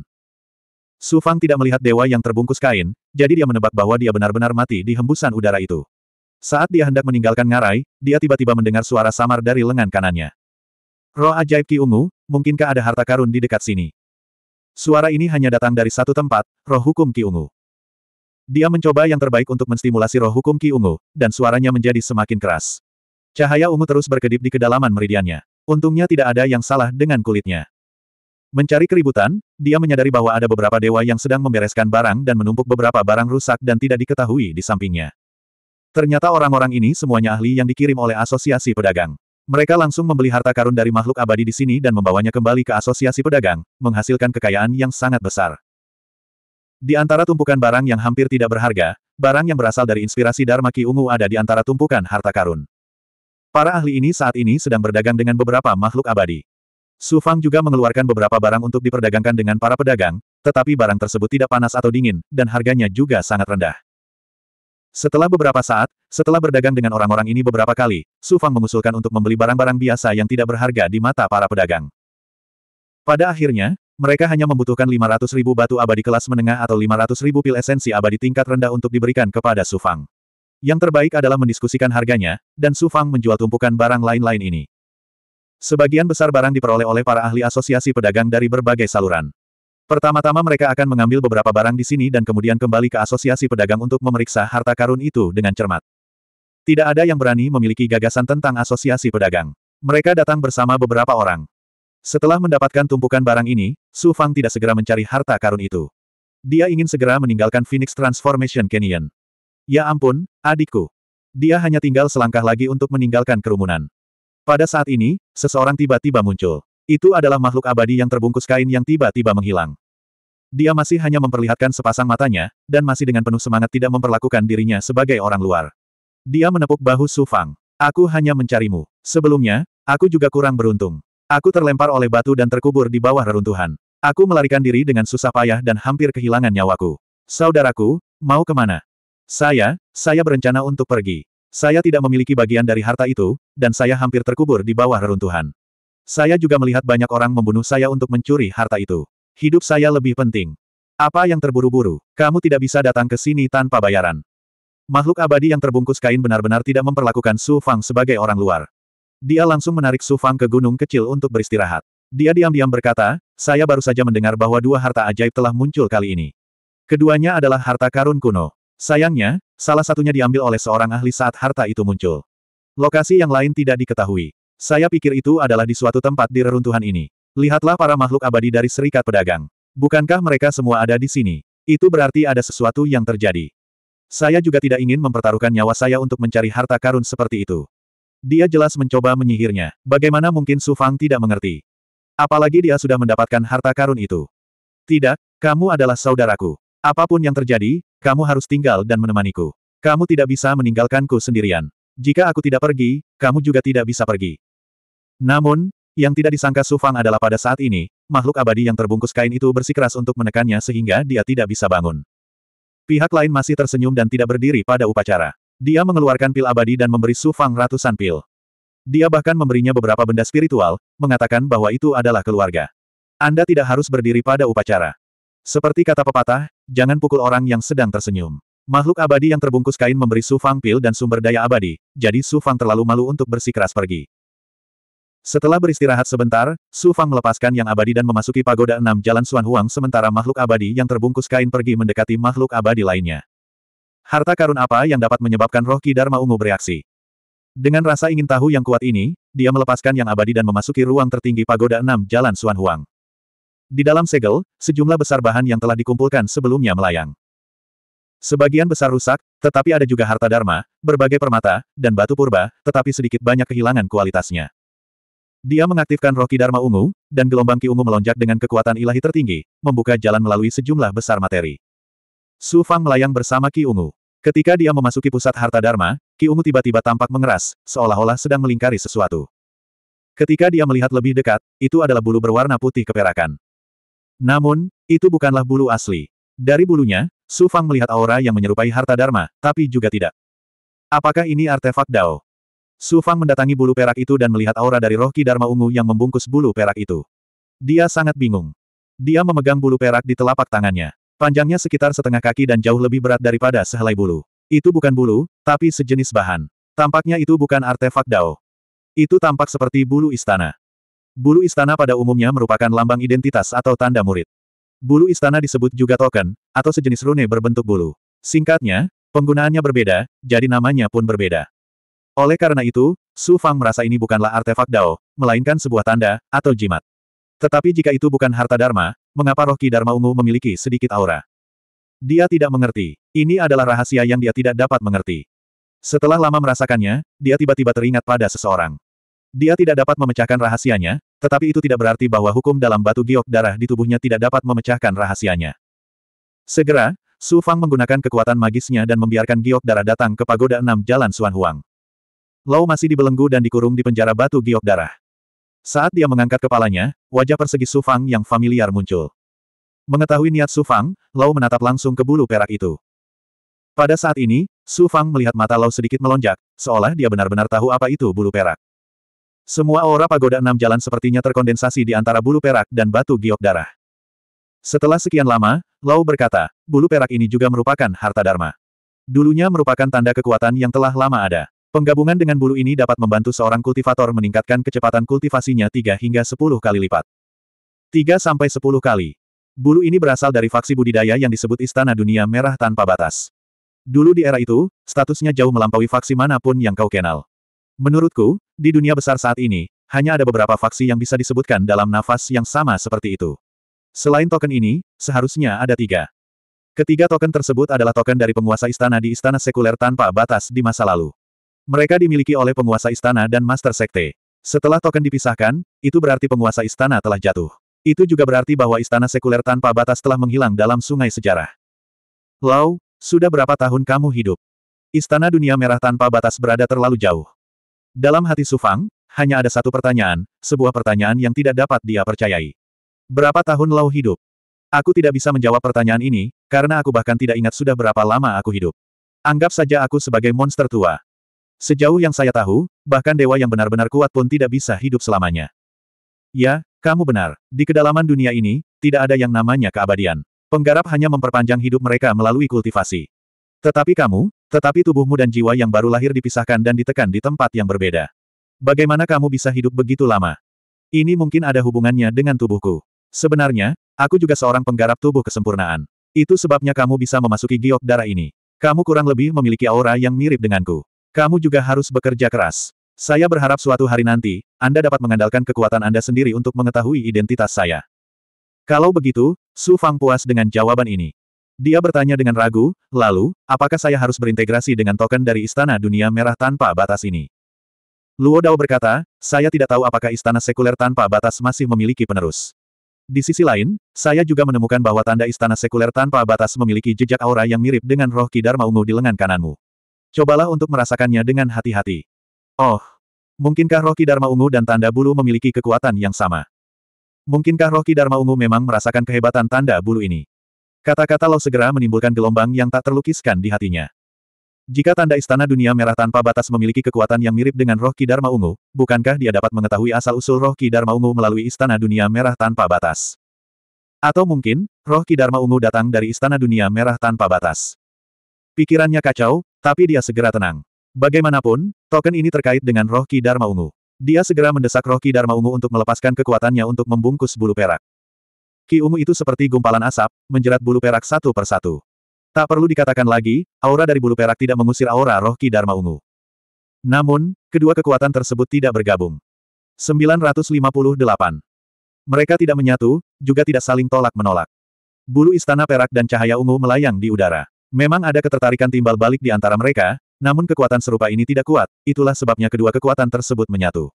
Su Fang tidak melihat dewa yang terbungkus kain, jadi dia menebak bahwa dia benar-benar mati di hembusan udara itu. Saat dia hendak meninggalkan ngarai, dia tiba-tiba mendengar suara samar dari lengan kanannya. Roh ajaib Ki Ungu, mungkinkah ada harta karun di dekat sini? Suara ini hanya datang dari satu tempat, roh hukum Ki Ungu. Dia mencoba yang terbaik untuk menstimulasi roh hukum Ki Ungu, dan suaranya menjadi semakin keras. Cahaya ungu terus berkedip di kedalaman meridiannya. Untungnya tidak ada yang salah dengan kulitnya. Mencari keributan, dia menyadari bahwa ada beberapa dewa yang sedang membereskan barang dan menumpuk beberapa barang rusak dan tidak diketahui di sampingnya. Ternyata orang-orang ini semuanya ahli yang dikirim oleh asosiasi pedagang. Mereka langsung membeli harta karun dari makhluk abadi di sini dan membawanya kembali ke asosiasi pedagang, menghasilkan kekayaan yang sangat besar. Di antara tumpukan barang yang hampir tidak berharga, barang yang berasal dari inspirasi Dharma Ki Ungu ada di antara tumpukan harta karun. Para ahli ini saat ini sedang berdagang dengan beberapa makhluk abadi. Su Fang juga mengeluarkan beberapa barang untuk diperdagangkan dengan para pedagang, tetapi barang tersebut tidak panas atau dingin, dan harganya juga sangat rendah. Setelah beberapa saat, setelah berdagang dengan orang-orang ini beberapa kali, Su Fang mengusulkan untuk membeli barang-barang biasa yang tidak berharga di mata para pedagang. Pada akhirnya, mereka hanya membutuhkan 500 ribu batu abadi kelas menengah atau 500 ribu pil esensi abadi tingkat rendah untuk diberikan kepada Sufang. Yang terbaik adalah mendiskusikan harganya, dan Sufang menjual tumpukan barang lain-lain ini. Sebagian besar barang diperoleh oleh para ahli asosiasi pedagang dari berbagai saluran. Pertama-tama mereka akan mengambil beberapa barang di sini dan kemudian kembali ke asosiasi pedagang untuk memeriksa harta karun itu dengan cermat. Tidak ada yang berani memiliki gagasan tentang asosiasi pedagang. Mereka datang bersama beberapa orang. Setelah mendapatkan tumpukan barang ini, Su Fang tidak segera mencari harta karun itu. Dia ingin segera meninggalkan Phoenix Transformation Canyon. Ya ampun, adikku. Dia hanya tinggal selangkah lagi untuk meninggalkan kerumunan. Pada saat ini, seseorang tiba-tiba muncul. Itu adalah makhluk abadi yang terbungkus kain yang tiba-tiba menghilang. Dia masih hanya memperlihatkan sepasang matanya, dan masih dengan penuh semangat tidak memperlakukan dirinya sebagai orang luar. Dia menepuk bahu Su Fang. Aku hanya mencarimu. Sebelumnya, aku juga kurang beruntung. Aku terlempar oleh batu dan terkubur di bawah reruntuhan. Aku melarikan diri dengan susah payah dan hampir kehilangan nyawaku. Saudaraku, mau kemana? Saya, saya berencana untuk pergi. Saya tidak memiliki bagian dari harta itu, dan saya hampir terkubur di bawah reruntuhan. Saya juga melihat banyak orang membunuh saya untuk mencuri harta itu. Hidup saya lebih penting. Apa yang terburu-buru? Kamu tidak bisa datang ke sini tanpa bayaran. Makhluk abadi yang terbungkus kain benar-benar tidak memperlakukan Su Fang sebagai orang luar. Dia langsung menarik Su Fang ke gunung kecil untuk beristirahat. Dia diam-diam berkata, saya baru saja mendengar bahwa dua harta ajaib telah muncul kali ini. Keduanya adalah harta karun kuno. Sayangnya, salah satunya diambil oleh seorang ahli saat harta itu muncul. Lokasi yang lain tidak diketahui. Saya pikir itu adalah di suatu tempat di reruntuhan ini. Lihatlah para makhluk abadi dari serikat pedagang. Bukankah mereka semua ada di sini? Itu berarti ada sesuatu yang terjadi. Saya juga tidak ingin mempertaruhkan nyawa saya untuk mencari harta karun seperti itu. Dia jelas mencoba menyihirnya. Bagaimana mungkin Su Fang tidak mengerti? Apalagi dia sudah mendapatkan harta karun itu. Tidak, kamu adalah saudaraku. Apapun yang terjadi, kamu harus tinggal dan menemaniku. Kamu tidak bisa meninggalkanku sendirian. Jika aku tidak pergi, kamu juga tidak bisa pergi. Namun, yang tidak disangka Su Fang adalah pada saat ini, makhluk abadi yang terbungkus kain itu bersikeras untuk menekannya sehingga dia tidak bisa bangun. Pihak lain masih tersenyum dan tidak berdiri pada upacara. Dia mengeluarkan pil abadi dan memberi Su Fang ratusan pil. Dia bahkan memberinya beberapa benda spiritual, mengatakan bahwa itu adalah keluarga. Anda tidak harus berdiri pada upacara. Seperti kata pepatah, jangan pukul orang yang sedang tersenyum. Makhluk abadi yang terbungkus kain memberi Su Fang pil dan sumber daya abadi, jadi Su Fang terlalu malu untuk bersikeras pergi. Setelah beristirahat sebentar, Su Fang melepaskan yang abadi dan memasuki pagoda enam jalan Suan Huang sementara makhluk abadi yang terbungkus kain pergi mendekati makhluk abadi lainnya. Harta karun apa yang dapat menyebabkan roh Ki Dharma Ungu bereaksi? Dengan rasa ingin tahu yang kuat ini, dia melepaskan yang abadi dan memasuki ruang tertinggi Pagoda enam Jalan Suan Huang. Di dalam segel, sejumlah besar bahan yang telah dikumpulkan sebelumnya melayang. Sebagian besar rusak, tetapi ada juga harta dharma, berbagai permata, dan batu purba, tetapi sedikit banyak kehilangan kualitasnya. Dia mengaktifkan roh Ki Dharma Ungu, dan gelombang Ki Ungu melonjak dengan kekuatan ilahi tertinggi, membuka jalan melalui sejumlah besar materi. Su Fang melayang bersama Ki Ungu. Ketika dia memasuki pusat harta Dharma, Ki Ungu tiba-tiba tampak mengeras, seolah-olah sedang melingkari sesuatu. Ketika dia melihat lebih dekat, itu adalah bulu berwarna putih keperakan. Namun, itu bukanlah bulu asli. Dari bulunya, Su Fang melihat aura yang menyerupai harta Dharma, tapi juga tidak. Apakah ini artefak Dao? Su Fang mendatangi bulu perak itu dan melihat aura dari roh Ki Dharma ungu yang membungkus bulu perak itu. Dia sangat bingung. Dia memegang bulu perak di telapak tangannya. Panjangnya sekitar setengah kaki dan jauh lebih berat daripada sehelai bulu. Itu bukan bulu, tapi sejenis bahan. Tampaknya itu bukan artefak Dao. Itu tampak seperti bulu istana. Bulu istana pada umumnya merupakan lambang identitas atau tanda murid. Bulu istana disebut juga token, atau sejenis rune berbentuk bulu. Singkatnya, penggunaannya berbeda, jadi namanya pun berbeda. Oleh karena itu, Su Fang merasa ini bukanlah artefak Dao, melainkan sebuah tanda, atau jimat. Tetapi jika itu bukan harta Dharma, mengapa roh Ki Dharma Ungu memiliki sedikit aura. Dia tidak mengerti. Ini adalah rahasia yang dia tidak dapat mengerti. Setelah lama merasakannya, dia tiba-tiba teringat pada seseorang. Dia tidak dapat memecahkan rahasianya, tetapi itu tidak berarti bahwa hukum dalam batu giok darah di tubuhnya tidak dapat memecahkan rahasianya. Segera, Su Fang menggunakan kekuatan magisnya dan membiarkan giok darah datang ke pagoda enam jalan Suan Huang. Lau masih dibelenggu dan dikurung di penjara batu giok darah. Saat dia mengangkat kepalanya, wajah persegi Sufang yang familiar muncul. Mengetahui niat Sufang, Lau menatap langsung ke bulu perak itu. Pada saat ini, Sufang melihat mata Lau sedikit melonjak, seolah dia benar-benar tahu apa itu bulu perak. Semua aura pagoda enam jalan sepertinya terkondensasi di antara bulu perak dan batu giok darah. Setelah sekian lama, Lau berkata, bulu perak ini juga merupakan harta dharma. Dulunya merupakan tanda kekuatan yang telah lama ada. Penggabungan dengan bulu ini dapat membantu seorang kultivator meningkatkan kecepatan kultivasinya 3 hingga 10 kali lipat. 3 sampai 10 kali. Bulu ini berasal dari faksi budidaya yang disebut Istana Dunia Merah Tanpa Batas. Dulu di era itu, statusnya jauh melampaui faksi manapun yang kau kenal. Menurutku, di dunia besar saat ini, hanya ada beberapa faksi yang bisa disebutkan dalam nafas yang sama seperti itu. Selain token ini, seharusnya ada tiga. Ketiga token tersebut adalah token dari penguasa istana di Istana Sekuler Tanpa Batas di masa lalu. Mereka dimiliki oleh penguasa istana dan master sekte. Setelah token dipisahkan, itu berarti penguasa istana telah jatuh. Itu juga berarti bahwa istana sekuler tanpa batas telah menghilang dalam sungai sejarah. Lau, sudah berapa tahun kamu hidup? Istana dunia merah tanpa batas berada terlalu jauh. Dalam hati Sufang, hanya ada satu pertanyaan, sebuah pertanyaan yang tidak dapat dia percayai. Berapa tahun Lau hidup? Aku tidak bisa menjawab pertanyaan ini, karena aku bahkan tidak ingat sudah berapa lama aku hidup. Anggap saja aku sebagai monster tua. Sejauh yang saya tahu, bahkan dewa yang benar-benar kuat pun tidak bisa hidup selamanya. Ya, kamu benar. Di kedalaman dunia ini, tidak ada yang namanya keabadian. Penggarap hanya memperpanjang hidup mereka melalui kultivasi. Tetapi kamu, tetapi tubuhmu dan jiwa yang baru lahir dipisahkan dan ditekan di tempat yang berbeda. Bagaimana kamu bisa hidup begitu lama? Ini mungkin ada hubungannya dengan tubuhku. Sebenarnya, aku juga seorang penggarap tubuh kesempurnaan. Itu sebabnya kamu bisa memasuki giok darah ini. Kamu kurang lebih memiliki aura yang mirip denganku. Kamu juga harus bekerja keras. Saya berharap suatu hari nanti, Anda dapat mengandalkan kekuatan Anda sendiri untuk mengetahui identitas saya. Kalau begitu, Su Fang puas dengan jawaban ini. Dia bertanya dengan ragu, lalu, apakah saya harus berintegrasi dengan token dari Istana Dunia Merah tanpa batas ini? Luo Dao berkata, saya tidak tahu apakah Istana Sekuler tanpa batas masih memiliki penerus. Di sisi lain, saya juga menemukan bahwa tanda Istana Sekuler tanpa batas memiliki jejak aura yang mirip dengan roh Ki Dharma ungu di lengan kananmu. Cobalah untuk merasakannya dengan hati-hati. Oh, mungkinkah roh Dharma Ungu dan tanda bulu memiliki kekuatan yang sama? Mungkinkah roh Dharma Ungu memang merasakan kehebatan tanda bulu ini? Kata-kata Lau segera menimbulkan gelombang yang tak terlukiskan di hatinya. Jika tanda istana dunia merah tanpa batas memiliki kekuatan yang mirip dengan roh Dharma Ungu, bukankah dia dapat mengetahui asal-usul roh Dharma Ungu melalui istana dunia merah tanpa batas? Atau mungkin, roh Dharma Ungu datang dari istana dunia merah tanpa batas. Pikirannya kacau, tapi dia segera tenang. Bagaimanapun, token ini terkait dengan roh Ki Dharma Ungu. Dia segera mendesak roh Ki Dharma Ungu untuk melepaskan kekuatannya untuk membungkus bulu perak. Ki ungu itu seperti gumpalan asap, menjerat bulu perak satu persatu. Tak perlu dikatakan lagi, aura dari bulu perak tidak mengusir aura roh Ki Dharma Ungu. Namun, kedua kekuatan tersebut tidak bergabung. 958. Mereka tidak menyatu, juga tidak saling tolak-menolak. Bulu istana perak dan cahaya ungu melayang di udara. Memang ada ketertarikan timbal balik di antara mereka, namun kekuatan serupa ini tidak kuat, itulah sebabnya kedua kekuatan tersebut menyatu.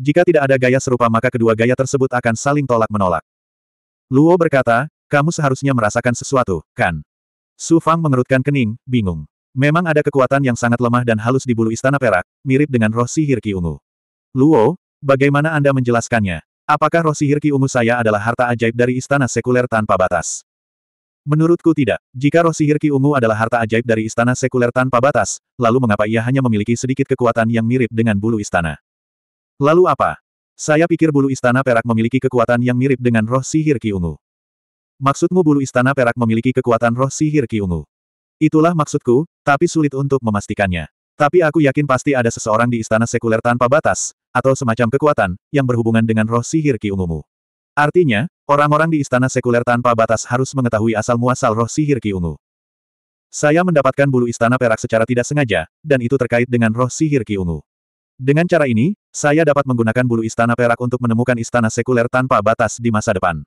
Jika tidak ada gaya serupa maka kedua gaya tersebut akan saling tolak-menolak. Luo berkata, kamu seharusnya merasakan sesuatu, kan? Su Fang mengerutkan kening, bingung. Memang ada kekuatan yang sangat lemah dan halus di bulu istana perak, mirip dengan roh sihir ki ungu. Luo, bagaimana Anda menjelaskannya? Apakah roh sihir ki ungu saya adalah harta ajaib dari istana sekuler tanpa batas? Menurutku tidak. Jika roh sihir Ki Ungu adalah harta ajaib dari istana sekuler tanpa batas, lalu mengapa ia hanya memiliki sedikit kekuatan yang mirip dengan bulu istana? Lalu apa? Saya pikir bulu istana perak memiliki kekuatan yang mirip dengan roh sihir Ki Ungu. Maksudmu bulu istana perak memiliki kekuatan roh sihir Ki Ungu? Itulah maksudku, tapi sulit untuk memastikannya. Tapi aku yakin pasti ada seseorang di istana sekuler tanpa batas, atau semacam kekuatan, yang berhubungan dengan roh sihir Ki Ungumu. Artinya, Orang-orang di istana sekuler tanpa batas harus mengetahui asal-muasal roh sihir Ki Ungu. Saya mendapatkan bulu istana perak secara tidak sengaja, dan itu terkait dengan roh sihir Ki Ungu. Dengan cara ini, saya dapat menggunakan bulu istana perak untuk menemukan istana sekuler tanpa batas di masa depan.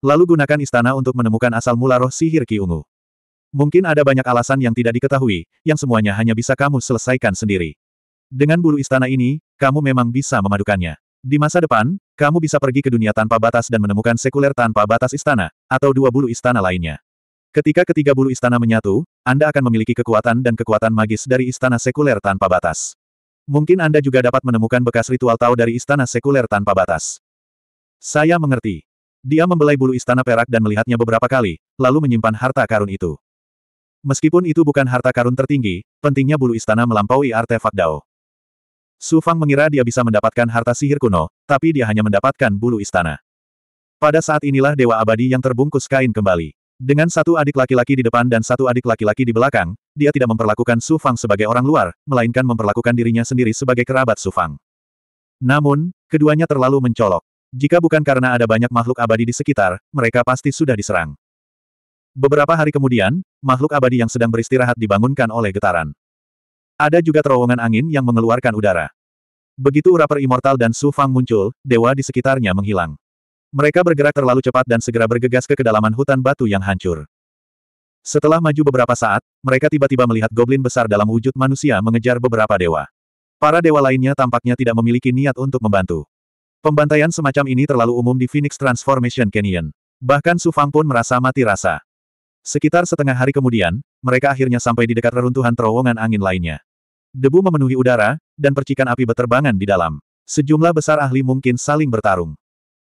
Lalu gunakan istana untuk menemukan asal mula roh sihir Ki Ungu. Mungkin ada banyak alasan yang tidak diketahui, yang semuanya hanya bisa kamu selesaikan sendiri. Dengan bulu istana ini, kamu memang bisa memadukannya. Di masa depan, kamu bisa pergi ke dunia tanpa batas dan menemukan sekuler tanpa batas istana, atau dua bulu istana lainnya. Ketika ketiga bulu istana menyatu, Anda akan memiliki kekuatan dan kekuatan magis dari istana sekuler tanpa batas. Mungkin Anda juga dapat menemukan bekas ritual Tao dari istana sekuler tanpa batas. Saya mengerti. Dia membelai bulu istana perak dan melihatnya beberapa kali, lalu menyimpan harta karun itu. Meskipun itu bukan harta karun tertinggi, pentingnya bulu istana melampaui artefak Dao. Su Fang mengira dia bisa mendapatkan harta sihir kuno, tapi dia hanya mendapatkan bulu istana. Pada saat inilah Dewa Abadi yang terbungkus kain kembali. Dengan satu adik laki-laki di depan dan satu adik laki-laki di belakang, dia tidak memperlakukan Su Fang sebagai orang luar, melainkan memperlakukan dirinya sendiri sebagai kerabat Su Fang. Namun, keduanya terlalu mencolok. Jika bukan karena ada banyak makhluk abadi di sekitar, mereka pasti sudah diserang. Beberapa hari kemudian, makhluk abadi yang sedang beristirahat dibangunkan oleh getaran. Ada juga terowongan angin yang mengeluarkan udara. Begitu Uraper Immortal dan Su Fang muncul, dewa di sekitarnya menghilang. Mereka bergerak terlalu cepat dan segera bergegas ke kedalaman hutan batu yang hancur. Setelah maju beberapa saat, mereka tiba-tiba melihat goblin besar dalam wujud manusia mengejar beberapa dewa. Para dewa lainnya tampaknya tidak memiliki niat untuk membantu. Pembantaian semacam ini terlalu umum di Phoenix Transformation Canyon. Bahkan Su Fang pun merasa mati rasa. Sekitar setengah hari kemudian, mereka akhirnya sampai di dekat reruntuhan terowongan angin lainnya. Debu memenuhi udara, dan percikan api berterbangan di dalam. Sejumlah besar ahli mungkin saling bertarung.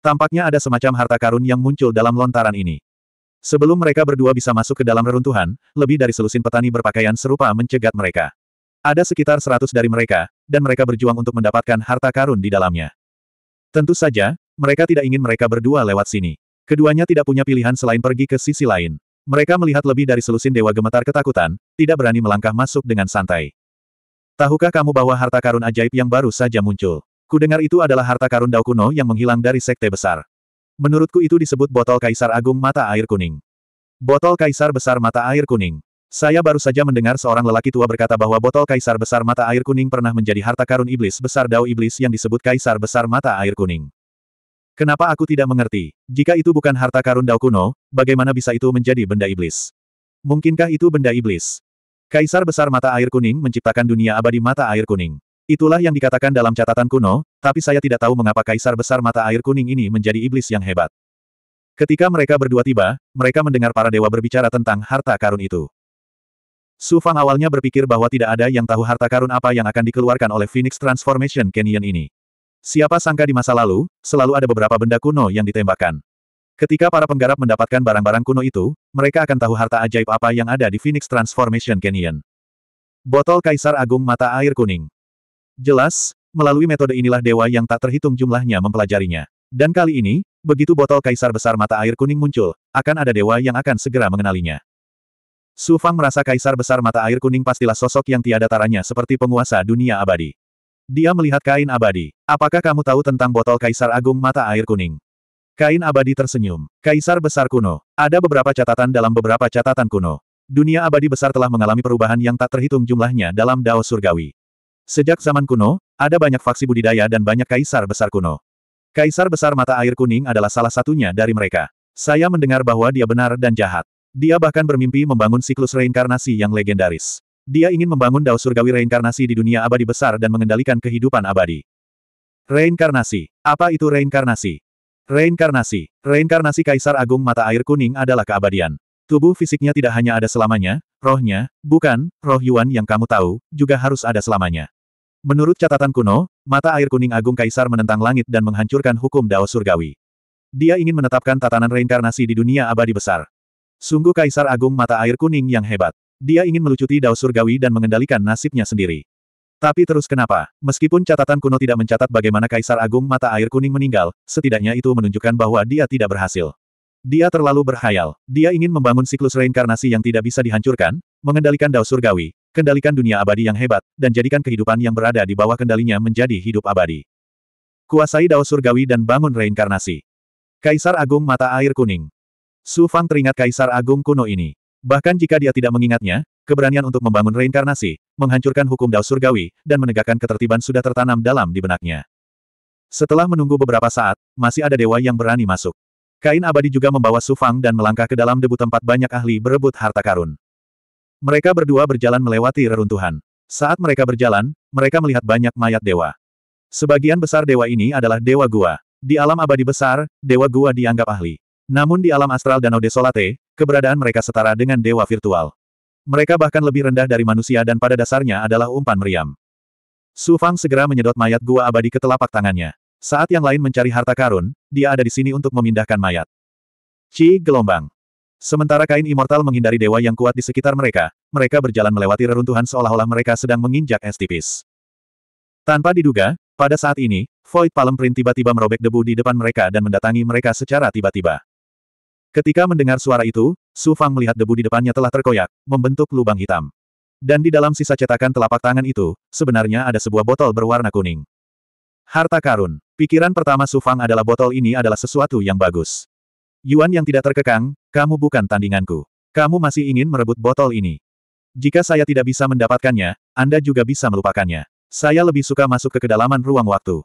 Tampaknya ada semacam harta karun yang muncul dalam lontaran ini. Sebelum mereka berdua bisa masuk ke dalam reruntuhan, lebih dari selusin petani berpakaian serupa mencegat mereka. Ada sekitar seratus dari mereka, dan mereka berjuang untuk mendapatkan harta karun di dalamnya. Tentu saja, mereka tidak ingin mereka berdua lewat sini. Keduanya tidak punya pilihan selain pergi ke sisi lain. Mereka melihat lebih dari selusin dewa gemetar ketakutan, tidak berani melangkah masuk dengan santai. Tahukah kamu bahwa harta karun ajaib yang baru saja muncul? Kudengar itu adalah harta karun Dao kuno yang menghilang dari sekte besar. Menurutku itu disebut botol kaisar agung mata air kuning. Botol kaisar besar mata air kuning. Saya baru saja mendengar seorang lelaki tua berkata bahwa botol kaisar besar mata air kuning pernah menjadi harta karun iblis besar Dao iblis yang disebut kaisar besar mata air kuning. Kenapa aku tidak mengerti? Jika itu bukan harta karun Dao kuno, bagaimana bisa itu menjadi benda iblis? Mungkinkah itu benda iblis? Kaisar Besar Mata Air Kuning menciptakan dunia abadi mata air kuning. Itulah yang dikatakan dalam catatan kuno, tapi saya tidak tahu mengapa Kaisar Besar Mata Air Kuning ini menjadi iblis yang hebat. Ketika mereka berdua tiba, mereka mendengar para dewa berbicara tentang harta karun itu. Su Fang awalnya berpikir bahwa tidak ada yang tahu harta karun apa yang akan dikeluarkan oleh Phoenix Transformation Canyon ini. Siapa sangka di masa lalu, selalu ada beberapa benda kuno yang ditembakkan. Ketika para penggarap mendapatkan barang-barang kuno itu, mereka akan tahu harta ajaib apa yang ada di Phoenix Transformation Canyon. Botol Kaisar Agung Mata Air Kuning. Jelas, melalui metode inilah dewa yang tak terhitung jumlahnya mempelajarinya. Dan kali ini, begitu botol Kaisar Besar Mata Air Kuning muncul, akan ada dewa yang akan segera mengenalinya. Su Fang merasa Kaisar Besar Mata Air Kuning pastilah sosok yang tiada taranya seperti penguasa dunia abadi. Dia melihat kain abadi. Apakah kamu tahu tentang botol Kaisar Agung Mata Air Kuning? Kain abadi tersenyum. Kaisar besar kuno. Ada beberapa catatan dalam beberapa catatan kuno. Dunia abadi besar telah mengalami perubahan yang tak terhitung jumlahnya dalam Dao Surgawi. Sejak zaman kuno, ada banyak faksi budidaya dan banyak kaisar besar kuno. Kaisar besar mata air kuning adalah salah satunya dari mereka. Saya mendengar bahwa dia benar dan jahat. Dia bahkan bermimpi membangun siklus reinkarnasi yang legendaris. Dia ingin membangun Dao Surgawi reinkarnasi di dunia abadi besar dan mengendalikan kehidupan abadi. Reinkarnasi. Apa itu reinkarnasi? Reinkarnasi. Reinkarnasi Kaisar Agung Mata Air Kuning adalah keabadian. Tubuh fisiknya tidak hanya ada selamanya, rohnya, bukan, roh Yuan yang kamu tahu, juga harus ada selamanya. Menurut catatan kuno, mata air kuning Agung Kaisar menentang langit dan menghancurkan hukum Dao Surgawi. Dia ingin menetapkan tatanan reinkarnasi di dunia abadi besar. Sungguh Kaisar Agung mata air kuning yang hebat. Dia ingin melucuti Dao Surgawi dan mengendalikan nasibnya sendiri. Tapi terus kenapa? Meskipun catatan kuno tidak mencatat bagaimana Kaisar Agung Mata Air Kuning meninggal, setidaknya itu menunjukkan bahwa dia tidak berhasil. Dia terlalu berhayal. Dia ingin membangun siklus reinkarnasi yang tidak bisa dihancurkan, mengendalikan dao surgawi, kendalikan dunia abadi yang hebat, dan jadikan kehidupan yang berada di bawah kendalinya menjadi hidup abadi. Kuasai dao surgawi dan bangun reinkarnasi. Kaisar Agung Mata Air Kuning. Su Fang teringat Kaisar Agung kuno ini. Bahkan jika dia tidak mengingatnya, keberanian untuk membangun reinkarnasi, menghancurkan hukum Dao Surgawi, dan menegakkan ketertiban sudah tertanam dalam di benaknya. Setelah menunggu beberapa saat, masih ada dewa yang berani masuk. Kain abadi juga membawa Sufang dan melangkah ke dalam debu tempat banyak ahli berebut harta karun. Mereka berdua berjalan melewati reruntuhan. Saat mereka berjalan, mereka melihat banyak mayat dewa. Sebagian besar dewa ini adalah dewa gua. Di alam abadi besar, dewa gua dianggap ahli. Namun di alam astral Danau Desolate, Keberadaan mereka setara dengan dewa virtual. Mereka bahkan lebih rendah dari manusia dan pada dasarnya adalah umpan meriam. Su Fang segera menyedot mayat gua abadi ke telapak tangannya. Saat yang lain mencari harta karun, dia ada di sini untuk memindahkan mayat. Ci gelombang. Sementara kain immortal menghindari dewa yang kuat di sekitar mereka, mereka berjalan melewati reruntuhan seolah-olah mereka sedang menginjak es tipis. Tanpa diduga, pada saat ini, Void Palm Print tiba-tiba merobek debu di depan mereka dan mendatangi mereka secara tiba-tiba. Ketika mendengar suara itu, Su Fang melihat debu di depannya telah terkoyak, membentuk lubang hitam. Dan di dalam sisa cetakan telapak tangan itu, sebenarnya ada sebuah botol berwarna kuning. Harta karun. Pikiran pertama Su Fang adalah botol ini adalah sesuatu yang bagus. Yuan yang tidak terkekang, kamu bukan tandinganku. Kamu masih ingin merebut botol ini. Jika saya tidak bisa mendapatkannya, Anda juga bisa melupakannya. Saya lebih suka masuk ke kedalaman ruang waktu.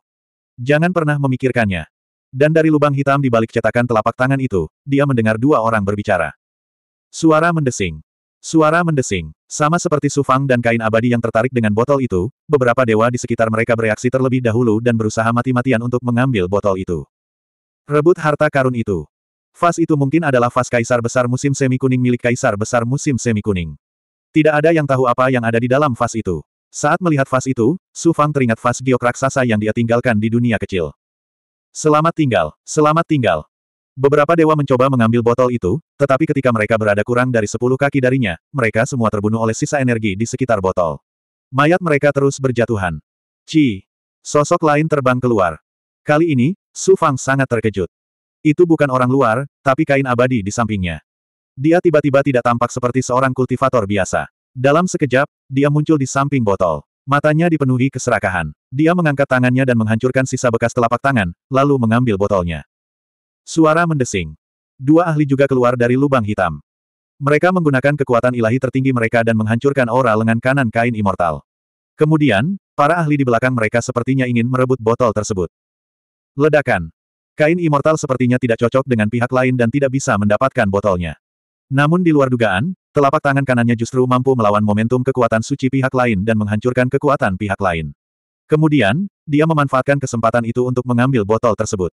Jangan pernah memikirkannya. Dan dari lubang hitam di balik cetakan telapak tangan itu, dia mendengar dua orang berbicara. Suara mendesing. Suara mendesing. Sama seperti Sufang dan kain abadi yang tertarik dengan botol itu, beberapa dewa di sekitar mereka bereaksi terlebih dahulu dan berusaha mati-matian untuk mengambil botol itu. Rebut harta karun itu. Fas itu mungkin adalah fas kaisar besar musim semi kuning milik kaisar besar musim semi kuning. Tidak ada yang tahu apa yang ada di dalam fas itu. Saat melihat fas itu, Sufang teringat fas giok raksasa yang dia tinggalkan di dunia kecil. Selamat tinggal, selamat tinggal. Beberapa dewa mencoba mengambil botol itu, tetapi ketika mereka berada kurang dari sepuluh kaki darinya, mereka semua terbunuh oleh sisa energi di sekitar botol. Mayat mereka terus berjatuhan. Ci. Sosok lain terbang keluar. Kali ini, Su Fang sangat terkejut. Itu bukan orang luar, tapi kain abadi di sampingnya. Dia tiba-tiba tidak tampak seperti seorang kultivator biasa. Dalam sekejap, dia muncul di samping botol. Matanya dipenuhi keserakahan. Dia mengangkat tangannya dan menghancurkan sisa bekas telapak tangan, lalu mengambil botolnya. Suara mendesing. Dua ahli juga keluar dari lubang hitam. Mereka menggunakan kekuatan ilahi tertinggi mereka dan menghancurkan aura lengan kanan kain immortal. Kemudian, para ahli di belakang mereka sepertinya ingin merebut botol tersebut. Ledakan. Kain immortal sepertinya tidak cocok dengan pihak lain dan tidak bisa mendapatkan botolnya. Namun di luar dugaan, telapak tangan kanannya justru mampu melawan momentum kekuatan suci pihak lain dan menghancurkan kekuatan pihak lain. Kemudian, dia memanfaatkan kesempatan itu untuk mengambil botol tersebut.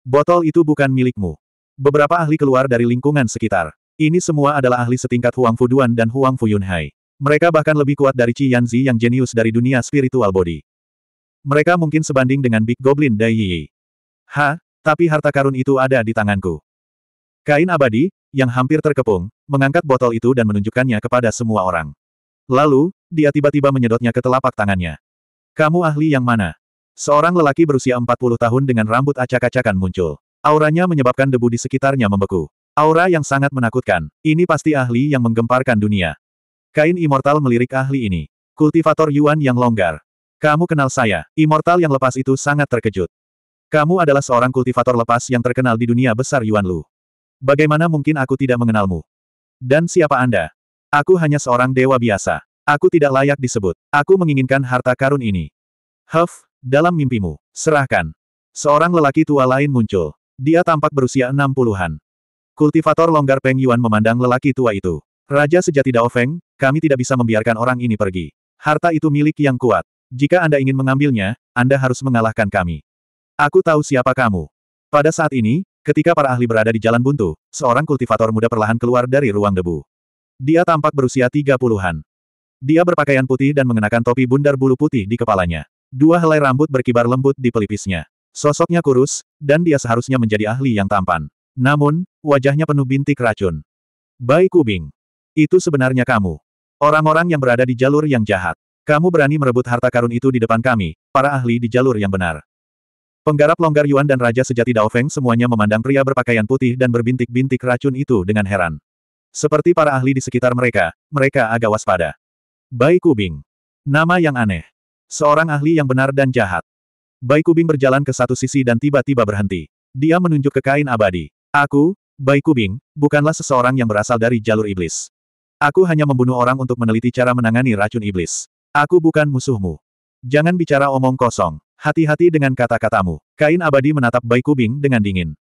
Botol itu bukan milikmu. Beberapa ahli keluar dari lingkungan sekitar. Ini semua adalah ahli setingkat Huang Fuduan dan Huang Fuyunhai. Mereka bahkan lebih kuat dari Qi Yanzi yang jenius dari dunia spiritual body. Mereka mungkin sebanding dengan Big Goblin Dai Yi. Ha, tapi harta karun itu ada di tanganku. Kain abadi, yang hampir terkepung, mengangkat botol itu dan menunjukkannya kepada semua orang. Lalu, dia tiba-tiba menyedotnya ke telapak tangannya. Kamu ahli yang mana? Seorang lelaki berusia 40 tahun dengan rambut acak-acakan muncul. Auranya menyebabkan debu di sekitarnya membeku. Aura yang sangat menakutkan. Ini pasti ahli yang menggemparkan dunia. Kain Immortal melirik ahli ini. Kultivator Yuan yang longgar. Kamu kenal saya. Immortal yang lepas itu sangat terkejut. Kamu adalah seorang kultivator lepas yang terkenal di dunia besar Yuan Lu. Bagaimana mungkin aku tidak mengenalmu? Dan siapa Anda? Aku hanya seorang dewa biasa. Aku tidak layak disebut. Aku menginginkan harta karun ini. Huff, dalam mimpimu, serahkan. Seorang lelaki tua lain muncul. Dia tampak berusia enam puluhan. Kultivator longgar Peng Yuan memandang lelaki tua itu. Raja sejati Dao Feng, kami tidak bisa membiarkan orang ini pergi. Harta itu milik yang kuat. Jika Anda ingin mengambilnya, Anda harus mengalahkan kami. Aku tahu siapa kamu. Pada saat ini, ketika para ahli berada di jalan buntu, seorang kultivator muda perlahan keluar dari ruang debu. Dia tampak berusia tiga puluhan. Dia berpakaian putih dan mengenakan topi bundar bulu putih di kepalanya. Dua helai rambut berkibar lembut di pelipisnya. Sosoknya kurus, dan dia seharusnya menjadi ahli yang tampan. Namun, wajahnya penuh bintik racun. Bai Kubing. Itu sebenarnya kamu. Orang-orang yang berada di jalur yang jahat. Kamu berani merebut harta karun itu di depan kami, para ahli di jalur yang benar. Penggarap longgar Yuan dan Raja Sejati Daofeng semuanya memandang pria berpakaian putih dan berbintik-bintik racun itu dengan heran. Seperti para ahli di sekitar mereka, mereka agak waspada. Bai Kubing. Nama yang aneh. Seorang ahli yang benar dan jahat. Bai Kubing berjalan ke satu sisi dan tiba-tiba berhenti. Dia menunjuk ke kain abadi. Aku, Bai Kubing, bukanlah seseorang yang berasal dari jalur iblis. Aku hanya membunuh orang untuk meneliti cara menangani racun iblis. Aku bukan musuhmu. Jangan bicara omong kosong. Hati-hati dengan kata-katamu. Kain abadi menatap Bai Kubing dengan dingin.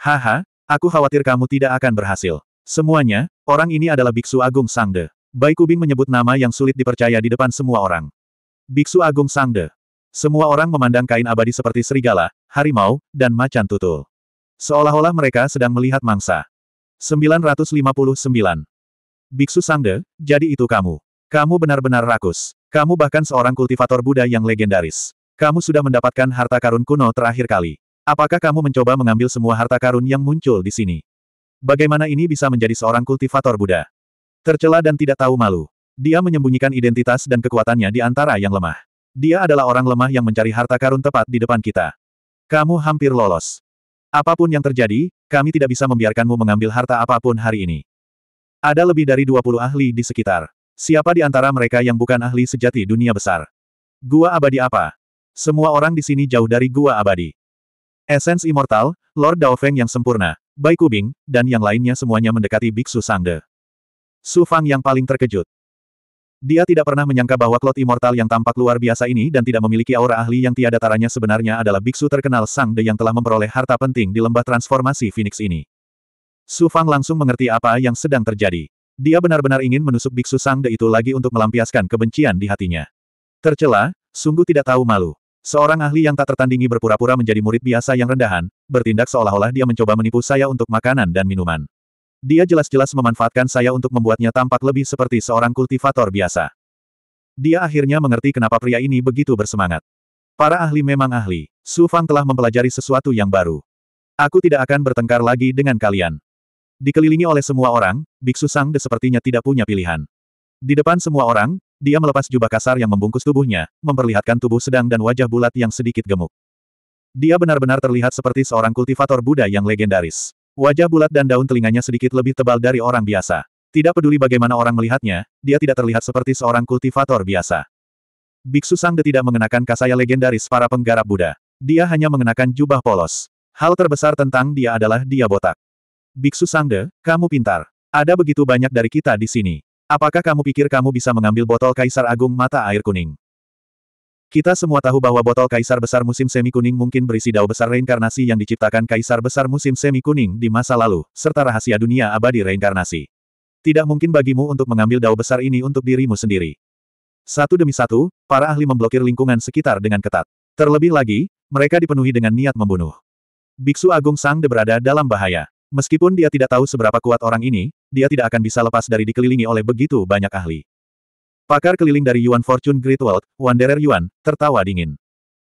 Haha, aku khawatir kamu tidak akan berhasil. Semuanya, orang ini adalah biksu agung Sangde. Bai Kubing menyebut nama yang sulit dipercaya di depan semua orang. Biksu Agung Sangde. Semua orang memandang kain abadi seperti serigala, harimau, dan macan tutul. Seolah-olah mereka sedang melihat mangsa. 959. Biksu Sangde, jadi itu kamu. Kamu benar-benar rakus. Kamu bahkan seorang kultivator Buddha yang legendaris. Kamu sudah mendapatkan harta karun kuno terakhir kali. Apakah kamu mencoba mengambil semua harta karun yang muncul di sini? Bagaimana ini bisa menjadi seorang kultivator Buddha? Tercela dan tidak tahu malu. Dia menyembunyikan identitas dan kekuatannya di antara yang lemah. Dia adalah orang lemah yang mencari harta karun tepat di depan kita. Kamu hampir lolos. Apapun yang terjadi, kami tidak bisa membiarkanmu mengambil harta apapun hari ini. Ada lebih dari 20 ahli di sekitar. Siapa di antara mereka yang bukan ahli sejati dunia besar? Gua abadi apa? Semua orang di sini jauh dari gua abadi. Esens Immortal, Lord Daofeng yang sempurna, Bai Kubing, dan yang lainnya semuanya mendekati Biksu Sangde. Su Fang yang paling terkejut. Dia tidak pernah menyangka bahwa klot Immortal yang tampak luar biasa ini dan tidak memiliki aura ahli yang tiada taranya sebenarnya adalah biksu terkenal Sang De yang telah memperoleh harta penting di lembah transformasi Phoenix ini. Su Fang langsung mengerti apa yang sedang terjadi. Dia benar-benar ingin menusuk biksu Sang De itu lagi untuk melampiaskan kebencian di hatinya. Tercela, sungguh tidak tahu malu. Seorang ahli yang tak tertandingi berpura-pura menjadi murid biasa yang rendahan, bertindak seolah-olah dia mencoba menipu saya untuk makanan dan minuman. Dia jelas-jelas memanfaatkan saya untuk membuatnya tampak lebih seperti seorang kultivator biasa. Dia akhirnya mengerti kenapa pria ini begitu bersemangat. Para ahli memang ahli. Su Fang telah mempelajari sesuatu yang baru. Aku tidak akan bertengkar lagi dengan kalian. Dikelilingi oleh semua orang, Biksu Sang sepertinya tidak punya pilihan. Di depan semua orang, dia melepas jubah kasar yang membungkus tubuhnya, memperlihatkan tubuh sedang dan wajah bulat yang sedikit gemuk. Dia benar-benar terlihat seperti seorang kultivator Buddha yang legendaris. Wajah bulat dan daun telinganya sedikit lebih tebal dari orang biasa. Tidak peduli bagaimana orang melihatnya, dia tidak terlihat seperti seorang kultivator biasa. Biksu Sangde tidak mengenakan kasaya legendaris para penggarap Buddha. Dia hanya mengenakan jubah polos. Hal terbesar tentang dia adalah dia botak. Biksu Sangde, kamu pintar. Ada begitu banyak dari kita di sini. Apakah kamu pikir kamu bisa mengambil botol Kaisar Agung mata air kuning? Kita semua tahu bahwa botol Kaisar Besar Musim Semi Kuning mungkin berisi dao besar reinkarnasi yang diciptakan Kaisar Besar Musim Semi Kuning di masa lalu, serta rahasia dunia abadi reinkarnasi. Tidak mungkin bagimu untuk mengambil dao besar ini untuk dirimu sendiri. Satu demi satu, para ahli memblokir lingkungan sekitar dengan ketat. Terlebih lagi, mereka dipenuhi dengan niat membunuh. Biksu Agung Sang De berada dalam bahaya. Meskipun dia tidak tahu seberapa kuat orang ini, dia tidak akan bisa lepas dari dikelilingi oleh begitu banyak ahli. Pakar keliling dari Yuan Fortune Great World, Wanderer Yuan, tertawa dingin.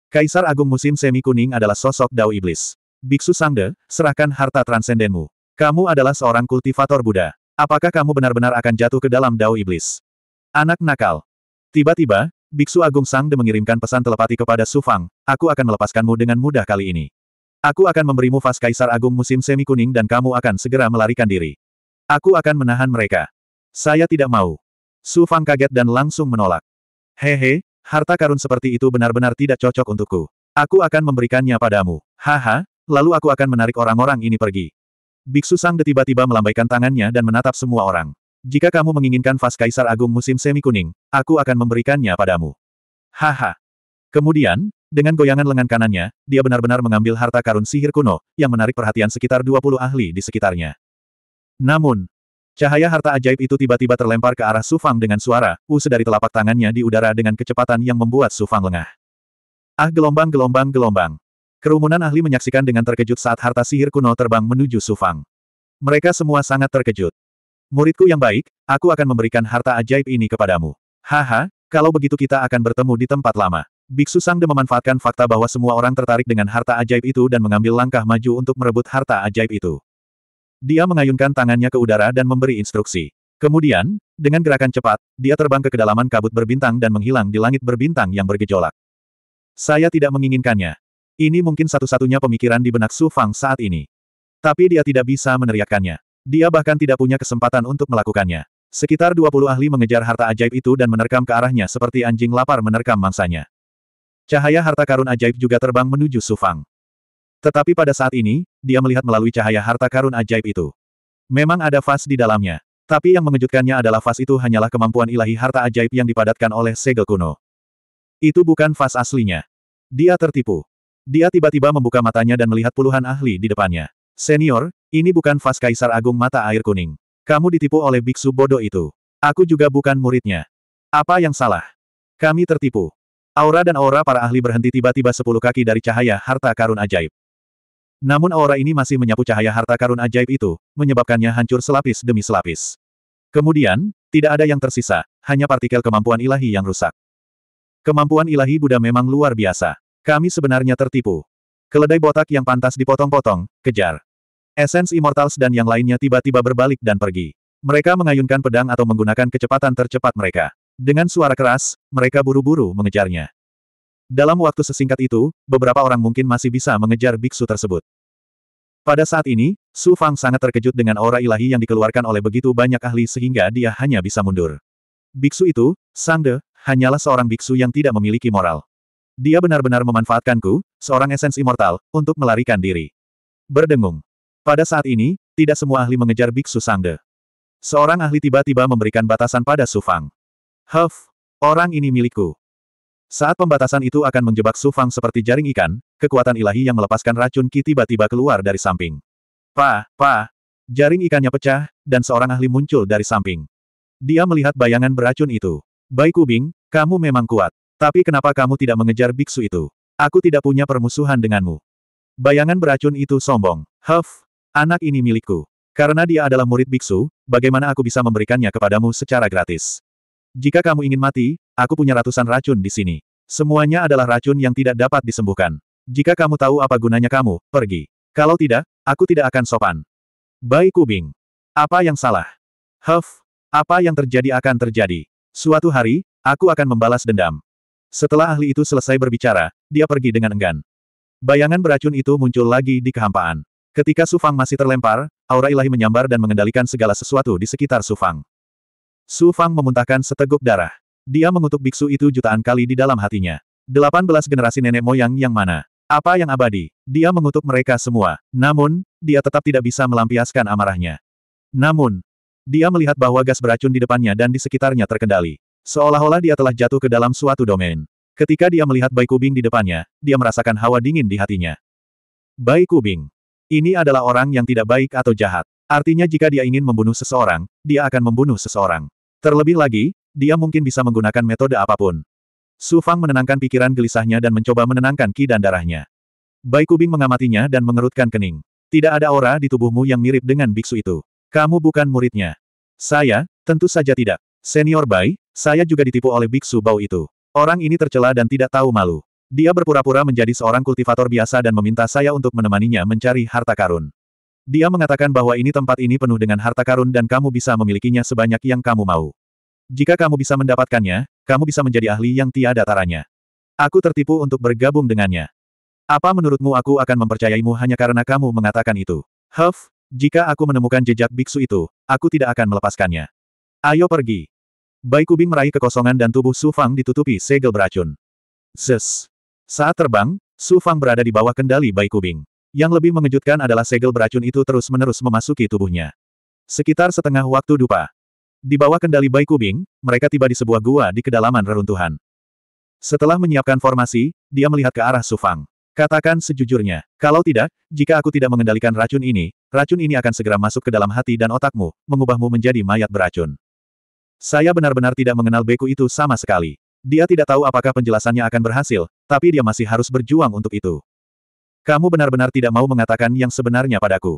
Kaisar Agung Musim Semi Kuning adalah sosok Dao Iblis. Biksu Sangde, serahkan harta transendenmu. Kamu adalah seorang kultivator Buddha. Apakah kamu benar-benar akan jatuh ke dalam Dao Iblis? Anak nakal. Tiba-tiba, Biksu Agung Sangde mengirimkan pesan telepati kepada Su Fang, aku akan melepaskanmu dengan mudah kali ini. Aku akan memberimu vas Kaisar Agung Musim Semi Kuning dan kamu akan segera melarikan diri. Aku akan menahan mereka. Saya tidak mau. Su Fang kaget dan langsung menolak. Hehe, harta karun seperti itu benar-benar tidak cocok untukku. Aku akan memberikannya padamu. Haha, lalu aku akan menarik orang-orang ini pergi. Biksu Sang tiba-tiba melambaikan tangannya dan menatap semua orang. Jika kamu menginginkan vas Kaisar Agung musim semi kuning, aku akan memberikannya padamu. Haha. Kemudian, dengan goyangan lengan kanannya, dia benar-benar mengambil harta karun sihir kuno, yang menarik perhatian sekitar 20 ahli di sekitarnya. Namun, Cahaya harta ajaib itu tiba-tiba terlempar ke arah Sufang dengan suara, u sedari telapak tangannya di udara dengan kecepatan yang membuat Sufang lengah. Ah gelombang gelombang gelombang. Kerumunan ahli menyaksikan dengan terkejut saat harta sihir kuno terbang menuju Sufang. Mereka semua sangat terkejut. Muridku yang baik, aku akan memberikan harta ajaib ini kepadamu. Haha, kalau begitu kita akan bertemu di tempat lama. Biksu Sangde memanfaatkan fakta bahwa semua orang tertarik dengan harta ajaib itu dan mengambil langkah maju untuk merebut harta ajaib itu. Dia mengayunkan tangannya ke udara dan memberi instruksi. Kemudian, dengan gerakan cepat, dia terbang ke kedalaman kabut berbintang dan menghilang di langit berbintang yang bergejolak. Saya tidak menginginkannya. Ini mungkin satu-satunya pemikiran di benak Su Fang saat ini. Tapi dia tidak bisa meneriakkannya. Dia bahkan tidak punya kesempatan untuk melakukannya. Sekitar 20 ahli mengejar harta ajaib itu dan menerkam ke arahnya seperti anjing lapar menerkam mangsanya. Cahaya harta karun ajaib juga terbang menuju Su Fang. Tetapi pada saat ini, dia melihat melalui cahaya harta karun ajaib itu. Memang ada fas di dalamnya. Tapi yang mengejutkannya adalah fas itu hanyalah kemampuan ilahi harta ajaib yang dipadatkan oleh segel kuno. Itu bukan fas aslinya. Dia tertipu. Dia tiba-tiba membuka matanya dan melihat puluhan ahli di depannya. Senior, ini bukan fas Kaisar Agung Mata Air Kuning. Kamu ditipu oleh biksu bodoh itu. Aku juga bukan muridnya. Apa yang salah? Kami tertipu. Aura dan aura para ahli berhenti tiba-tiba sepuluh kaki dari cahaya harta karun ajaib. Namun aura ini masih menyapu cahaya harta karun ajaib itu, menyebabkannya hancur selapis demi selapis. Kemudian, tidak ada yang tersisa, hanya partikel kemampuan ilahi yang rusak. Kemampuan ilahi Buddha memang luar biasa. Kami sebenarnya tertipu. Keledai botak yang pantas dipotong-potong, kejar. Essence Immortals dan yang lainnya tiba-tiba berbalik dan pergi. Mereka mengayunkan pedang atau menggunakan kecepatan tercepat mereka. Dengan suara keras, mereka buru-buru mengejarnya. Dalam waktu sesingkat itu, beberapa orang mungkin masih bisa mengejar biksu tersebut. Pada saat ini, Su Fang sangat terkejut dengan aura ilahi yang dikeluarkan oleh begitu banyak ahli sehingga dia hanya bisa mundur. Biksu itu, Sang De, hanyalah seorang biksu yang tidak memiliki moral. Dia benar-benar memanfaatkanku, seorang esens immortal, untuk melarikan diri. Berdengung. Pada saat ini, tidak semua ahli mengejar biksu Sang De. Seorang ahli tiba-tiba memberikan batasan pada Su Fang. Huff, orang ini milikku. Saat pembatasan itu akan menjebak Su Fang seperti jaring ikan, kekuatan ilahi yang melepaskan racun Ki tiba-tiba keluar dari samping. Pa, pa. Jaring ikannya pecah, dan seorang ahli muncul dari samping. Dia melihat bayangan beracun itu. Bai Kubing, kamu memang kuat. Tapi kenapa kamu tidak mengejar biksu itu? Aku tidak punya permusuhan denganmu. Bayangan beracun itu sombong. Huff, anak ini milikku. Karena dia adalah murid biksu, bagaimana aku bisa memberikannya kepadamu secara gratis? Jika kamu ingin mati, aku punya ratusan racun di sini. Semuanya adalah racun yang tidak dapat disembuhkan. Jika kamu tahu apa gunanya kamu, pergi. Kalau tidak, aku tidak akan sopan. Bai Kubing. Apa yang salah? Huff. Apa yang terjadi akan terjadi. Suatu hari, aku akan membalas dendam. Setelah ahli itu selesai berbicara, dia pergi dengan enggan. Bayangan beracun itu muncul lagi di kehampaan. Ketika Sufang masih terlempar, aura ilahi menyambar dan mengendalikan segala sesuatu di sekitar Sufang. Su Fang memuntahkan seteguk darah. Dia mengutuk biksu itu jutaan kali di dalam hatinya. 18 generasi nenek moyang yang mana? Apa yang abadi? Dia mengutuk mereka semua. Namun, dia tetap tidak bisa melampiaskan amarahnya. Namun, dia melihat bahwa gas beracun di depannya dan di sekitarnya terkendali. Seolah-olah dia telah jatuh ke dalam suatu domain. Ketika dia melihat Bai Kubing di depannya, dia merasakan hawa dingin di hatinya. Bai Kubing. Ini adalah orang yang tidak baik atau jahat. Artinya jika dia ingin membunuh seseorang, dia akan membunuh seseorang. Terlebih lagi, dia mungkin bisa menggunakan metode apapun. Su Fang menenangkan pikiran gelisahnya dan mencoba menenangkan ki dan darahnya. Bai Kubing mengamatinya dan mengerutkan kening. Tidak ada aura di tubuhmu yang mirip dengan biksu itu. Kamu bukan muridnya. Saya, tentu saja tidak. Senior Bai, saya juga ditipu oleh biksu bau itu. Orang ini tercela dan tidak tahu malu. Dia berpura-pura menjadi seorang kultivator biasa dan meminta saya untuk menemaninya mencari harta karun. Dia mengatakan bahwa ini tempat ini penuh dengan harta karun dan kamu bisa memilikinya sebanyak yang kamu mau. Jika kamu bisa mendapatkannya, kamu bisa menjadi ahli yang tiada taranya. Aku tertipu untuk bergabung dengannya. Apa menurutmu aku akan mempercayaimu hanya karena kamu mengatakan itu? Huff, jika aku menemukan jejak biksu itu, aku tidak akan melepaskannya. Ayo pergi. Bai Kubing meraih kekosongan dan tubuh Su Fang ditutupi segel beracun. Zes. Saat terbang, Su Fang berada di bawah kendali Bai Kubing. Yang lebih mengejutkan adalah segel beracun itu terus-menerus memasuki tubuhnya. Sekitar setengah waktu dupa. Di bawah kendali Bai Kubing, mereka tiba di sebuah gua di kedalaman reruntuhan. Setelah menyiapkan formasi, dia melihat ke arah Sufang. Katakan sejujurnya, kalau tidak, jika aku tidak mengendalikan racun ini, racun ini akan segera masuk ke dalam hati dan otakmu, mengubahmu menjadi mayat beracun. Saya benar-benar tidak mengenal beku itu sama sekali. Dia tidak tahu apakah penjelasannya akan berhasil, tapi dia masih harus berjuang untuk itu. Kamu benar-benar tidak mau mengatakan yang sebenarnya padaku.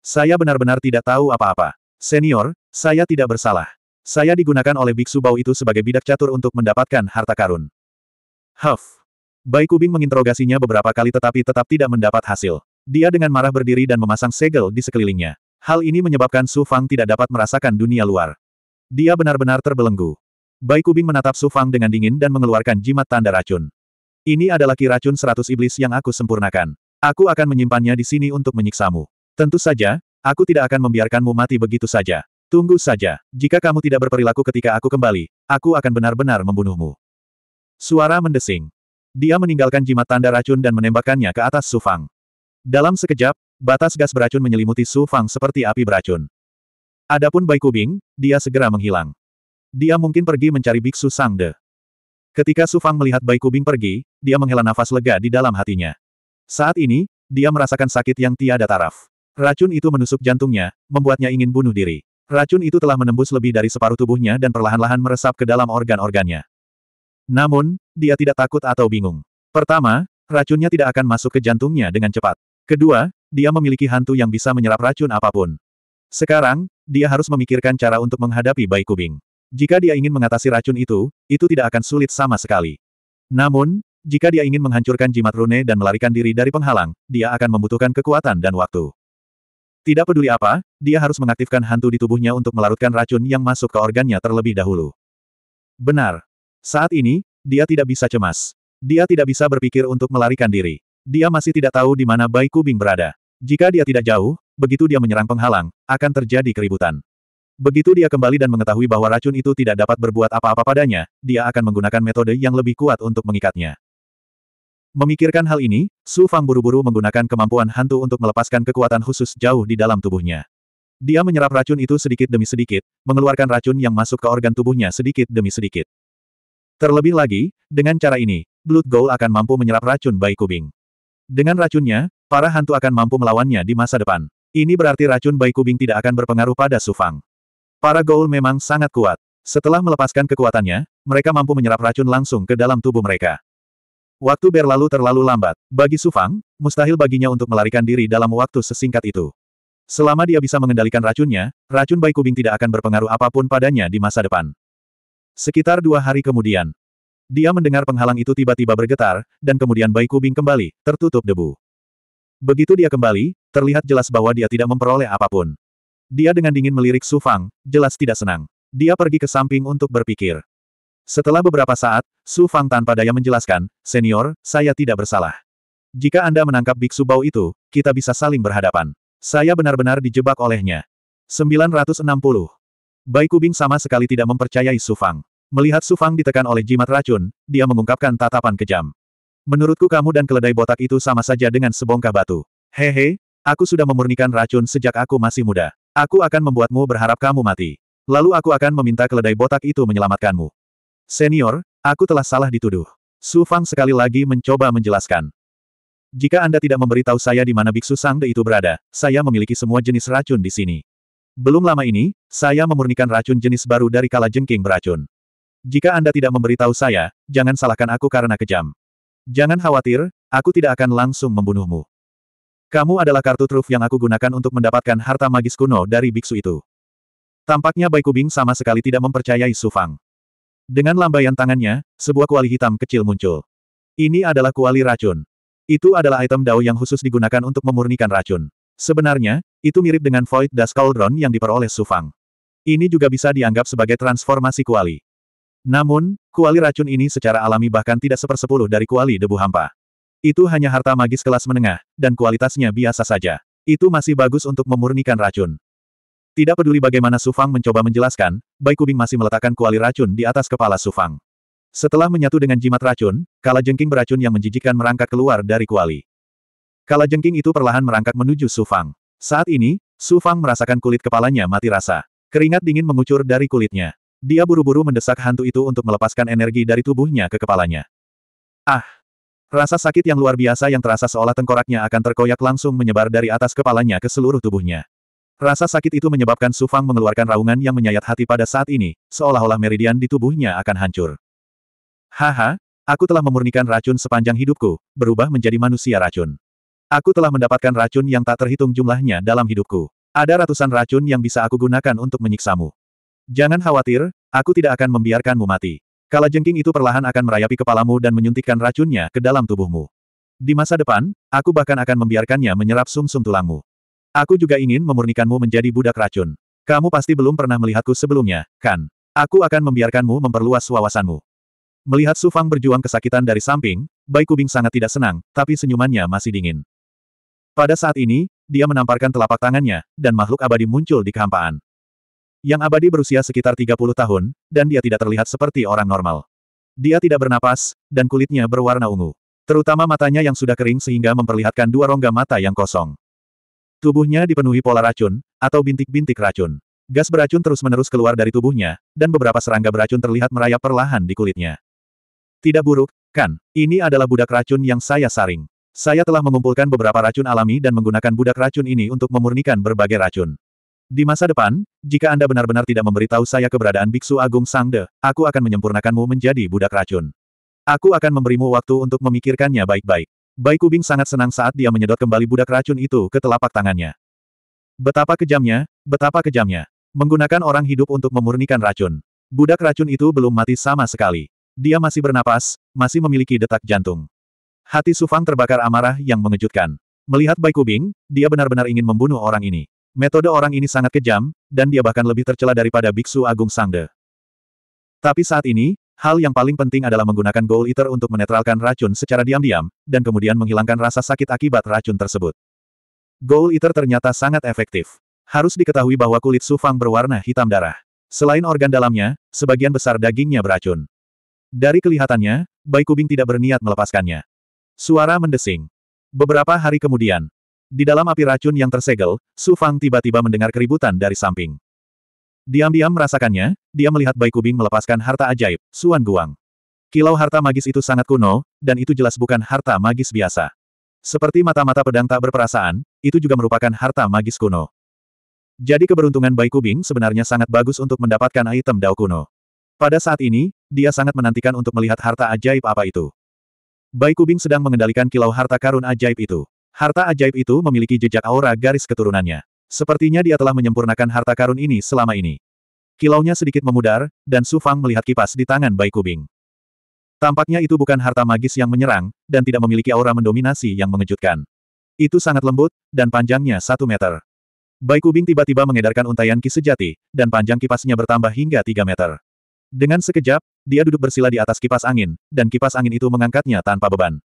Saya benar-benar tidak tahu apa-apa. Senior, saya tidak bersalah. Saya digunakan oleh biksu bau itu sebagai bidak catur untuk mendapatkan harta karun. Huff. Bai Kubing menginterogasinya beberapa kali tetapi tetap tidak mendapat hasil. Dia dengan marah berdiri dan memasang segel di sekelilingnya. Hal ini menyebabkan Su Fang tidak dapat merasakan dunia luar. Dia benar-benar terbelenggu. Bai Kubing menatap Su Fang dengan dingin dan mengeluarkan jimat tanda racun. Ini adalah ki racun seratus iblis yang aku sempurnakan. Aku akan menyimpannya di sini untuk menyiksamu. Tentu saja, aku tidak akan membiarkanmu mati begitu saja. Tunggu saja, jika kamu tidak berperilaku ketika aku kembali, aku akan benar-benar membunuhmu. Suara mendesing. Dia meninggalkan jimat tanda racun dan menembakkannya ke atas Sufang. Dalam sekejap, batas gas beracun menyelimuti Sufang seperti api beracun. Adapun Bai Kubing, dia segera menghilang. Dia mungkin pergi mencari biksu Sangde. Ketika Sufang melihat Bai Kubing pergi, dia menghela nafas lega di dalam hatinya. Saat ini, dia merasakan sakit yang tiada taraf. Racun itu menusuk jantungnya, membuatnya ingin bunuh diri. Racun itu telah menembus lebih dari separuh tubuhnya dan perlahan-lahan meresap ke dalam organ-organnya. Namun, dia tidak takut atau bingung. Pertama, racunnya tidak akan masuk ke jantungnya dengan cepat. Kedua, dia memiliki hantu yang bisa menyerap racun apapun. Sekarang, dia harus memikirkan cara untuk menghadapi bayi kubing. Jika dia ingin mengatasi racun itu, itu tidak akan sulit sama sekali. Namun, jika dia ingin menghancurkan jimat rune dan melarikan diri dari penghalang, dia akan membutuhkan kekuatan dan waktu. Tidak peduli apa, dia harus mengaktifkan hantu di tubuhnya untuk melarutkan racun yang masuk ke organnya terlebih dahulu. Benar. Saat ini, dia tidak bisa cemas. Dia tidak bisa berpikir untuk melarikan diri. Dia masih tidak tahu di mana Bai Kubing berada. Jika dia tidak jauh, begitu dia menyerang penghalang, akan terjadi keributan. Begitu dia kembali dan mengetahui bahwa racun itu tidak dapat berbuat apa-apa padanya, dia akan menggunakan metode yang lebih kuat untuk mengikatnya. Memikirkan hal ini, Su Fang buru-buru menggunakan kemampuan hantu untuk melepaskan kekuatan khusus jauh di dalam tubuhnya. Dia menyerap racun itu sedikit demi sedikit, mengeluarkan racun yang masuk ke organ tubuhnya sedikit demi sedikit. Terlebih lagi, dengan cara ini, Blood Goal akan mampu menyerap racun Bai Kubing. Dengan racunnya, para hantu akan mampu melawannya di masa depan. Ini berarti racun Bai Kubing tidak akan berpengaruh pada Su Fang. Para Goal memang sangat kuat. Setelah melepaskan kekuatannya, mereka mampu menyerap racun langsung ke dalam tubuh mereka. Waktu berlalu terlalu lambat. Bagi Sufang, mustahil baginya untuk melarikan diri dalam waktu sesingkat itu. Selama dia bisa mengendalikan racunnya, racun Bai Kubing tidak akan berpengaruh apapun padanya di masa depan. Sekitar dua hari kemudian, dia mendengar penghalang itu tiba-tiba bergetar, dan kemudian Bai Kubing kembali, tertutup debu. Begitu dia kembali, terlihat jelas bahwa dia tidak memperoleh apapun. Dia dengan dingin melirik Sufang, jelas tidak senang. Dia pergi ke samping untuk berpikir. Setelah beberapa saat, Su Fang tanpa daya menjelaskan, Senior, saya tidak bersalah. Jika Anda menangkap Biksu Bau itu, kita bisa saling berhadapan. Saya benar-benar dijebak olehnya. 960. Bai Kubing sama sekali tidak mempercayai Su Fang. Melihat Su Fang ditekan oleh jimat racun, dia mengungkapkan tatapan kejam. Menurutku kamu dan keledai botak itu sama saja dengan sebongkah batu. Hehe, aku sudah memurnikan racun sejak aku masih muda. Aku akan membuatmu berharap kamu mati. Lalu aku akan meminta keledai botak itu menyelamatkanmu. Senior, aku telah salah dituduh. Su Fang sekali lagi mencoba menjelaskan. Jika Anda tidak memberitahu saya di mana Biksu sang de itu berada, saya memiliki semua jenis racun di sini. Belum lama ini, saya memurnikan racun jenis baru dari kala jengking beracun. Jika Anda tidak memberitahu saya, jangan salahkan aku karena kejam. Jangan khawatir, aku tidak akan langsung membunuhmu. Kamu adalah kartu truf yang aku gunakan untuk mendapatkan harta magis kuno dari biksu itu. Tampaknya Baikubing sama sekali tidak mempercayai Su Fang. Dengan lambaian tangannya, sebuah kuali hitam kecil muncul. Ini adalah kuali racun. Itu adalah item Dao yang khusus digunakan untuk memurnikan racun. Sebenarnya, itu mirip dengan Void Dust Cauldron yang diperoleh Sufang. Ini juga bisa dianggap sebagai transformasi kuali. Namun, kuali racun ini secara alami bahkan tidak sepersepuluh dari kuali debu hampa. Itu hanya harta magis kelas menengah, dan kualitasnya biasa saja. Itu masih bagus untuk memurnikan racun. Tidak peduli bagaimana Sufang mencoba menjelaskan, Bai Kubing masih meletakkan kuali racun di atas kepala Sufang. Setelah menyatu dengan jimat racun, kala jengking beracun yang menjijikkan merangkak keluar dari kuali. Kala jengking itu perlahan merangkak menuju Sufang. Saat ini, Sufang merasakan kulit kepalanya mati rasa. Keringat dingin mengucur dari kulitnya. Dia buru-buru mendesak hantu itu untuk melepaskan energi dari tubuhnya ke kepalanya. Ah! Rasa sakit yang luar biasa yang terasa seolah tengkoraknya akan terkoyak langsung menyebar dari atas kepalanya ke seluruh tubuhnya. Rasa sakit itu menyebabkan Su Fang mengeluarkan raungan yang menyayat hati pada saat ini, seolah-olah meridian di tubuhnya akan hancur. Haha, aku telah memurnikan racun sepanjang hidupku, berubah menjadi manusia racun. Aku telah mendapatkan racun yang tak terhitung jumlahnya dalam hidupku. Ada ratusan racun yang bisa aku gunakan untuk menyiksamu. Jangan khawatir, aku tidak akan membiarkanmu mati. Kala jengking itu perlahan akan merayapi kepalamu dan menyuntikkan racunnya ke dalam tubuhmu. Di masa depan, aku bahkan akan membiarkannya menyerap sumsum -sum tulangmu. Aku juga ingin memurnikanmu menjadi budak racun. Kamu pasti belum pernah melihatku sebelumnya, kan? Aku akan membiarkanmu memperluas wawasanmu. Melihat Su Fang berjuang kesakitan dari samping, Bai Kubing sangat tidak senang, tapi senyumannya masih dingin. Pada saat ini, dia menamparkan telapak tangannya, dan makhluk abadi muncul di kehampaan. Yang abadi berusia sekitar 30 tahun, dan dia tidak terlihat seperti orang normal. Dia tidak bernapas, dan kulitnya berwarna ungu. Terutama matanya yang sudah kering sehingga memperlihatkan dua rongga mata yang kosong. Tubuhnya dipenuhi pola racun, atau bintik-bintik racun. Gas beracun terus-menerus keluar dari tubuhnya, dan beberapa serangga beracun terlihat merayap perlahan di kulitnya. Tidak buruk, kan? Ini adalah budak racun yang saya saring. Saya telah mengumpulkan beberapa racun alami dan menggunakan budak racun ini untuk memurnikan berbagai racun. Di masa depan, jika Anda benar-benar tidak memberitahu saya keberadaan Biksu Agung Sangde, aku akan menyempurnakanmu menjadi budak racun. Aku akan memberimu waktu untuk memikirkannya baik-baik. Bai Kubing sangat senang saat dia menyedot kembali budak racun itu ke telapak tangannya. Betapa kejamnya, betapa kejamnya. Menggunakan orang hidup untuk memurnikan racun. Budak racun itu belum mati sama sekali. Dia masih bernapas, masih memiliki detak jantung. Hati Sufang terbakar amarah yang mengejutkan. Melihat Bai Kubing, dia benar-benar ingin membunuh orang ini. Metode orang ini sangat kejam, dan dia bahkan lebih tercela daripada Biksu Agung Sangde. Tapi saat ini, Hal yang paling penting adalah menggunakan Goal Eater untuk menetralkan racun secara diam-diam, dan kemudian menghilangkan rasa sakit akibat racun tersebut. Goal Eater ternyata sangat efektif. Harus diketahui bahwa kulit Sufang berwarna hitam darah. Selain organ dalamnya, sebagian besar dagingnya beracun. Dari kelihatannya, Bai Kubing tidak berniat melepaskannya. Suara mendesing. Beberapa hari kemudian, di dalam api racun yang tersegel, Sufang tiba-tiba mendengar keributan dari samping. Diam-diam merasakannya, dia melihat Bai Kubing melepaskan harta ajaib, Suan Guang. Kilau harta magis itu sangat kuno, dan itu jelas bukan harta magis biasa. Seperti mata-mata pedang tak berperasaan, itu juga merupakan harta magis kuno. Jadi keberuntungan Bai Kubing sebenarnya sangat bagus untuk mendapatkan item Dao kuno. Pada saat ini, dia sangat menantikan untuk melihat harta ajaib apa itu. Bai Kubing sedang mengendalikan kilau harta karun ajaib itu. Harta ajaib itu memiliki jejak aura garis keturunannya. Sepertinya dia telah menyempurnakan harta karun ini selama ini. Kilaunya sedikit memudar, dan Su Fang melihat kipas di tangan Bai Kubing. Tampaknya itu bukan harta magis yang menyerang, dan tidak memiliki aura mendominasi yang mengejutkan. Itu sangat lembut, dan panjangnya satu meter. Bai Kubing tiba-tiba mengedarkan untayan ki sejati, dan panjang kipasnya bertambah hingga tiga meter. Dengan sekejap, dia duduk bersila di atas kipas angin, dan kipas angin itu mengangkatnya tanpa beban.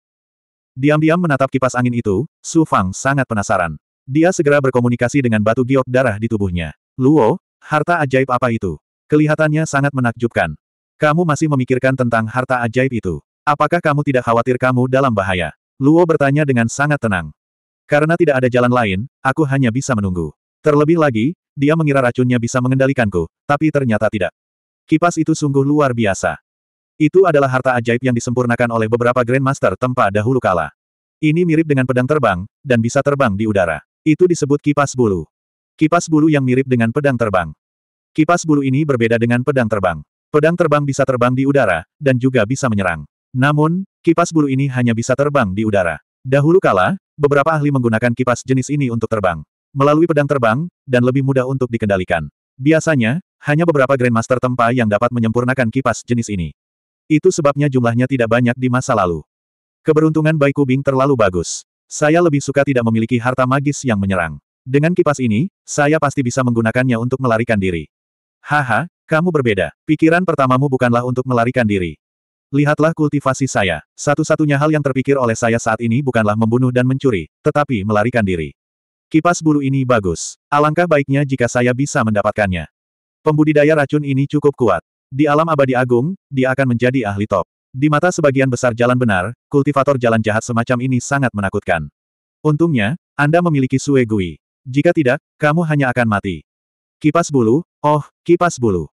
Diam-diam menatap kipas angin itu, Su Fang sangat penasaran. Dia segera berkomunikasi dengan batu giok darah di tubuhnya. Luo, harta ajaib apa itu? Kelihatannya sangat menakjubkan. Kamu masih memikirkan tentang harta ajaib itu. Apakah kamu tidak khawatir kamu dalam bahaya? Luo bertanya dengan sangat tenang. Karena tidak ada jalan lain, aku hanya bisa menunggu. Terlebih lagi, dia mengira racunnya bisa mengendalikanku, tapi ternyata tidak. Kipas itu sungguh luar biasa. Itu adalah harta ajaib yang disempurnakan oleh beberapa Grandmaster tempat dahulu kala. Ini mirip dengan pedang terbang, dan bisa terbang di udara. Itu disebut kipas bulu. Kipas bulu yang mirip dengan pedang terbang. Kipas bulu ini berbeda dengan pedang terbang. Pedang terbang bisa terbang di udara, dan juga bisa menyerang. Namun, kipas bulu ini hanya bisa terbang di udara. Dahulu kala, beberapa ahli menggunakan kipas jenis ini untuk terbang. Melalui pedang terbang, dan lebih mudah untuk dikendalikan. Biasanya, hanya beberapa Grandmaster Tempa yang dapat menyempurnakan kipas jenis ini. Itu sebabnya jumlahnya tidak banyak di masa lalu. Keberuntungan Bai Kubing terlalu bagus. Saya lebih suka tidak memiliki harta magis yang menyerang. Dengan kipas ini, saya pasti bisa menggunakannya untuk melarikan diri. Haha, kamu berbeda. Pikiran pertamamu bukanlah untuk melarikan diri. Lihatlah kultivasi saya. Satu-satunya hal yang terpikir oleh saya saat ini bukanlah membunuh dan mencuri, tetapi melarikan diri. Kipas bulu ini bagus. Alangkah baiknya jika saya bisa mendapatkannya. Pembudidaya racun ini cukup kuat. Di alam abadi agung, dia akan menjadi ahli top. Di mata sebagian besar jalan benar, kultivator jalan jahat semacam ini sangat menakutkan. Untungnya, Anda memiliki Sue Gui. Jika tidak, kamu hanya akan mati. Kipas bulu, oh, kipas bulu.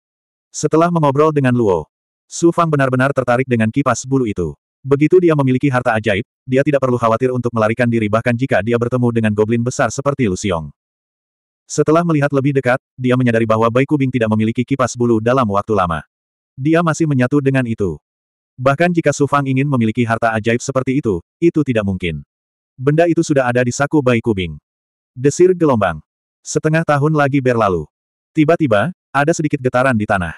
Setelah mengobrol dengan Luo, Su Fang benar-benar tertarik dengan kipas bulu itu. Begitu dia memiliki harta ajaib, dia tidak perlu khawatir untuk melarikan diri bahkan jika dia bertemu dengan goblin besar seperti Lu Xiong. Setelah melihat lebih dekat, dia menyadari bahwa Bai Kubing tidak memiliki kipas bulu dalam waktu lama. Dia masih menyatu dengan itu. Bahkan jika Su Fang ingin memiliki harta ajaib seperti itu, itu tidak mungkin. Benda itu sudah ada di saku bayi kubing. Desir gelombang. Setengah tahun lagi berlalu. Tiba-tiba, ada sedikit getaran di tanah.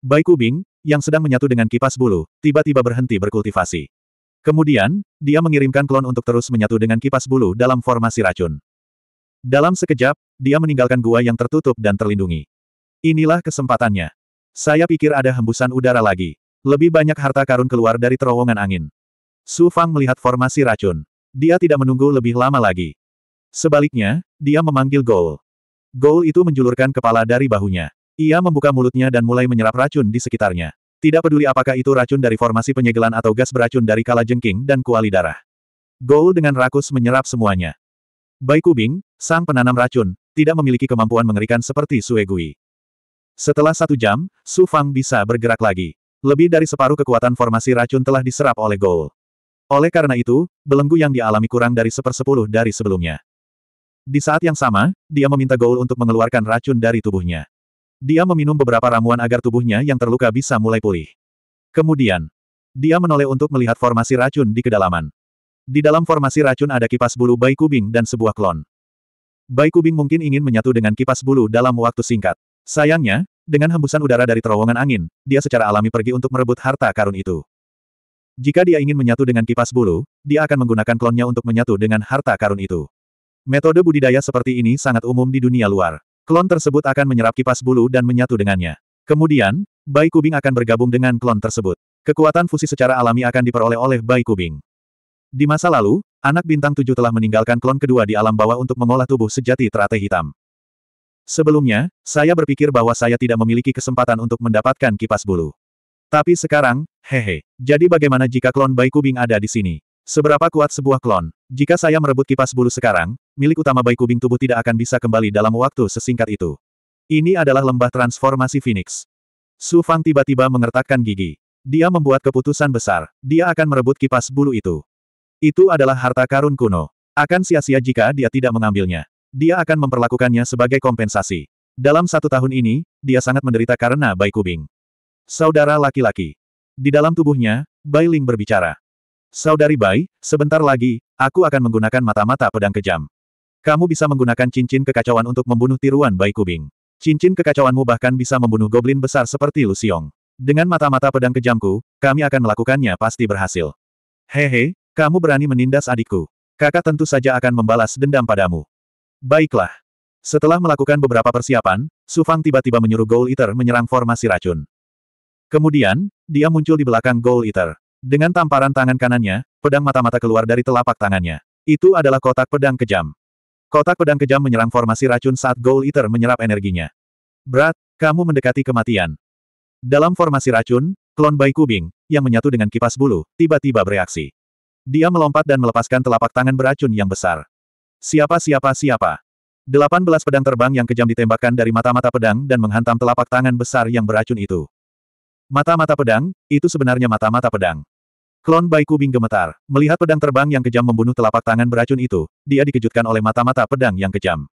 Bayi kubing, yang sedang menyatu dengan kipas bulu, tiba-tiba berhenti berkultivasi. Kemudian, dia mengirimkan klon untuk terus menyatu dengan kipas bulu dalam formasi racun. Dalam sekejap, dia meninggalkan gua yang tertutup dan terlindungi. Inilah kesempatannya. Saya pikir ada hembusan udara lagi. Lebih banyak harta karun keluar dari terowongan angin. Su Fang melihat formasi racun. Dia tidak menunggu lebih lama lagi. Sebaliknya, dia memanggil Goul. Goul itu menjulurkan kepala dari bahunya. Ia membuka mulutnya dan mulai menyerap racun di sekitarnya. Tidak peduli apakah itu racun dari formasi penyegelan atau gas beracun dari kala jengking dan kuali darah. Goul dengan rakus menyerap semuanya. Bai Kubing, sang penanam racun, tidak memiliki kemampuan mengerikan seperti Sue Gui. Setelah satu jam, Su Fang bisa bergerak lagi. Lebih dari separuh kekuatan formasi racun telah diserap oleh Goul. Oleh karena itu, belenggu yang dialami kurang dari sepersepuluh dari sebelumnya. Di saat yang sama, dia meminta Goul untuk mengeluarkan racun dari tubuhnya. Dia meminum beberapa ramuan agar tubuhnya yang terluka bisa mulai pulih. Kemudian, dia menoleh untuk melihat formasi racun di kedalaman. Di dalam formasi racun ada kipas bulu bayi kubing dan sebuah klon. Bai Kubing mungkin ingin menyatu dengan kipas bulu dalam waktu singkat. Sayangnya, dengan hembusan udara dari terowongan angin, dia secara alami pergi untuk merebut harta karun itu. Jika dia ingin menyatu dengan kipas bulu, dia akan menggunakan klonnya untuk menyatu dengan harta karun itu. Metode budidaya seperti ini sangat umum di dunia luar. Klon tersebut akan menyerap kipas bulu dan menyatu dengannya. Kemudian, bayi Kubing akan bergabung dengan klon tersebut. Kekuatan fusi secara alami akan diperoleh oleh bayi Kubing. Di masa lalu, anak bintang tujuh telah meninggalkan klon kedua di alam bawah untuk mengolah tubuh sejati teratai hitam. Sebelumnya, saya berpikir bahwa saya tidak memiliki kesempatan untuk mendapatkan kipas bulu. Tapi sekarang, hehe. Jadi bagaimana jika klon Bai Kubing ada di sini? Seberapa kuat sebuah klon? Jika saya merebut kipas bulu sekarang, milik utama Bai Kubing tubuh tidak akan bisa kembali dalam waktu sesingkat itu. Ini adalah lembah transformasi Phoenix. Su Fang tiba-tiba mengertakkan gigi. Dia membuat keputusan besar. Dia akan merebut kipas bulu itu. Itu adalah harta karun kuno. Akan sia-sia jika dia tidak mengambilnya. Dia akan memperlakukannya sebagai kompensasi. Dalam satu tahun ini, dia sangat menderita karena Bai Kubing. Saudara laki-laki. Di dalam tubuhnya, Bai Ling berbicara. Saudari Bai, sebentar lagi, aku akan menggunakan mata-mata pedang kejam. Kamu bisa menggunakan cincin kekacauan untuk membunuh tiruan Bai Kubing. Cincin kekacauanmu bahkan bisa membunuh goblin besar seperti Lu Xiong. Dengan mata-mata pedang kejamku, kami akan melakukannya pasti berhasil. Hehe, kamu berani menindas adikku. Kakak tentu saja akan membalas dendam padamu. Baiklah. Setelah melakukan beberapa persiapan, Su Fang tiba-tiba menyuruh Goal Eater menyerang formasi racun. Kemudian, dia muncul di belakang Goal Eater. Dengan tamparan tangan kanannya, pedang mata-mata keluar dari telapak tangannya. Itu adalah kotak pedang kejam. Kotak pedang kejam menyerang formasi racun saat Goal Eater menyerap energinya. Berat, kamu mendekati kematian. Dalam formasi racun, klon Bai Kubing, yang menyatu dengan kipas bulu, tiba-tiba bereaksi. Dia melompat dan melepaskan telapak tangan beracun yang besar. Siapa siapa siapa? Delapan belas pedang terbang yang kejam ditembakkan dari mata-mata pedang dan menghantam telapak tangan besar yang beracun itu. Mata-mata pedang, itu sebenarnya mata-mata pedang. Klon Bai Kubing gemetar. Melihat pedang terbang yang kejam membunuh telapak tangan beracun itu, dia dikejutkan oleh mata-mata pedang yang kejam.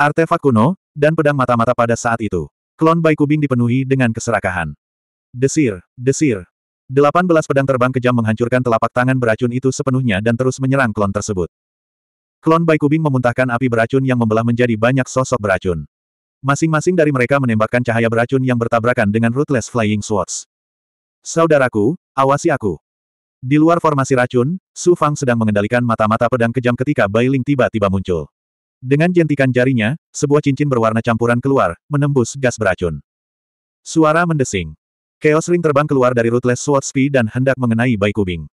Artefak kuno, dan pedang mata-mata pada saat itu. Klon Bai Kubing dipenuhi dengan keserakahan. Desir, desir. Delapan belas pedang terbang kejam menghancurkan telapak tangan beracun itu sepenuhnya dan terus menyerang klon tersebut. Klon Bai Baikubing memuntahkan api beracun yang membelah menjadi banyak sosok beracun. Masing-masing dari mereka menembakkan cahaya beracun yang bertabrakan dengan ruthless flying swords. Saudaraku, awasi aku. Di luar formasi racun, Su Fang sedang mengendalikan mata-mata pedang kejam ketika Bai Ling tiba-tiba muncul. Dengan jentikan jarinya, sebuah cincin berwarna campuran keluar, menembus gas beracun. Suara mendesing. Chaos Ring terbang keluar dari Ruthless Sword Speed dan hendak mengenai Bai Kubing.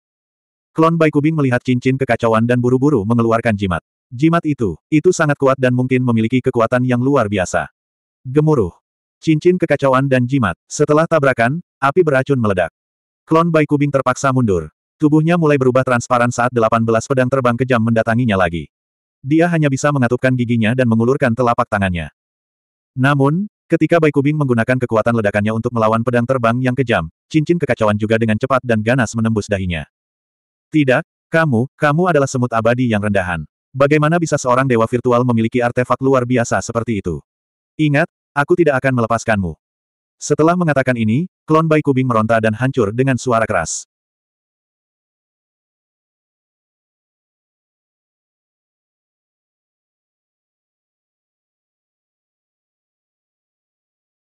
Klon Bai Kubing melihat cincin kekacauan dan buru-buru mengeluarkan jimat. Jimat itu, itu sangat kuat dan mungkin memiliki kekuatan yang luar biasa. Gemuruh. Cincin kekacauan dan jimat. Setelah tabrakan, api beracun meledak. Klon Bai Kubing terpaksa mundur. Tubuhnya mulai berubah transparan saat 18 pedang terbang kejam mendatanginya lagi. Dia hanya bisa mengatupkan giginya dan mengulurkan telapak tangannya. Namun, ketika Bai Kubing menggunakan kekuatan ledakannya untuk melawan pedang terbang yang kejam, cincin kekacauan juga dengan cepat dan ganas menembus dahinya. Tidak, kamu, kamu adalah semut abadi yang rendahan. Bagaimana bisa seorang dewa virtual memiliki artefak luar biasa seperti itu? Ingat, aku tidak akan melepaskanmu. Setelah mengatakan ini, klon Bai Kubing meronta dan hancur dengan suara keras.